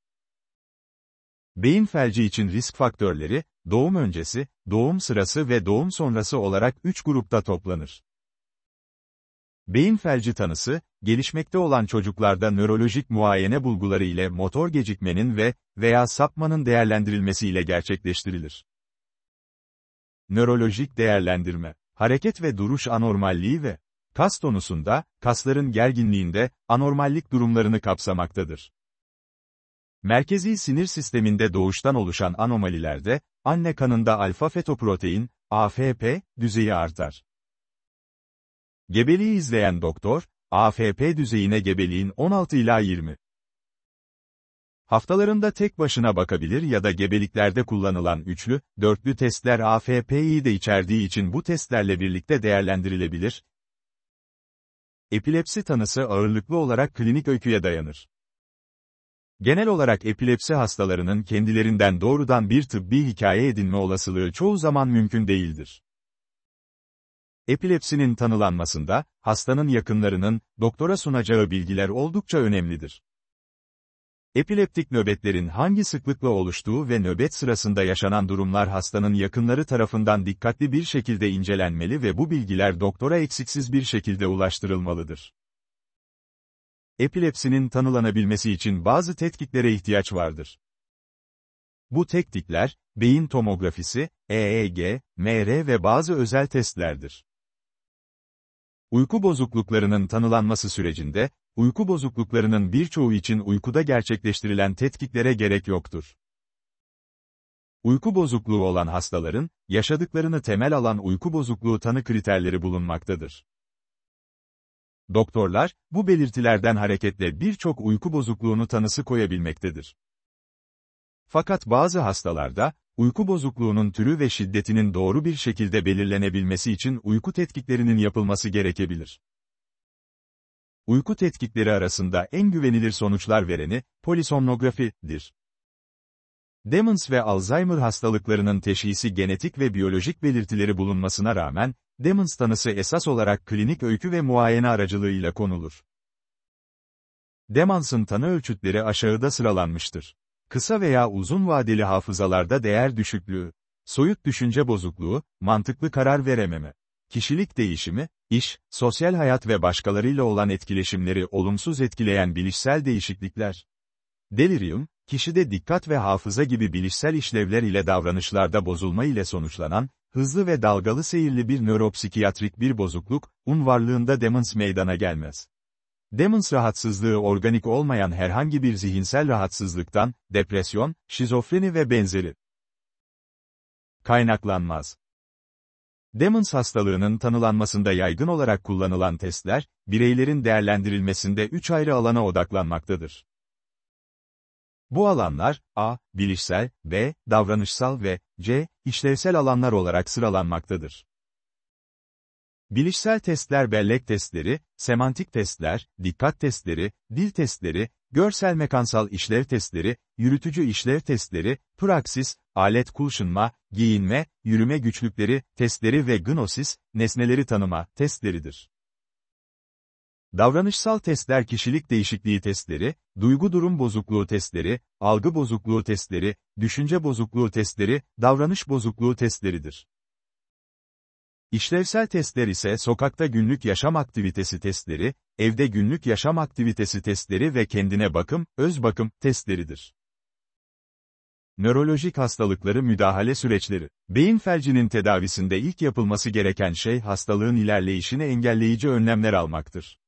Beyin felci için risk faktörleri, doğum öncesi, doğum sırası ve doğum sonrası olarak 3 grupta toplanır. Beyin felci tanısı, gelişmekte olan çocuklarda nörolojik muayene bulguları ile motor gecikmenin ve veya sapmanın değerlendirilmesi ile gerçekleştirilir. Nörolojik değerlendirme, hareket ve duruş anormalliği ve kas tonusunda, kasların gerginliğinde anormallik durumlarını kapsamaktadır. Merkezi sinir sisteminde doğuştan oluşan anomalilerde, anne kanında alfa-fetoprotein, AFP, düzeyi artar. Gebeliği izleyen doktor, AFP düzeyine gebeliğin 16 ila 20 haftalarında tek başına bakabilir ya da gebeliklerde kullanılan üçlü, dörtlü testler AFP'yi de içerdiği için bu testlerle birlikte değerlendirilebilir. Epilepsi tanısı ağırlıklı olarak klinik öyküye dayanır. Genel olarak epilepsi hastalarının kendilerinden doğrudan bir tıbbi hikaye edinme olasılığı çoğu zaman mümkün değildir. Epilepsinin tanılanmasında, hastanın yakınlarının, doktora sunacağı bilgiler oldukça önemlidir. Epileptik nöbetlerin hangi sıklıkla oluştuğu ve nöbet sırasında yaşanan durumlar hastanın yakınları tarafından dikkatli bir şekilde incelenmeli ve bu bilgiler doktora eksiksiz bir şekilde ulaştırılmalıdır epilepsinin tanılanabilmesi için bazı tetkiklere ihtiyaç vardır. Bu teknikler, beyin tomografisi, EEG, MR ve bazı özel testlerdir. Uyku bozukluklarının tanılanması sürecinde, uyku bozukluklarının birçoğu için uykuda gerçekleştirilen tetkiklere gerek yoktur. Uyku bozukluğu olan hastaların, yaşadıklarını temel alan uyku bozukluğu tanı kriterleri bulunmaktadır. Doktorlar, bu belirtilerden hareketle birçok uyku bozukluğunu tanısı koyabilmektedir. Fakat bazı hastalarda, uyku bozukluğunun türü ve şiddetinin doğru bir şekilde belirlenebilmesi için uyku tetkiklerinin yapılması gerekebilir. Uyku tetkikleri arasında en güvenilir sonuçlar vereni, polisomnografidir. Demens ve Alzheimer hastalıklarının teşhisi genetik ve biyolojik belirtileri bulunmasına rağmen, Demens tanısı esas olarak klinik öykü ve muayene aracılığıyla konulur. Demansın tanı ölçütleri aşağıda sıralanmıştır. Kısa veya uzun vadeli hafızalarda değer düşüklüğü, soyut düşünce bozukluğu, mantıklı karar verememe, kişilik değişimi, iş, sosyal hayat ve başkalarıyla olan etkileşimleri olumsuz etkileyen bilişsel değişiklikler. Delirium, kişide dikkat ve hafıza gibi bilişsel işlevler ile davranışlarda bozulma ile sonuçlanan, hızlı ve dalgalı seyirli bir nöropsikiyatrik bir bozukluk, un varlığında demans meydana gelmez. Demans rahatsızlığı organik olmayan herhangi bir zihinsel rahatsızlıktan, depresyon, şizofreni ve benzeri kaynaklanmaz. Demans hastalığının tanılanmasında yaygın olarak kullanılan testler, bireylerin değerlendirilmesinde üç ayrı alana odaklanmaktadır. Bu alanlar, A, bilişsel, B, davranışsal ve C, işlevsel alanlar olarak sıralanmaktadır. Bilişsel testler bellek testleri, semantik testler, dikkat testleri, dil testleri, görsel mekansal işlev testleri, yürütücü işlev testleri, praksis, alet kulşunma, giyinme, yürüme güçlükleri, testleri ve gnosis, nesneleri tanıma testleridir. Davranışsal testler kişilik değişikliği testleri, duygu durum bozukluğu testleri, algı bozukluğu testleri, düşünce bozukluğu testleri, davranış bozukluğu testleridir. İşlevsel testler ise sokakta günlük yaşam aktivitesi testleri, evde günlük yaşam aktivitesi testleri ve kendine bakım, öz bakım testleridir. Nörolojik hastalıkları müdahale süreçleri. Beyin felcinin tedavisinde ilk yapılması gereken şey hastalığın ilerleyişini engelleyici önlemler almaktır.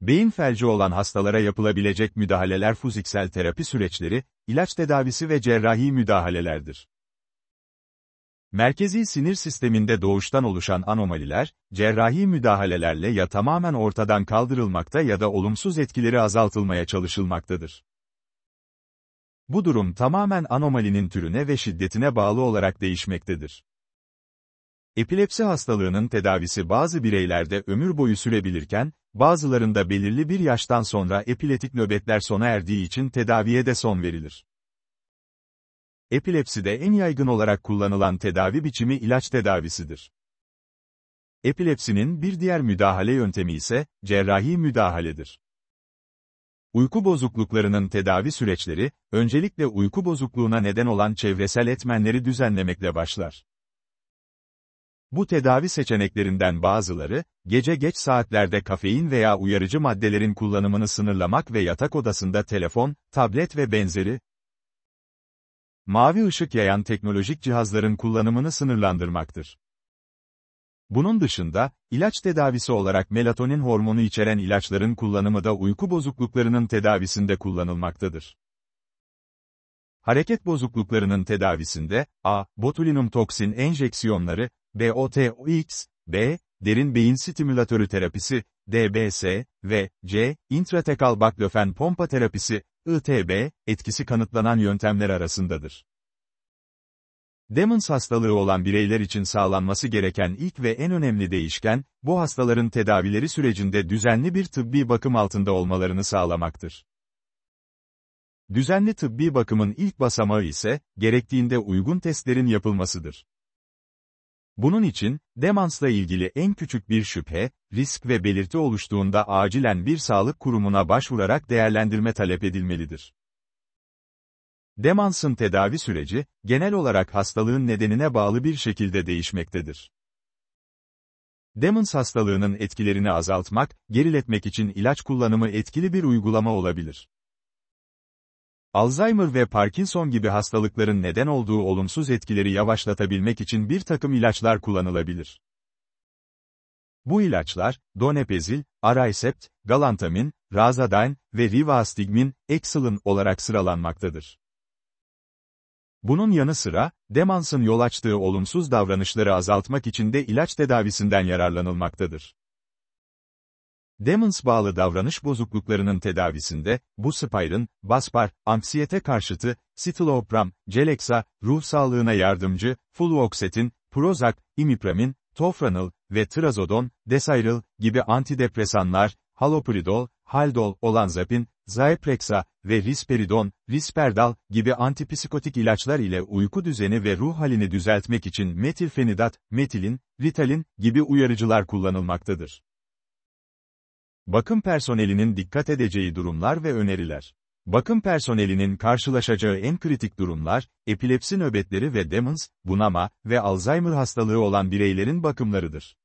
Beyin felci olan hastalara yapılabilecek müdahaleler fiziksel terapi süreçleri, ilaç tedavisi ve cerrahi müdahalelerdir. Merkezi sinir sisteminde doğuştan oluşan anomaliler, cerrahi müdahalelerle ya tamamen ortadan kaldırılmakta ya da olumsuz etkileri azaltılmaya çalışılmaktadır. Bu durum tamamen anomalinin türüne ve şiddetine bağlı olarak değişmektedir. Epilepsi hastalığının tedavisi bazı bireylerde ömür boyu sürebilirken, bazılarında belirli bir yaştan sonra epileptik nöbetler sona erdiği için tedaviye de son verilir. Epilepside en yaygın olarak kullanılan tedavi biçimi ilaç tedavisidir. Epilepsinin bir diğer müdahale yöntemi ise, cerrahi müdahaledir. Uyku bozukluklarının tedavi süreçleri, öncelikle uyku bozukluğuna neden olan çevresel etmenleri düzenlemekle başlar. Bu tedavi seçeneklerinden bazıları, gece geç saatlerde kafein veya uyarıcı maddelerin kullanımını sınırlamak ve yatak odasında telefon, tablet ve benzeri, mavi ışık yayan teknolojik cihazların kullanımını sınırlandırmaktır. Bunun dışında, ilaç tedavisi olarak melatonin hormonu içeren ilaçların kullanımı da uyku bozukluklarının tedavisinde kullanılmaktadır. Hareket bozukluklarının tedavisinde, a, botulinum toksin enjeksiyonları, BOTOX, B, derin beyin stimülatörü terapisi, DBS ve C, intratekal baklöfen pompa terapisi, ITB, etkisi kanıtlanan yöntemler arasındadır. Demons hastalığı olan bireyler için sağlanması gereken ilk ve en önemli değişken, bu hastaların tedavileri sürecinde düzenli bir tıbbi bakım altında olmalarını sağlamaktır. Düzenli tıbbi bakımın ilk basamağı ise, gerektiğinde uygun testlerin yapılmasıdır. Bunun için, demansla ilgili en küçük bir şüphe, risk ve belirti oluştuğunda acilen bir sağlık kurumuna başvurarak değerlendirme talep edilmelidir. Demansın tedavi süreci, genel olarak hastalığın nedenine bağlı bir şekilde değişmektedir. Demans hastalığının etkilerini azaltmak, geriletmek için ilaç kullanımı etkili bir uygulama olabilir. Alzheimer ve Parkinson gibi hastalıkların neden olduğu olumsuz etkileri yavaşlatabilmek için bir takım ilaçlar kullanılabilir. Bu ilaçlar, donepezil, araysept, galantamin, razadain ve rivastigmin, exilin olarak sıralanmaktadır. Bunun yanı sıra, demansın yol açtığı olumsuz davranışları azaltmak için de ilaç tedavisinden yararlanılmaktadır. Demons bağlı davranış bozukluklarının tedavisinde, bu spirin, baspar, anksiyete karşıtı, stilopram, celexa, ruh sağlığına yardımcı, fluoxetin, prozac, imipramin, tofranil ve trazodon, desayril gibi antidepresanlar, haloperidol, haldol, olanzapin, zyprexa ve risperidon, risperdal gibi antipsikotik ilaçlar ile uyku düzeni ve ruh halini düzeltmek için metilfenidat, metilin, ritalin gibi uyarıcılar kullanılmaktadır. Bakım personelinin dikkat edeceği durumlar ve öneriler. Bakım personelinin karşılaşacağı en kritik durumlar, epilepsi nöbetleri ve demans, bunama ve Alzheimer hastalığı olan bireylerin bakımlarıdır.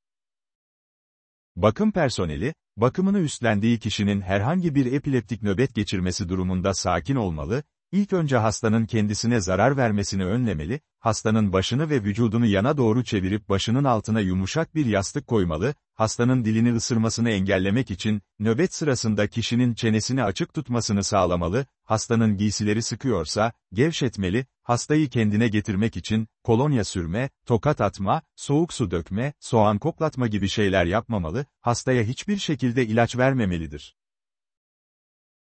Bakım personeli, bakımını üstlendiği kişinin herhangi bir epileptik nöbet geçirmesi durumunda sakin olmalı, İlk önce hastanın kendisine zarar vermesini önlemeli, hastanın başını ve vücudunu yana doğru çevirip başının altına yumuşak bir yastık koymalı, hastanın dilini ısırmasını engellemek için, nöbet sırasında kişinin çenesini açık tutmasını sağlamalı, hastanın giysileri sıkıyorsa, gevşetmeli, hastayı kendine getirmek için, kolonya sürme, tokat atma, soğuk su dökme, soğan koklatma gibi şeyler yapmamalı, hastaya hiçbir şekilde ilaç vermemelidir.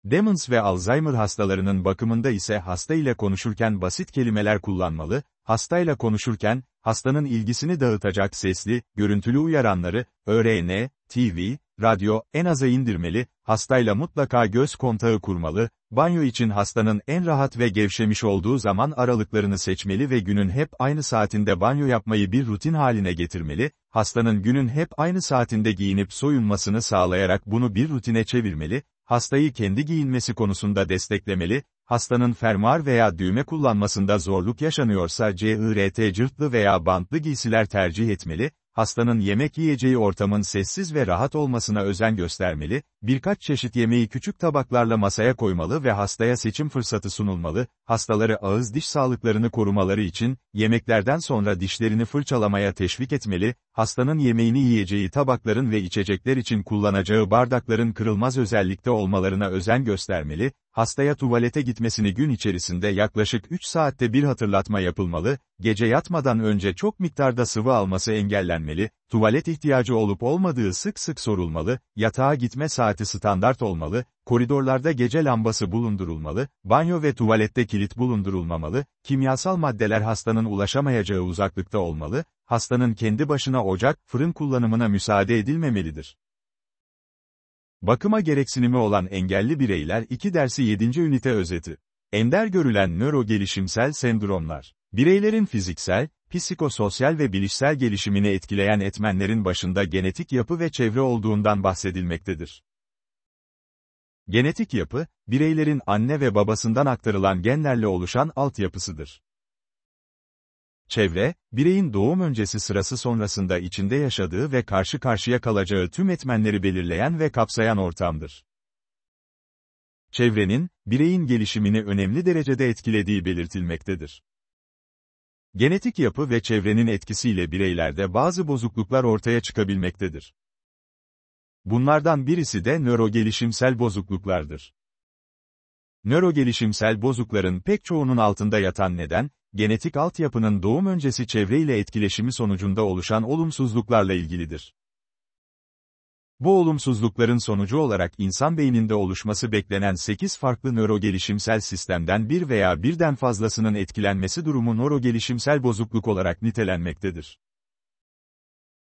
Demons ve Alzheimer hastalarının bakımında ise hasta ile konuşurken basit kelimeler kullanmalı, hastayla konuşurken, hastanın ilgisini dağıtacak sesli, görüntülü uyaranları, ÖRN, TV, radyo, en aza indirmeli, hastayla mutlaka göz kontağı kurmalı, banyo için hastanın en rahat ve gevşemiş olduğu zaman aralıklarını seçmeli ve günün hep aynı saatinde banyo yapmayı bir rutin haline getirmeli, hastanın günün hep aynı saatinde giyinip soyunmasını sağlayarak bunu bir rutine çevirmeli, hastayı kendi giyinmesi konusunda desteklemeli, hastanın fermuar veya düğme kullanmasında zorluk yaşanıyorsa CIRT cırtlı veya bantlı giysiler tercih etmeli, hastanın yemek yiyeceği ortamın sessiz ve rahat olmasına özen göstermeli, birkaç çeşit yemeği küçük tabaklarla masaya koymalı ve hastaya seçim fırsatı sunulmalı, hastaları ağız diş sağlıklarını korumaları için, yemeklerden sonra dişlerini fırçalamaya teşvik etmeli, hastanın yemeğini yiyeceği tabakların ve içecekler için kullanacağı bardakların kırılmaz özellikte olmalarına özen göstermeli, hastaya tuvalete gitmesini gün içerisinde yaklaşık 3 saatte bir hatırlatma yapılmalı, gece yatmadan önce çok miktarda sıvı alması engellenmeli, Tuvalet ihtiyacı olup olmadığı sık sık sorulmalı, yatağa gitme saati standart olmalı, koridorlarda gece lambası bulundurulmalı, banyo ve tuvalette kilit bulundurulmamalı, kimyasal maddeler hastanın ulaşamayacağı uzaklıkta olmalı, hastanın kendi başına ocak, fırın kullanımına müsaade edilmemelidir. Bakıma gereksinimi olan engelli bireyler 2 dersi 7. ünite özeti. Ender görülen nöro gelişimsel sendromlar. Bireylerin fiziksel, psikososyal ve bilişsel gelişimini etkileyen etmenlerin başında genetik yapı ve çevre olduğundan bahsedilmektedir. Genetik yapı, bireylerin anne ve babasından aktarılan genlerle oluşan altyapısıdır. Çevre, bireyin doğum öncesi sırası sonrasında içinde yaşadığı ve karşı karşıya kalacağı tüm etmenleri belirleyen ve kapsayan ortamdır. Çevrenin, bireyin gelişimini önemli derecede etkilediği belirtilmektedir. Genetik yapı ve çevrenin etkisiyle bireylerde bazı bozukluklar ortaya çıkabilmektedir. Bunlardan birisi de nörogelişimsel bozukluklardır. Nörogelişimsel bozukların pek çoğunun altında yatan neden, genetik altyapının doğum öncesi çevreyle etkileşimi sonucunda oluşan olumsuzluklarla ilgilidir. Bu olumsuzlukların sonucu olarak insan beyninde oluşması beklenen 8 farklı nörogelişimsel sistemden bir veya birden fazlasının etkilenmesi durumu nörogelişimsel bozukluk olarak nitelenmektedir.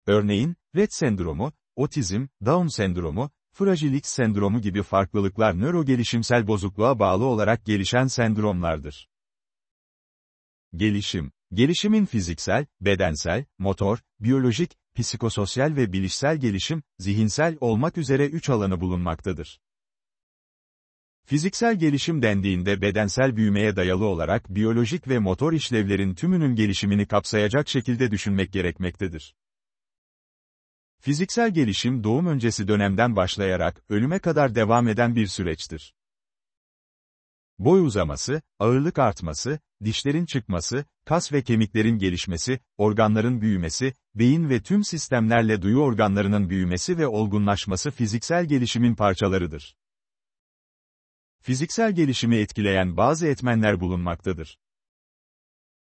Örneğin, Rett sendromu, otizm, Down sendromu, Frajilik sendromu gibi farklılıklar nörogelişimsel bozukluğa bağlı olarak gelişen sendromlardır. Gelişim Gelişimin fiziksel, bedensel, motor, biyolojik, psikososyal ve bilişsel gelişim, zihinsel olmak üzere üç alanı bulunmaktadır. Fiziksel gelişim dendiğinde bedensel büyümeye dayalı olarak biyolojik ve motor işlevlerin tümünün gelişimini kapsayacak şekilde düşünmek gerekmektedir. Fiziksel gelişim doğum öncesi dönemden başlayarak ölüme kadar devam eden bir süreçtir. Boy uzaması, ağırlık artması, dişlerin çıkması, kas ve kemiklerin gelişmesi, organların büyümesi, beyin ve tüm sistemlerle duyu organlarının büyümesi ve olgunlaşması fiziksel gelişimin parçalarıdır. Fiziksel gelişimi etkileyen bazı etmenler bulunmaktadır.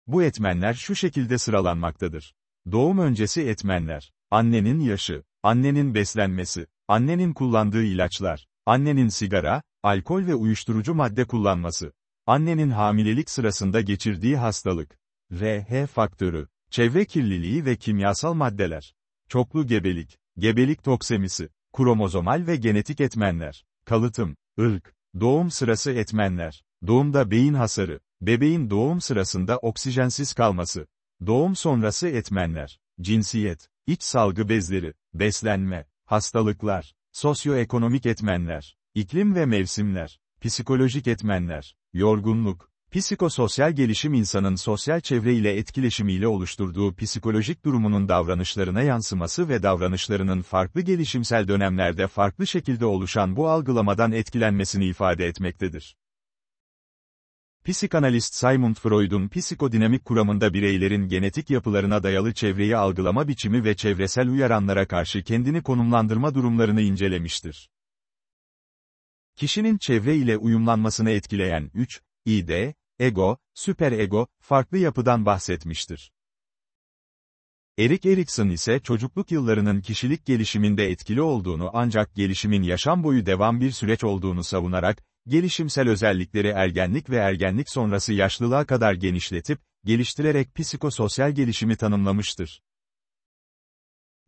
Bu etmenler şu şekilde sıralanmaktadır. Doğum öncesi etmenler, annenin yaşı, annenin beslenmesi, annenin kullandığı ilaçlar, annenin sigara, alkol ve uyuşturucu madde kullanması, Annenin hamilelik sırasında geçirdiği hastalık. RH faktörü. Çevre kirliliği ve kimyasal maddeler. Çoklu gebelik. Gebelik toksemisi. Kromozomal ve genetik etmenler. Kalıtım. ırk, Doğum sırası etmenler. Doğumda beyin hasarı. Bebeğin doğum sırasında oksijensiz kalması. Doğum sonrası etmenler. Cinsiyet. iç salgı bezleri. Beslenme. Hastalıklar. Sosyoekonomik etmenler. iklim ve mevsimler. Psikolojik etmenler. Yorgunluk, psikososyal gelişim insanın sosyal çevre ile etkileşimiyle oluşturduğu psikolojik durumunun davranışlarına yansıması ve davranışlarının farklı gelişimsel dönemlerde farklı şekilde oluşan bu algılamadan etkilenmesini ifade etmektedir. Psikanalist Sigmund Freud'un psikodinamik kuramında bireylerin genetik yapılarına dayalı çevreyi algılama biçimi ve çevresel uyaranlara karşı kendini konumlandırma durumlarını incelemiştir. Kişinin çevre ile uyumlanmasını etkileyen 3, ID, ego, süperego, farklı yapıdan bahsetmiştir. Erik Erikson ise çocukluk yıllarının kişilik gelişiminde etkili olduğunu ancak gelişimin yaşam boyu devam bir süreç olduğunu savunarak, gelişimsel özellikleri ergenlik ve ergenlik sonrası yaşlılığa kadar genişletip, geliştirerek psikososyal gelişimi tanımlamıştır.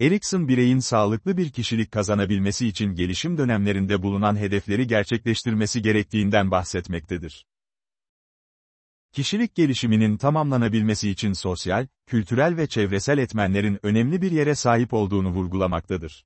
Erikson bireyin sağlıklı bir kişilik kazanabilmesi için gelişim dönemlerinde bulunan hedefleri gerçekleştirmesi gerektiğinden bahsetmektedir. Kişilik gelişiminin tamamlanabilmesi için sosyal, kültürel ve çevresel etmenlerin önemli bir yere sahip olduğunu vurgulamaktadır.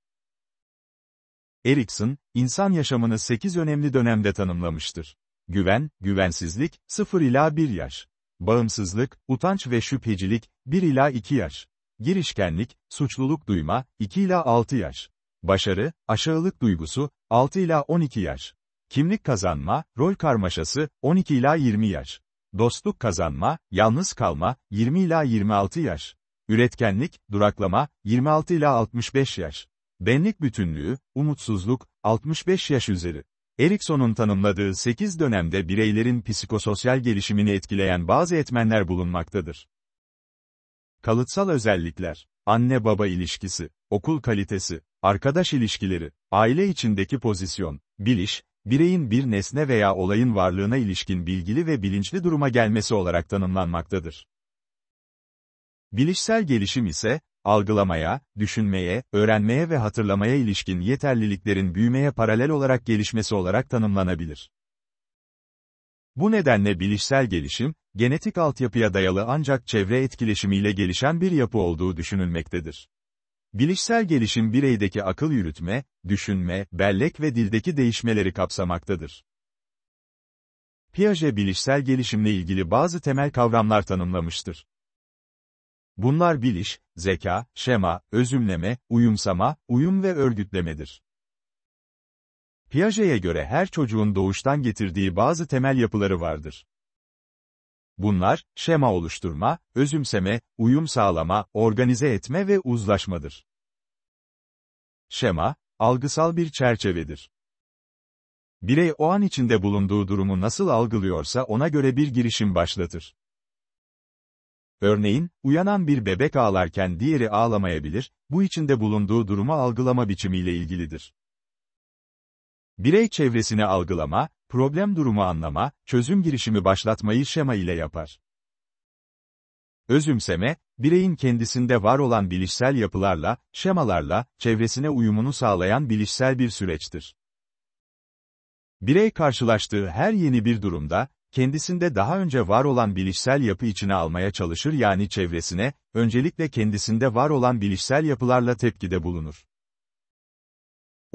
Erikson, insan yaşamını 8 önemli dönemde tanımlamıştır. Güven, güvensizlik, 0 ila 1 yaş. Bağımsızlık, utanç ve şüphecilik, 1 ila 2 yaş girişkenlik, suçluluk duyma, 2 ila 6 yaş. Başarı, aşağılık duygusu, 6 ila 12 yaş. Kimlik kazanma, rol karmaşası, 12 ila 20 yaş. Dostluk kazanma, yalnız kalma, 20 ila 26 yaş. Üretkenlik, duraklama, 26 ila 65 yaş. Benlik bütünlüğü, umutsuzluk, 65 yaş üzeri. Erikson'un tanımladığı 8 dönemde bireylerin psikososyal gelişimini etkileyen bazı etmenler bulunmaktadır. Kalıtsal özellikler, anne-baba ilişkisi, okul kalitesi, arkadaş ilişkileri, aile içindeki pozisyon, biliş, bireyin bir nesne veya olayın varlığına ilişkin bilgili ve bilinçli duruma gelmesi olarak tanımlanmaktadır. Bilişsel gelişim ise, algılamaya, düşünmeye, öğrenmeye ve hatırlamaya ilişkin yeterliliklerin büyümeye paralel olarak gelişmesi olarak tanımlanabilir. Bu nedenle bilişsel gelişim, genetik altyapıya dayalı ancak çevre etkileşimiyle gelişen bir yapı olduğu düşünülmektedir. Bilişsel gelişim bireydeki akıl yürütme, düşünme, bellek ve dildeki değişmeleri kapsamaktadır. Piaget bilişsel gelişimle ilgili bazı temel kavramlar tanımlamıştır. Bunlar biliş, zeka, şema, özümleme, uyumsama, uyum ve örgütlemedir. Piaget'e göre her çocuğun doğuştan getirdiği bazı temel yapıları vardır. Bunlar, şema oluşturma, özümseme, uyum sağlama, organize etme ve uzlaşmadır. Şema, algısal bir çerçevedir. Birey o an içinde bulunduğu durumu nasıl algılıyorsa ona göre bir girişim başlatır. Örneğin, uyanan bir bebek ağlarken diğeri ağlamayabilir, bu içinde bulunduğu durumu algılama biçimiyle ilgilidir. Birey çevresini algılama, problem durumu anlama, çözüm girişimi başlatmayı şema ile yapar. Özümseme, bireyin kendisinde var olan bilişsel yapılarla, şemalarla, çevresine uyumunu sağlayan bilişsel bir süreçtir. Birey karşılaştığı her yeni bir durumda, kendisinde daha önce var olan bilişsel yapı içine almaya çalışır yani çevresine, öncelikle kendisinde var olan bilişsel yapılarla tepkide bulunur.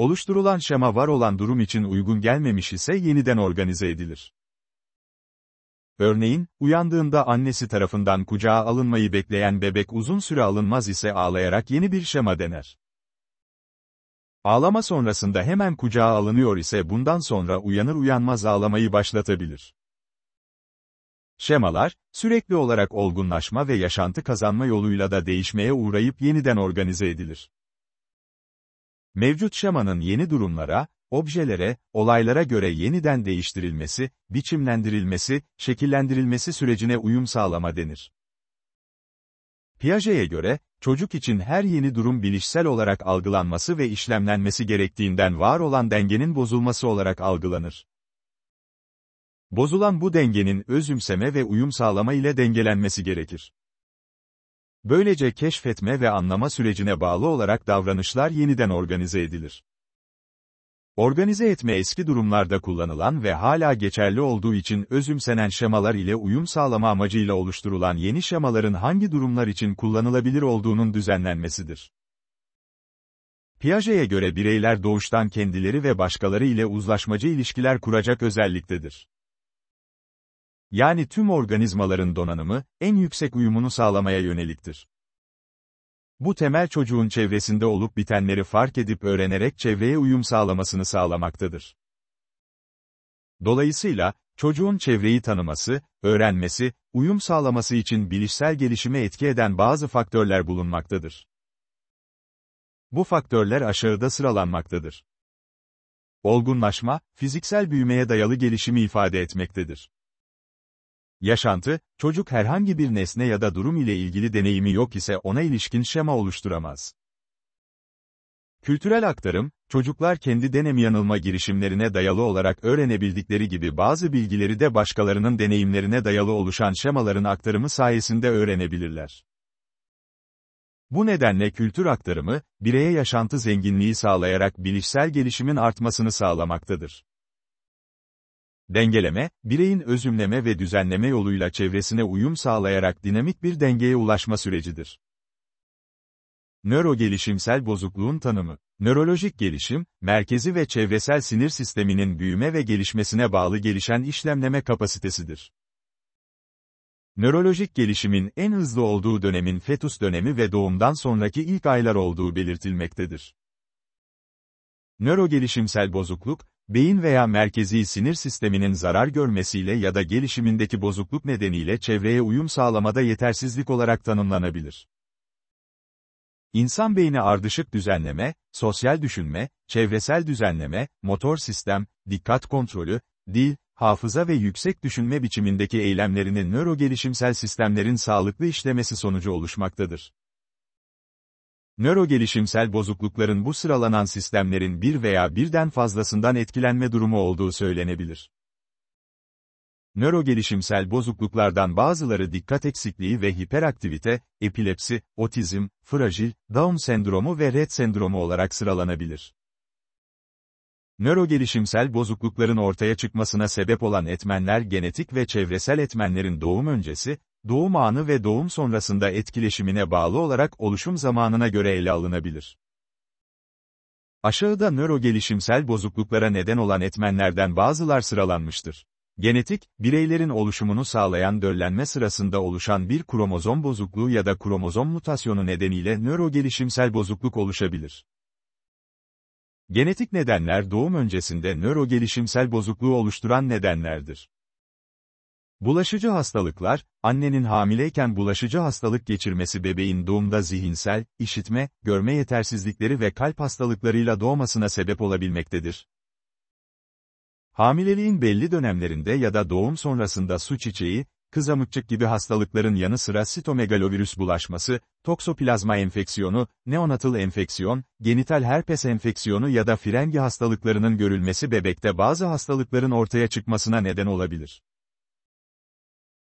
Oluşturulan şema var olan durum için uygun gelmemiş ise yeniden organize edilir. Örneğin, uyandığında annesi tarafından kucağa alınmayı bekleyen bebek uzun süre alınmaz ise ağlayarak yeni bir şema dener. Ağlama sonrasında hemen kucağa alınıyor ise bundan sonra uyanır uyanmaz ağlamayı başlatabilir. Şemalar, sürekli olarak olgunlaşma ve yaşantı kazanma yoluyla da değişmeye uğrayıp yeniden organize edilir. Mevcut şemanın yeni durumlara, objelere, olaylara göre yeniden değiştirilmesi, biçimlendirilmesi, şekillendirilmesi sürecine uyum sağlama denir. Piaget'e göre, çocuk için her yeni durum bilişsel olarak algılanması ve işlemlenmesi gerektiğinden var olan dengenin bozulması olarak algılanır. Bozulan bu dengenin özümseme ve uyum sağlama ile dengelenmesi gerekir. Böylece keşfetme ve anlama sürecine bağlı olarak davranışlar yeniden organize edilir. Organize etme eski durumlarda kullanılan ve hala geçerli olduğu için özümsenen şemalar ile uyum sağlama amacıyla oluşturulan yeni şemaların hangi durumlar için kullanılabilir olduğunun düzenlenmesidir. Piaget'e göre bireyler doğuştan kendileri ve başkaları ile uzlaşmacı ilişkiler kuracak özelliktedir yani tüm organizmaların donanımı, en yüksek uyumunu sağlamaya yöneliktir. Bu temel çocuğun çevresinde olup bitenleri fark edip öğrenerek çevreye uyum sağlamasını sağlamaktadır. Dolayısıyla, çocuğun çevreyi tanıması, öğrenmesi, uyum sağlaması için bilişsel gelişime etki eden bazı faktörler bulunmaktadır. Bu faktörler aşağıda sıralanmaktadır. Olgunlaşma, fiziksel büyümeye dayalı gelişimi ifade etmektedir. Yaşantı, çocuk herhangi bir nesne ya da durum ile ilgili deneyimi yok ise ona ilişkin şema oluşturamaz. Kültürel aktarım, çocuklar kendi denem yanılma girişimlerine dayalı olarak öğrenebildikleri gibi bazı bilgileri de başkalarının deneyimlerine dayalı oluşan şemaların aktarımı sayesinde öğrenebilirler. Bu nedenle kültür aktarımı, bireye yaşantı zenginliği sağlayarak bilişsel gelişimin artmasını sağlamaktadır. Dengeleme, bireyin özümleme ve düzenleme yoluyla çevresine uyum sağlayarak dinamik bir dengeye ulaşma sürecidir. Nörogelişimsel bozukluğun tanımı Nörolojik gelişim, merkezi ve çevresel sinir sisteminin büyüme ve gelişmesine bağlı gelişen işlemleme kapasitesidir. Nörolojik gelişimin en hızlı olduğu dönemin fetüs dönemi ve doğumdan sonraki ilk aylar olduğu belirtilmektedir. Nörogelişimsel bozukluk, beyin veya merkezi sinir sisteminin zarar görmesiyle ya da gelişimindeki bozukluk nedeniyle çevreye uyum sağlamada yetersizlik olarak tanımlanabilir. İnsan beyni ardışık düzenleme, sosyal düşünme, çevresel düzenleme, motor sistem, dikkat kontrolü, dil, hafıza ve yüksek düşünme biçimindeki eylemlerinin nörogelişimsel sistemlerin sağlıklı işlemesi sonucu oluşmaktadır nörogelişimsel bozuklukların bu sıralanan sistemlerin bir veya birden fazlasından etkilenme durumu olduğu söylenebilir. Nörogelişimsel bozukluklardan bazıları dikkat eksikliği ve hiperaktivite, epilepsi, otizm, fragil, Down sendromu ve Rett sendromu olarak sıralanabilir. Nörogelişimsel bozuklukların ortaya çıkmasına sebep olan etmenler genetik ve çevresel etmenlerin doğum öncesi, doğum anı ve doğum sonrasında etkileşimine bağlı olarak oluşum zamanına göre ele alınabilir. Aşağıda nörogelişimsel bozukluklara neden olan etmenlerden bazılar sıralanmıştır. Genetik, bireylerin oluşumunu sağlayan döllenme sırasında oluşan bir kromozom bozukluğu ya da kromozom mutasyonu nedeniyle nörogelişimsel bozukluk oluşabilir. Genetik nedenler doğum öncesinde nörogelişimsel bozukluğu oluşturan nedenlerdir. Bulaşıcı hastalıklar, annenin hamileyken bulaşıcı hastalık geçirmesi bebeğin doğumda zihinsel, işitme, görme yetersizlikleri ve kalp hastalıklarıyla doğmasına sebep olabilmektedir. Hamileliğin belli dönemlerinde ya da doğum sonrasında su çiçeği, kızamıkçık gibi hastalıkların yanı sıra sitomegalovirüs bulaşması, toksoplazma enfeksiyonu, neonatal enfeksiyon, genital herpes enfeksiyonu ya da frengi hastalıklarının görülmesi bebekte bazı hastalıkların ortaya çıkmasına neden olabilir.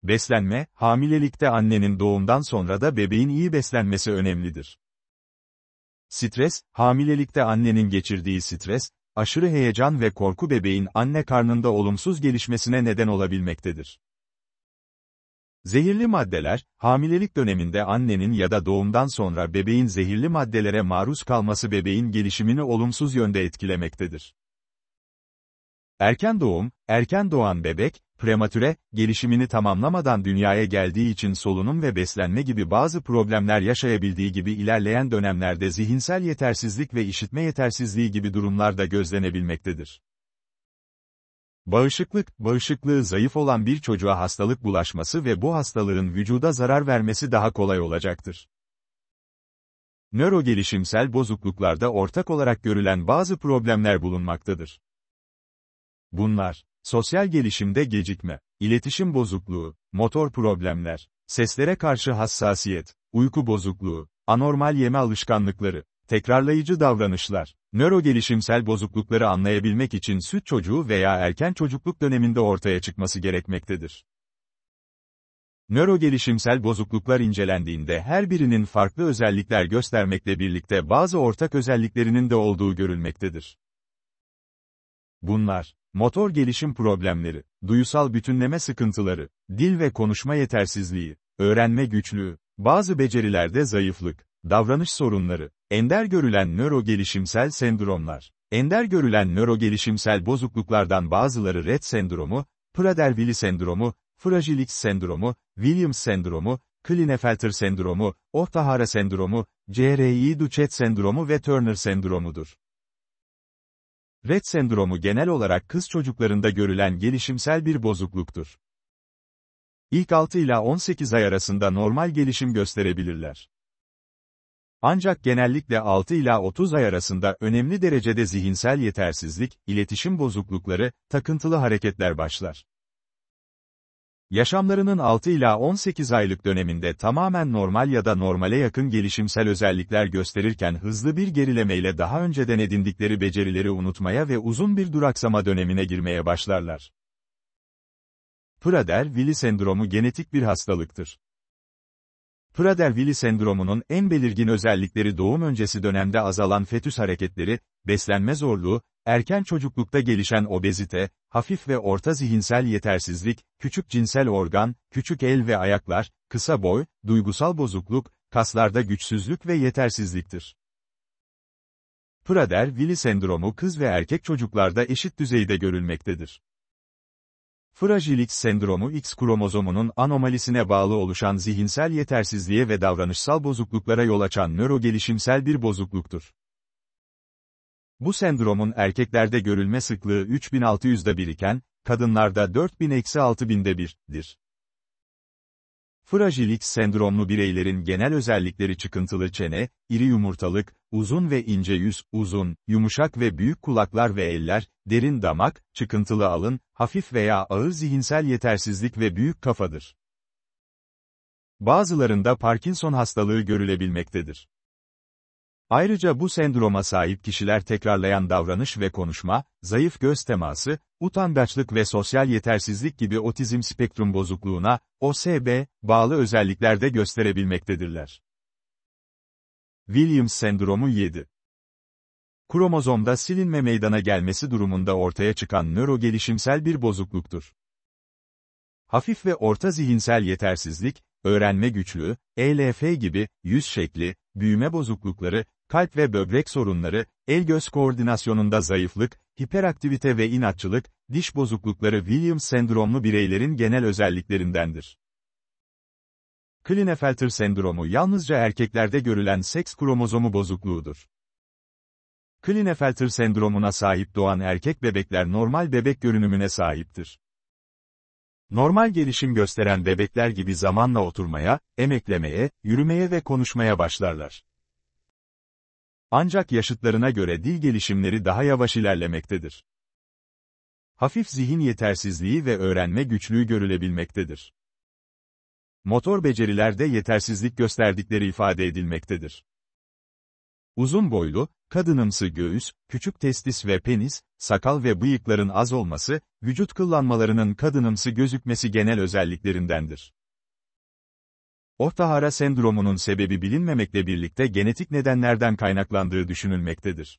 Beslenme, hamilelikte annenin doğumdan sonra da bebeğin iyi beslenmesi önemlidir. Stres, hamilelikte annenin geçirdiği stres, aşırı heyecan ve korku bebeğin anne karnında olumsuz gelişmesine neden olabilmektedir. Zehirli maddeler, hamilelik döneminde annenin ya da doğumdan sonra bebeğin zehirli maddelere maruz kalması bebeğin gelişimini olumsuz yönde etkilemektedir. Erken doğum, erken doğan bebek, prematüre, gelişimini tamamlamadan dünyaya geldiği için solunum ve beslenme gibi bazı problemler yaşayabildiği gibi ilerleyen dönemlerde zihinsel yetersizlik ve işitme yetersizliği gibi durumlar da gözlenebilmektedir. Bağışıklık, bağışıklığı zayıf olan bir çocuğa hastalık bulaşması ve bu hastaların vücuda zarar vermesi daha kolay olacaktır. Nörogelişimsel bozukluklarda ortak olarak görülen bazı problemler bulunmaktadır. Bunlar sosyal gelişimde gecikme, iletişim bozukluğu, motor problemler, seslere karşı hassasiyet, uyku bozukluğu, anormal yeme alışkanlıkları, tekrarlayıcı davranışlar, nöro gelişimsel bozuklukları anlayabilmek için süt çocuğu veya erken çocukluk döneminde ortaya çıkması gerekmektedir. Nöro gelişimsel bozukluklar incelendiğinde her birinin farklı özellikler göstermekle birlikte bazı ortak özelliklerinin de olduğu görülmektedir. Bunlar, motor gelişim problemleri, duyusal bütünleme sıkıntıları, dil ve konuşma yetersizliği, öğrenme güçlüğü, bazı becerilerde zayıflık, davranış sorunları, ender görülen nöro gelişimsel sendromlar. Ender görülen nöro gelişimsel bozukluklardan bazıları Rett sendromu, Prader-Willi sendromu, Fragilix sendromu, Williams sendromu, Klinefelter sendromu, Ohtahara sendromu, CRI-Duchet sendromu ve Turner sendromudur. Red sendromu genel olarak kız çocuklarında görülen gelişimsel bir bozukluktur. İlk 6 ila 18 ay arasında normal gelişim gösterebilirler. Ancak genellikle 6 ila 30 ay arasında önemli derecede zihinsel yetersizlik, iletişim bozuklukları, takıntılı hareketler başlar. Yaşamlarının 6 ila 18 aylık döneminde tamamen normal ya da normale yakın gelişimsel özellikler gösterirken hızlı bir gerilemeyle daha önce denedindikleri becerileri unutmaya ve uzun bir duraksama dönemine girmeye başlarlar. Prader-Willi sendromu genetik bir hastalıktır. Prader-Willi sendromunun en belirgin özellikleri doğum öncesi dönemde azalan fetüs hareketleri, beslenme zorluğu, Erken çocuklukta gelişen obezite, hafif ve orta zihinsel yetersizlik, küçük cinsel organ, küçük el ve ayaklar, kısa boy, duygusal bozukluk, kaslarda güçsüzlük ve yetersizliktir. Prader-Willi sendromu kız ve erkek çocuklarda eşit düzeyde görülmektedir. Frajilik sendromu X kromozomunun anomalisine bağlı oluşan zihinsel yetersizliğe ve davranışsal bozukluklara yol açan nörogelişimsel bir bozukluktur. Bu sendromun erkeklerde görülme sıklığı 3600'de biriken, kadınlarda 4000-6000'de birdir. Frajilik sendromlu bireylerin genel özellikleri çıkıntılı çene, iri yumurtalık, uzun ve ince yüz, uzun, yumuşak ve büyük kulaklar ve eller, derin damak, çıkıntılı alın, hafif veya ağır zihinsel yetersizlik ve büyük kafadır. Bazılarında Parkinson hastalığı görülebilmektedir. Ayrıca bu sendroma sahip kişiler tekrarlayan davranış ve konuşma, zayıf göz teması, utangaçlık ve sosyal yetersizlik gibi otizm spektrum bozukluğuna, OSB, bağlı özelliklerde gösterebilmektedirler. Williams sendromu 7 Kromozomda silinme meydana gelmesi durumunda ortaya çıkan nörogelişimsel bir bozukluktur. Hafif ve orta zihinsel yetersizlik, öğrenme güçlüğü, ELF gibi, yüz şekli, büyüme bozuklukları, kalp ve böbrek sorunları, el-göz koordinasyonunda zayıflık, hiperaktivite ve inatçılık, diş bozuklukları Williams sendromlu bireylerin genel özelliklerindendir. Klinefelter sendromu yalnızca erkeklerde görülen seks kromozomu bozukluğudur. Klinefelter sendromuna sahip doğan erkek bebekler normal bebek görünümüne sahiptir. Normal gelişim gösteren bebekler gibi zamanla oturmaya, emeklemeye, yürümeye ve konuşmaya başlarlar. Ancak yaşıtlarına göre dil gelişimleri daha yavaş ilerlemektedir. Hafif zihin yetersizliği ve öğrenme güçlüğü görülebilmektedir. Motor becerilerde yetersizlik gösterdikleri ifade edilmektedir. Uzun boylu, kadınımsı göğüs, küçük testis ve penis, sakal ve bıyıkların az olması, vücut kıllanmalarının kadınımsı gözükmesi genel özelliklerindendir. Ohtahara sendromunun sebebi bilinmemekle birlikte genetik nedenlerden kaynaklandığı düşünülmektedir.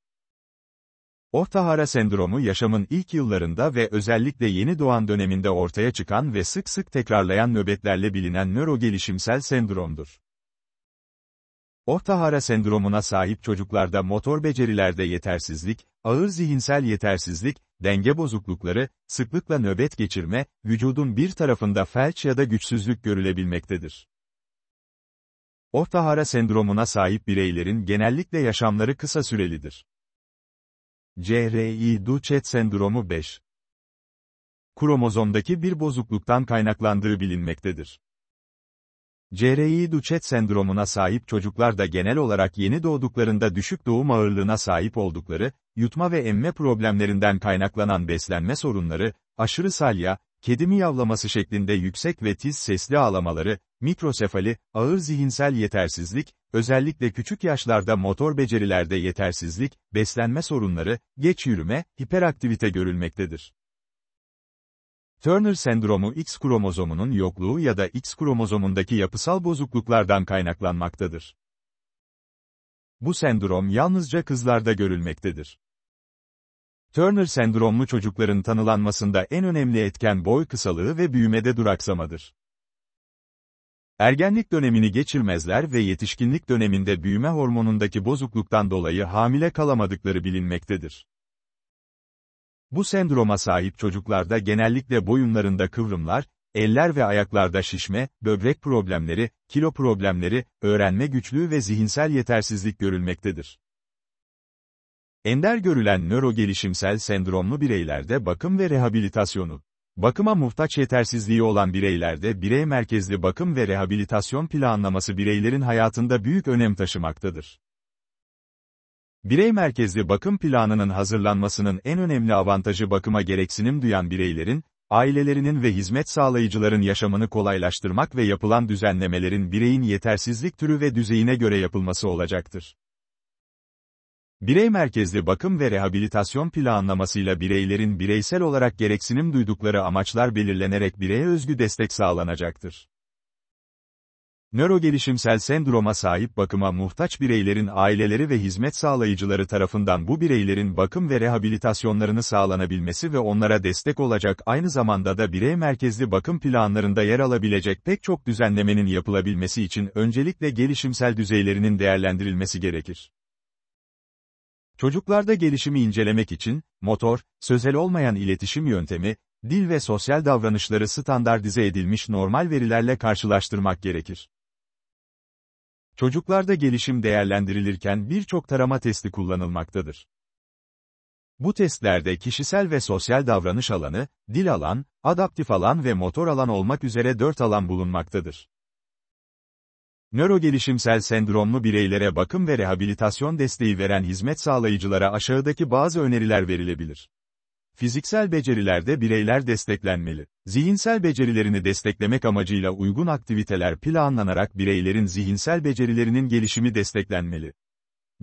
Ohtahara sendromu yaşamın ilk yıllarında ve özellikle yeni doğan döneminde ortaya çıkan ve sık sık tekrarlayan nöbetlerle bilinen nörogelişimsel sendromdur. Ohtahara sendromuna sahip çocuklarda motor becerilerde yetersizlik, ağır zihinsel yetersizlik, denge bozuklukları, sıklıkla nöbet geçirme, vücudun bir tarafında felç ya da güçsüzlük görülebilmektedir. Ortahara sendromuna sahip bireylerin genellikle yaşamları kısa sürelidir. CRI Duchet sendromu 5 Kromozomdaki bir bozukluktan kaynaklandığı bilinmektedir. CRI Duchet sendromuna sahip çocuklar da genel olarak yeni doğduklarında düşük doğum ağırlığına sahip oldukları, yutma ve emme problemlerinden kaynaklanan beslenme sorunları, aşırı salya, kedi miyavlaması şeklinde yüksek ve tiz sesli ağlamaları, Mikrosefali, ağır zihinsel yetersizlik, özellikle küçük yaşlarda motor becerilerde yetersizlik, beslenme sorunları, geç yürüme, hiperaktivite görülmektedir. Turner sendromu X kromozomunun yokluğu ya da X kromozomundaki yapısal bozukluklardan kaynaklanmaktadır. Bu sendrom yalnızca kızlarda görülmektedir. Turner sendromlu çocukların tanılanmasında en önemli etken boy kısalığı ve büyümede duraksamadır. Ergenlik dönemini geçirmezler ve yetişkinlik döneminde büyüme hormonundaki bozukluktan dolayı hamile kalamadıkları bilinmektedir. Bu sendroma sahip çocuklarda genellikle boyunlarında kıvrımlar, eller ve ayaklarda şişme, böbrek problemleri, kilo problemleri, öğrenme güçlüğü ve zihinsel yetersizlik görülmektedir. Ender görülen nörogelişimsel sendromlu bireylerde bakım ve rehabilitasyonu, Bakıma muhtaç yetersizliği olan bireylerde birey merkezli bakım ve rehabilitasyon planlaması bireylerin hayatında büyük önem taşımaktadır. Birey merkezli bakım planının hazırlanmasının en önemli avantajı bakıma gereksinim duyan bireylerin, ailelerinin ve hizmet sağlayıcıların yaşamını kolaylaştırmak ve yapılan düzenlemelerin bireyin yetersizlik türü ve düzeyine göre yapılması olacaktır. Birey merkezli bakım ve rehabilitasyon planlamasıyla bireylerin bireysel olarak gereksinim duydukları amaçlar belirlenerek bireye özgü destek sağlanacaktır. Nörogelişimsel sendroma sahip bakıma muhtaç bireylerin aileleri ve hizmet sağlayıcıları tarafından bu bireylerin bakım ve rehabilitasyonlarını sağlanabilmesi ve onlara destek olacak aynı zamanda da birey merkezli bakım planlarında yer alabilecek pek çok düzenlemenin yapılabilmesi için öncelikle gelişimsel düzeylerinin değerlendirilmesi gerekir. Çocuklarda gelişimi incelemek için, motor, sözel olmayan iletişim yöntemi, dil ve sosyal davranışları standartize edilmiş normal verilerle karşılaştırmak gerekir. Çocuklarda gelişim değerlendirilirken birçok tarama testi kullanılmaktadır. Bu testlerde kişisel ve sosyal davranış alanı, dil alan, adaptif alan ve motor alan olmak üzere dört alan bulunmaktadır. Nörogelişimsel sendromlu bireylere bakım ve rehabilitasyon desteği veren hizmet sağlayıcılara aşağıdaki bazı öneriler verilebilir. Fiziksel becerilerde bireyler desteklenmeli. Zihinsel becerilerini desteklemek amacıyla uygun aktiviteler planlanarak bireylerin zihinsel becerilerinin gelişimi desteklenmeli.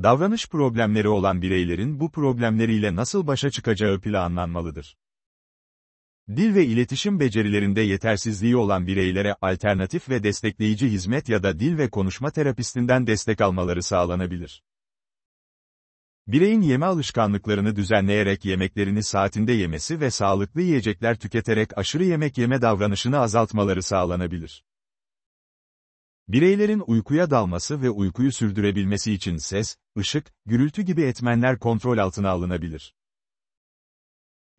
Davranış problemleri olan bireylerin bu problemleriyle nasıl başa çıkacağı planlanmalıdır. Dil ve iletişim becerilerinde yetersizliği olan bireylere alternatif ve destekleyici hizmet ya da dil ve konuşma terapistinden destek almaları sağlanabilir. Bireyin yeme alışkanlıklarını düzenleyerek yemeklerini saatinde yemesi ve sağlıklı yiyecekler tüketerek aşırı yemek yeme davranışını azaltmaları sağlanabilir. Bireylerin uykuya dalması ve uykuyu sürdürebilmesi için ses, ışık, gürültü gibi etmenler kontrol altına alınabilir.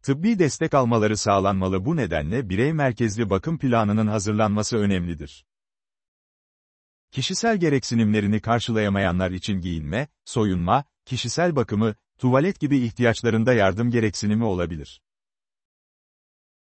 Tıbbi destek almaları sağlanmalı bu nedenle birey merkezli bakım planının hazırlanması önemlidir. Kişisel gereksinimlerini karşılayamayanlar için giyinme, soyunma, kişisel bakımı, tuvalet gibi ihtiyaçlarında yardım gereksinimi olabilir.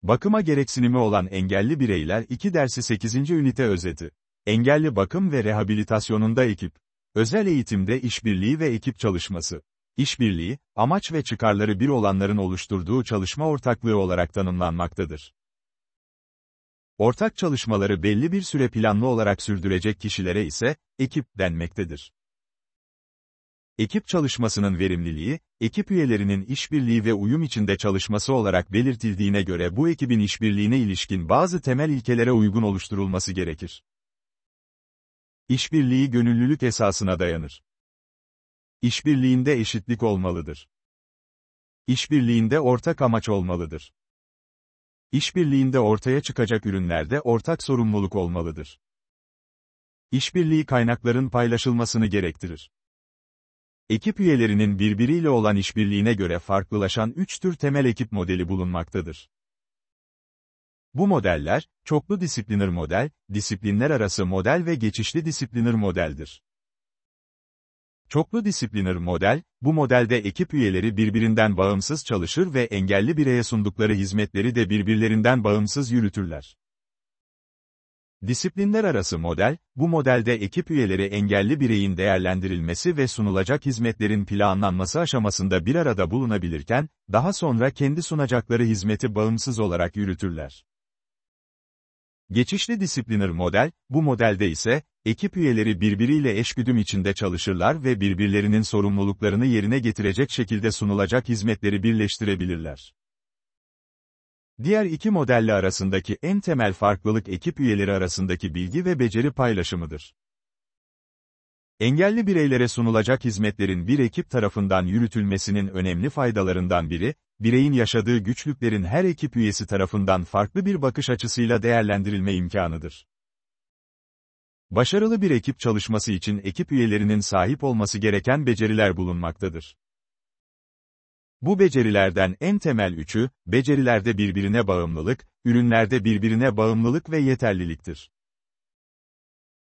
Bakıma gereksinimi olan engelli bireyler 2 dersi 8. ünite özeti. Engelli bakım ve rehabilitasyonunda ekip. Özel eğitimde işbirliği ve ekip çalışması işbirliği, amaç ve çıkarları bir olanların oluşturduğu çalışma ortaklığı olarak tanımlanmaktadır. Ortak çalışmaları belli bir süre planlı olarak sürdürecek kişilere ise, ekip denmektedir. Ekip çalışmasının verimliliği, ekip üyelerinin işbirliği ve uyum içinde çalışması olarak belirtildiğine göre bu ekibin işbirliğine ilişkin bazı temel ilkelere uygun oluşturulması gerekir. İşbirliği gönüllülük esasına dayanır. İşbirliğinde eşitlik olmalıdır. İşbirliğinde ortak amaç olmalıdır. İşbirliğinde ortaya çıkacak ürünlerde ortak sorumluluk olmalıdır. İşbirliği kaynakların paylaşılmasını gerektirir. Ekip üyelerinin birbiriyle olan işbirliğine göre farklılaşan üç tür temel ekip modeli bulunmaktadır. Bu modeller, çoklu disiplinir model, disiplinler arası model ve geçişli disiplinir modeldir. Çoklu disipliner model, bu modelde ekip üyeleri birbirinden bağımsız çalışır ve engelli bireye sundukları hizmetleri de birbirlerinden bağımsız yürütürler. Disiplinler arası model, bu modelde ekip üyeleri engelli bireyin değerlendirilmesi ve sunulacak hizmetlerin planlanması aşamasında bir arada bulunabilirken, daha sonra kendi sunacakları hizmeti bağımsız olarak yürütürler. Geçişli disipliner model, bu modelde ise, Ekip üyeleri birbiriyle eşgüdüm içinde çalışırlar ve birbirlerinin sorumluluklarını yerine getirecek şekilde sunulacak hizmetleri birleştirebilirler. Diğer iki modelle arasındaki en temel farklılık ekip üyeleri arasındaki bilgi ve beceri paylaşımıdır. Engelli bireylere sunulacak hizmetlerin bir ekip tarafından yürütülmesinin önemli faydalarından biri, bireyin yaşadığı güçlüklerin her ekip üyesi tarafından farklı bir bakış açısıyla değerlendirilme imkanıdır. Başarılı bir ekip çalışması için ekip üyelerinin sahip olması gereken beceriler bulunmaktadır. Bu becerilerden en temel üçü, becerilerde birbirine bağımlılık, ürünlerde birbirine bağımlılık ve yeterliliktir.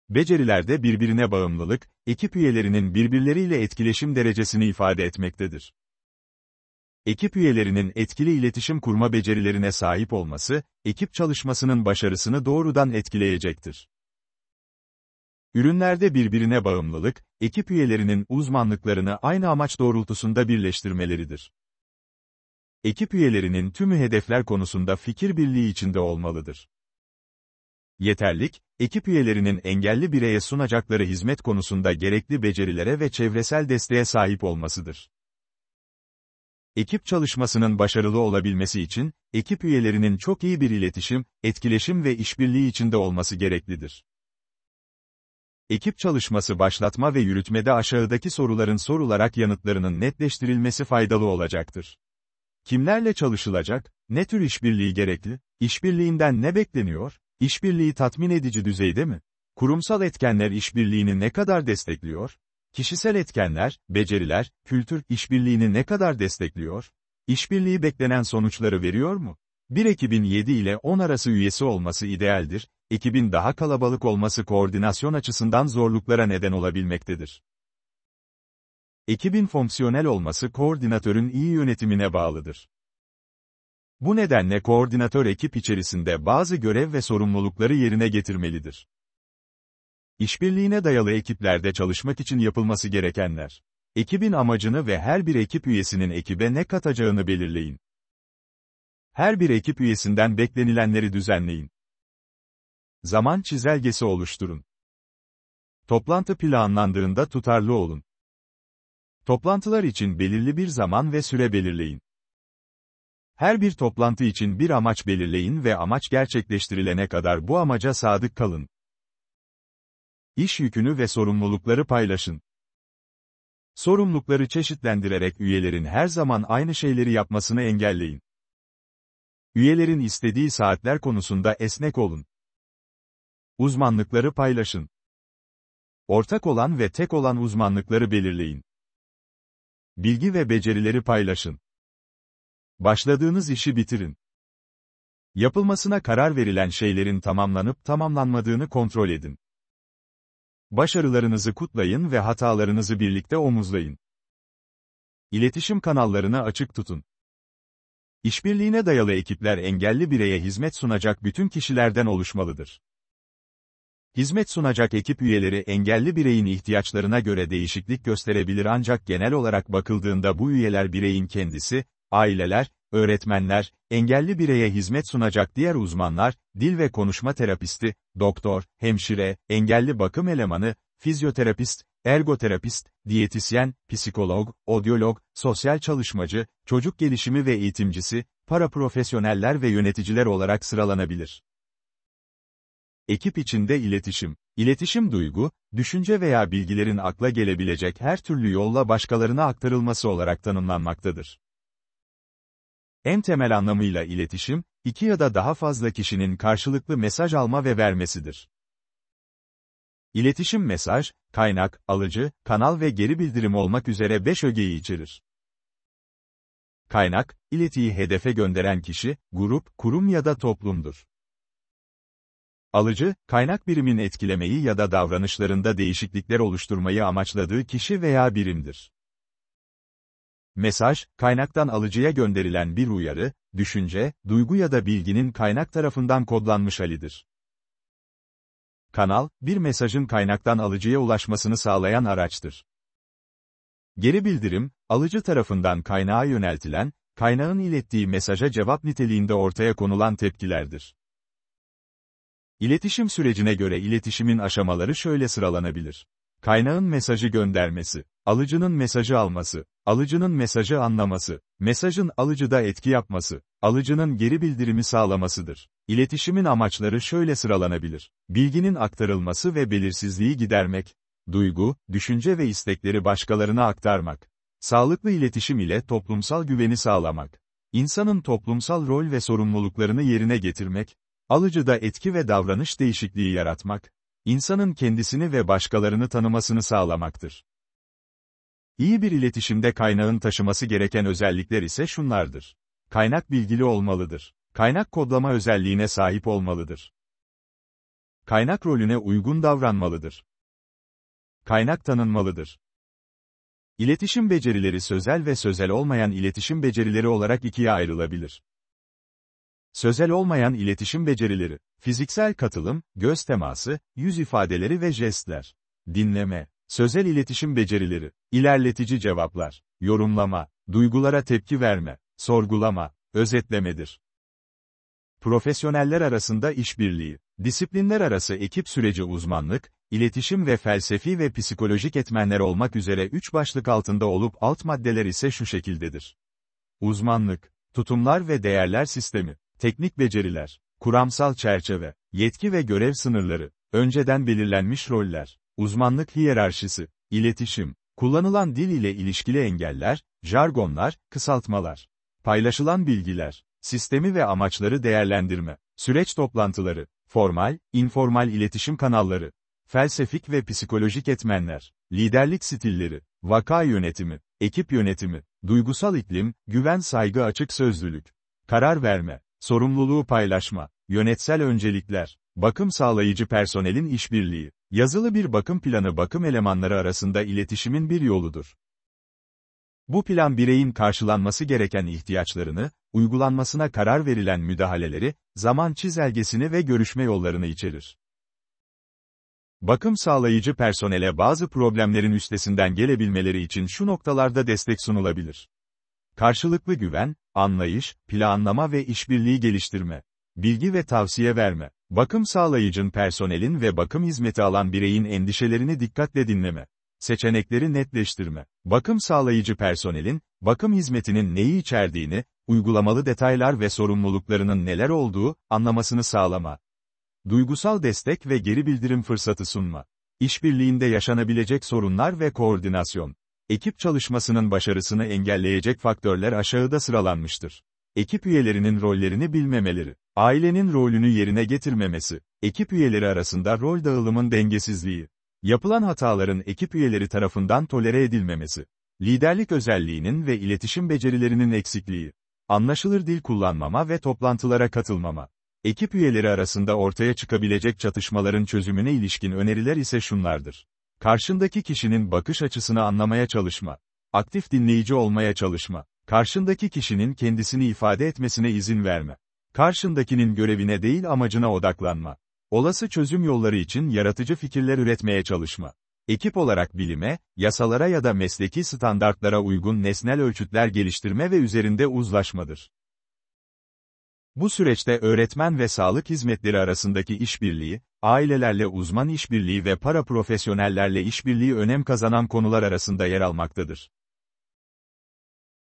Becerilerde birbirine bağımlılık, ekip üyelerinin birbirleriyle etkileşim derecesini ifade etmektedir. Ekip üyelerinin etkili iletişim kurma becerilerine sahip olması, ekip çalışmasının başarısını doğrudan etkileyecektir. Ürünlerde birbirine bağımlılık, ekip üyelerinin uzmanlıklarını aynı amaç doğrultusunda birleştirmeleridir. Ekip üyelerinin tümü hedefler konusunda fikir birliği içinde olmalıdır. Yeterlik, ekip üyelerinin engelli bireye sunacakları hizmet konusunda gerekli becerilere ve çevresel desteğe sahip olmasıdır. Ekip çalışmasının başarılı olabilmesi için, ekip üyelerinin çok iyi bir iletişim, etkileşim ve işbirliği içinde olması gereklidir. Ekip çalışması başlatma ve yürütmede aşağıdaki soruların sorularak yanıtlarının netleştirilmesi faydalı olacaktır. Kimlerle çalışılacak, ne tür işbirliği gerekli, işbirliğinden ne bekleniyor, işbirliği tatmin edici düzeyde mi, kurumsal etkenler işbirliğini ne kadar destekliyor, kişisel etkenler, beceriler, kültür işbirliğini ne kadar destekliyor, işbirliği beklenen sonuçları veriyor mu? Bir ekibin 7 ile 10 arası üyesi olması idealdir, ekibin daha kalabalık olması koordinasyon açısından zorluklara neden olabilmektedir. Ekibin fonksiyonel olması koordinatörün iyi yönetimine bağlıdır. Bu nedenle koordinatör ekip içerisinde bazı görev ve sorumlulukları yerine getirmelidir. İşbirliğine dayalı ekiplerde çalışmak için yapılması gerekenler. Ekibin amacını ve her bir ekip üyesinin ekibe ne katacağını belirleyin. Her bir ekip üyesinden beklenilenleri düzenleyin. Zaman çizelgesi oluşturun. Toplantı planlandığında tutarlı olun. Toplantılar için belirli bir zaman ve süre belirleyin. Her bir toplantı için bir amaç belirleyin ve amaç gerçekleştirilene kadar bu amaca sadık kalın. İş yükünü ve sorumlulukları paylaşın. Sorumlulukları çeşitlendirerek üyelerin her zaman aynı şeyleri yapmasını engelleyin. Üyelerin istediği saatler konusunda esnek olun. Uzmanlıkları paylaşın. Ortak olan ve tek olan uzmanlıkları belirleyin. Bilgi ve becerileri paylaşın. Başladığınız işi bitirin. Yapılmasına karar verilen şeylerin tamamlanıp tamamlanmadığını kontrol edin. Başarılarınızı kutlayın ve hatalarınızı birlikte omuzlayın. İletişim kanallarını açık tutun. İşbirliğine dayalı ekipler engelli bireye hizmet sunacak bütün kişilerden oluşmalıdır. Hizmet sunacak ekip üyeleri engelli bireyin ihtiyaçlarına göre değişiklik gösterebilir ancak genel olarak bakıldığında bu üyeler bireyin kendisi, aileler, öğretmenler, engelli bireye hizmet sunacak diğer uzmanlar, dil ve konuşma terapisti, doktor, hemşire, engelli bakım elemanı, fizyoterapist, ergoterapist, diyetisyen, psikolog, odyolog, sosyal çalışmacı, çocuk gelişimi ve eğitimcisi, para profesyoneller ve yöneticiler olarak sıralanabilir. Ekip içinde iletişim. İletişim duygu, düşünce veya bilgilerin akla gelebilecek her türlü yolla başkalarına aktarılması olarak tanımlanmaktadır. En temel anlamıyla iletişim, iki ya da daha fazla kişinin karşılıklı mesaj alma ve vermesidir. İletişim mesaj, kaynak, alıcı, kanal ve geri bildirim olmak üzere beş ögeyi içerir. Kaynak, iletiyi hedefe gönderen kişi, grup, kurum ya da toplumdur. Alıcı, kaynak birimin etkilemeyi ya da davranışlarında değişiklikler oluşturmayı amaçladığı kişi veya birimdir. Mesaj, kaynaktan alıcıya gönderilen bir uyarı, düşünce, duygu ya da bilginin kaynak tarafından kodlanmış halidir. Kanal, bir mesajın kaynaktan alıcıya ulaşmasını sağlayan araçtır. Geri bildirim, alıcı tarafından kaynağa yöneltilen, kaynağın ilettiği mesaja cevap niteliğinde ortaya konulan tepkilerdir. İletişim sürecine göre iletişimin aşamaları şöyle sıralanabilir. Kaynağın mesajı göndermesi, alıcının mesajı alması, alıcının mesajı anlaması, mesajın alıcıda etki yapması, alıcının geri bildirimi sağlamasıdır. İletişimin amaçları şöyle sıralanabilir. Bilginin aktarılması ve belirsizliği gidermek, duygu, düşünce ve istekleri başkalarına aktarmak, sağlıklı iletişim ile toplumsal güveni sağlamak, insanın toplumsal rol ve sorumluluklarını yerine getirmek, Alıcıda etki ve davranış değişikliği yaratmak, insanın kendisini ve başkalarını tanımasını sağlamaktır. İyi bir iletişimde kaynağın taşıması gereken özellikler ise şunlardır. Kaynak bilgili olmalıdır. Kaynak kodlama özelliğine sahip olmalıdır. Kaynak rolüne uygun davranmalıdır. Kaynak tanınmalıdır. İletişim becerileri sözel ve sözel olmayan iletişim becerileri olarak ikiye ayrılabilir sözel olmayan iletişim becerileri, fiziksel katılım, göz teması, yüz ifadeleri ve jestler, dinleme, sözel iletişim becerileri, ilerletici cevaplar, yorumlama, duygulara tepki verme, sorgulama, özetlemedir. Profesyoneller arasında işbirliği, disiplinler arası ekip süreci uzmanlık, iletişim ve felsefi ve psikolojik etmenler olmak üzere üç başlık altında olup alt maddeler ise şu şekildedir. Uzmanlık, tutumlar ve değerler sistemi, Teknik beceriler, kuramsal çerçeve, yetki ve görev sınırları, önceden belirlenmiş roller, uzmanlık hiyerarşisi, iletişim, kullanılan dil ile ilişkili engeller, jargonlar, kısaltmalar, paylaşılan bilgiler, sistemi ve amaçları değerlendirme, süreç toplantıları, formal, informal iletişim kanalları, felsefik ve psikolojik etmenler, liderlik stilleri, vaka yönetimi, ekip yönetimi, duygusal iklim, güven saygı açık sözlülük, karar verme, sorumluluğu paylaşma, yönetsel öncelikler, bakım sağlayıcı personelin işbirliği, yazılı bir bakım planı bakım elemanları arasında iletişimin bir yoludur. Bu plan bireyin karşılanması gereken ihtiyaçlarını, uygulanmasına karar verilen müdahaleleri, zaman çizelgesini ve görüşme yollarını içerir. Bakım sağlayıcı personele bazı problemlerin üstesinden gelebilmeleri için şu noktalarda destek sunulabilir. Karşılıklı güven, anlayış, planlama ve işbirliği geliştirme. Bilgi ve tavsiye verme. Bakım sağlayıcın personelin ve bakım hizmeti alan bireyin endişelerini dikkatle dinleme. Seçenekleri netleştirme. Bakım sağlayıcı personelin, bakım hizmetinin neyi içerdiğini, uygulamalı detaylar ve sorumluluklarının neler olduğu, anlamasını sağlama. Duygusal destek ve geri bildirim fırsatı sunma. İşbirliğinde yaşanabilecek sorunlar ve koordinasyon. Ekip çalışmasının başarısını engelleyecek faktörler aşağıda sıralanmıştır. Ekip üyelerinin rollerini bilmemeleri, ailenin rolünü yerine getirmemesi, ekip üyeleri arasında rol dağılımın dengesizliği, yapılan hataların ekip üyeleri tarafından tolere edilmemesi, liderlik özelliğinin ve iletişim becerilerinin eksikliği, anlaşılır dil kullanmama ve toplantılara katılmama, ekip üyeleri arasında ortaya çıkabilecek çatışmaların çözümüne ilişkin öneriler ise şunlardır. Karşındaki kişinin bakış açısını anlamaya çalışma. Aktif dinleyici olmaya çalışma. Karşındaki kişinin kendisini ifade etmesine izin verme. Karşındakinin görevine değil amacına odaklanma. Olası çözüm yolları için yaratıcı fikirler üretmeye çalışma. Ekip olarak bilime, yasalara ya da mesleki standartlara uygun nesnel ölçütler geliştirme ve üzerinde uzlaşmadır. Bu süreçte öğretmen ve sağlık hizmetleri arasındaki işbirliği, ailelerle uzman işbirliği ve para profesyonellerle işbirliği önem kazanan konular arasında yer almaktadır.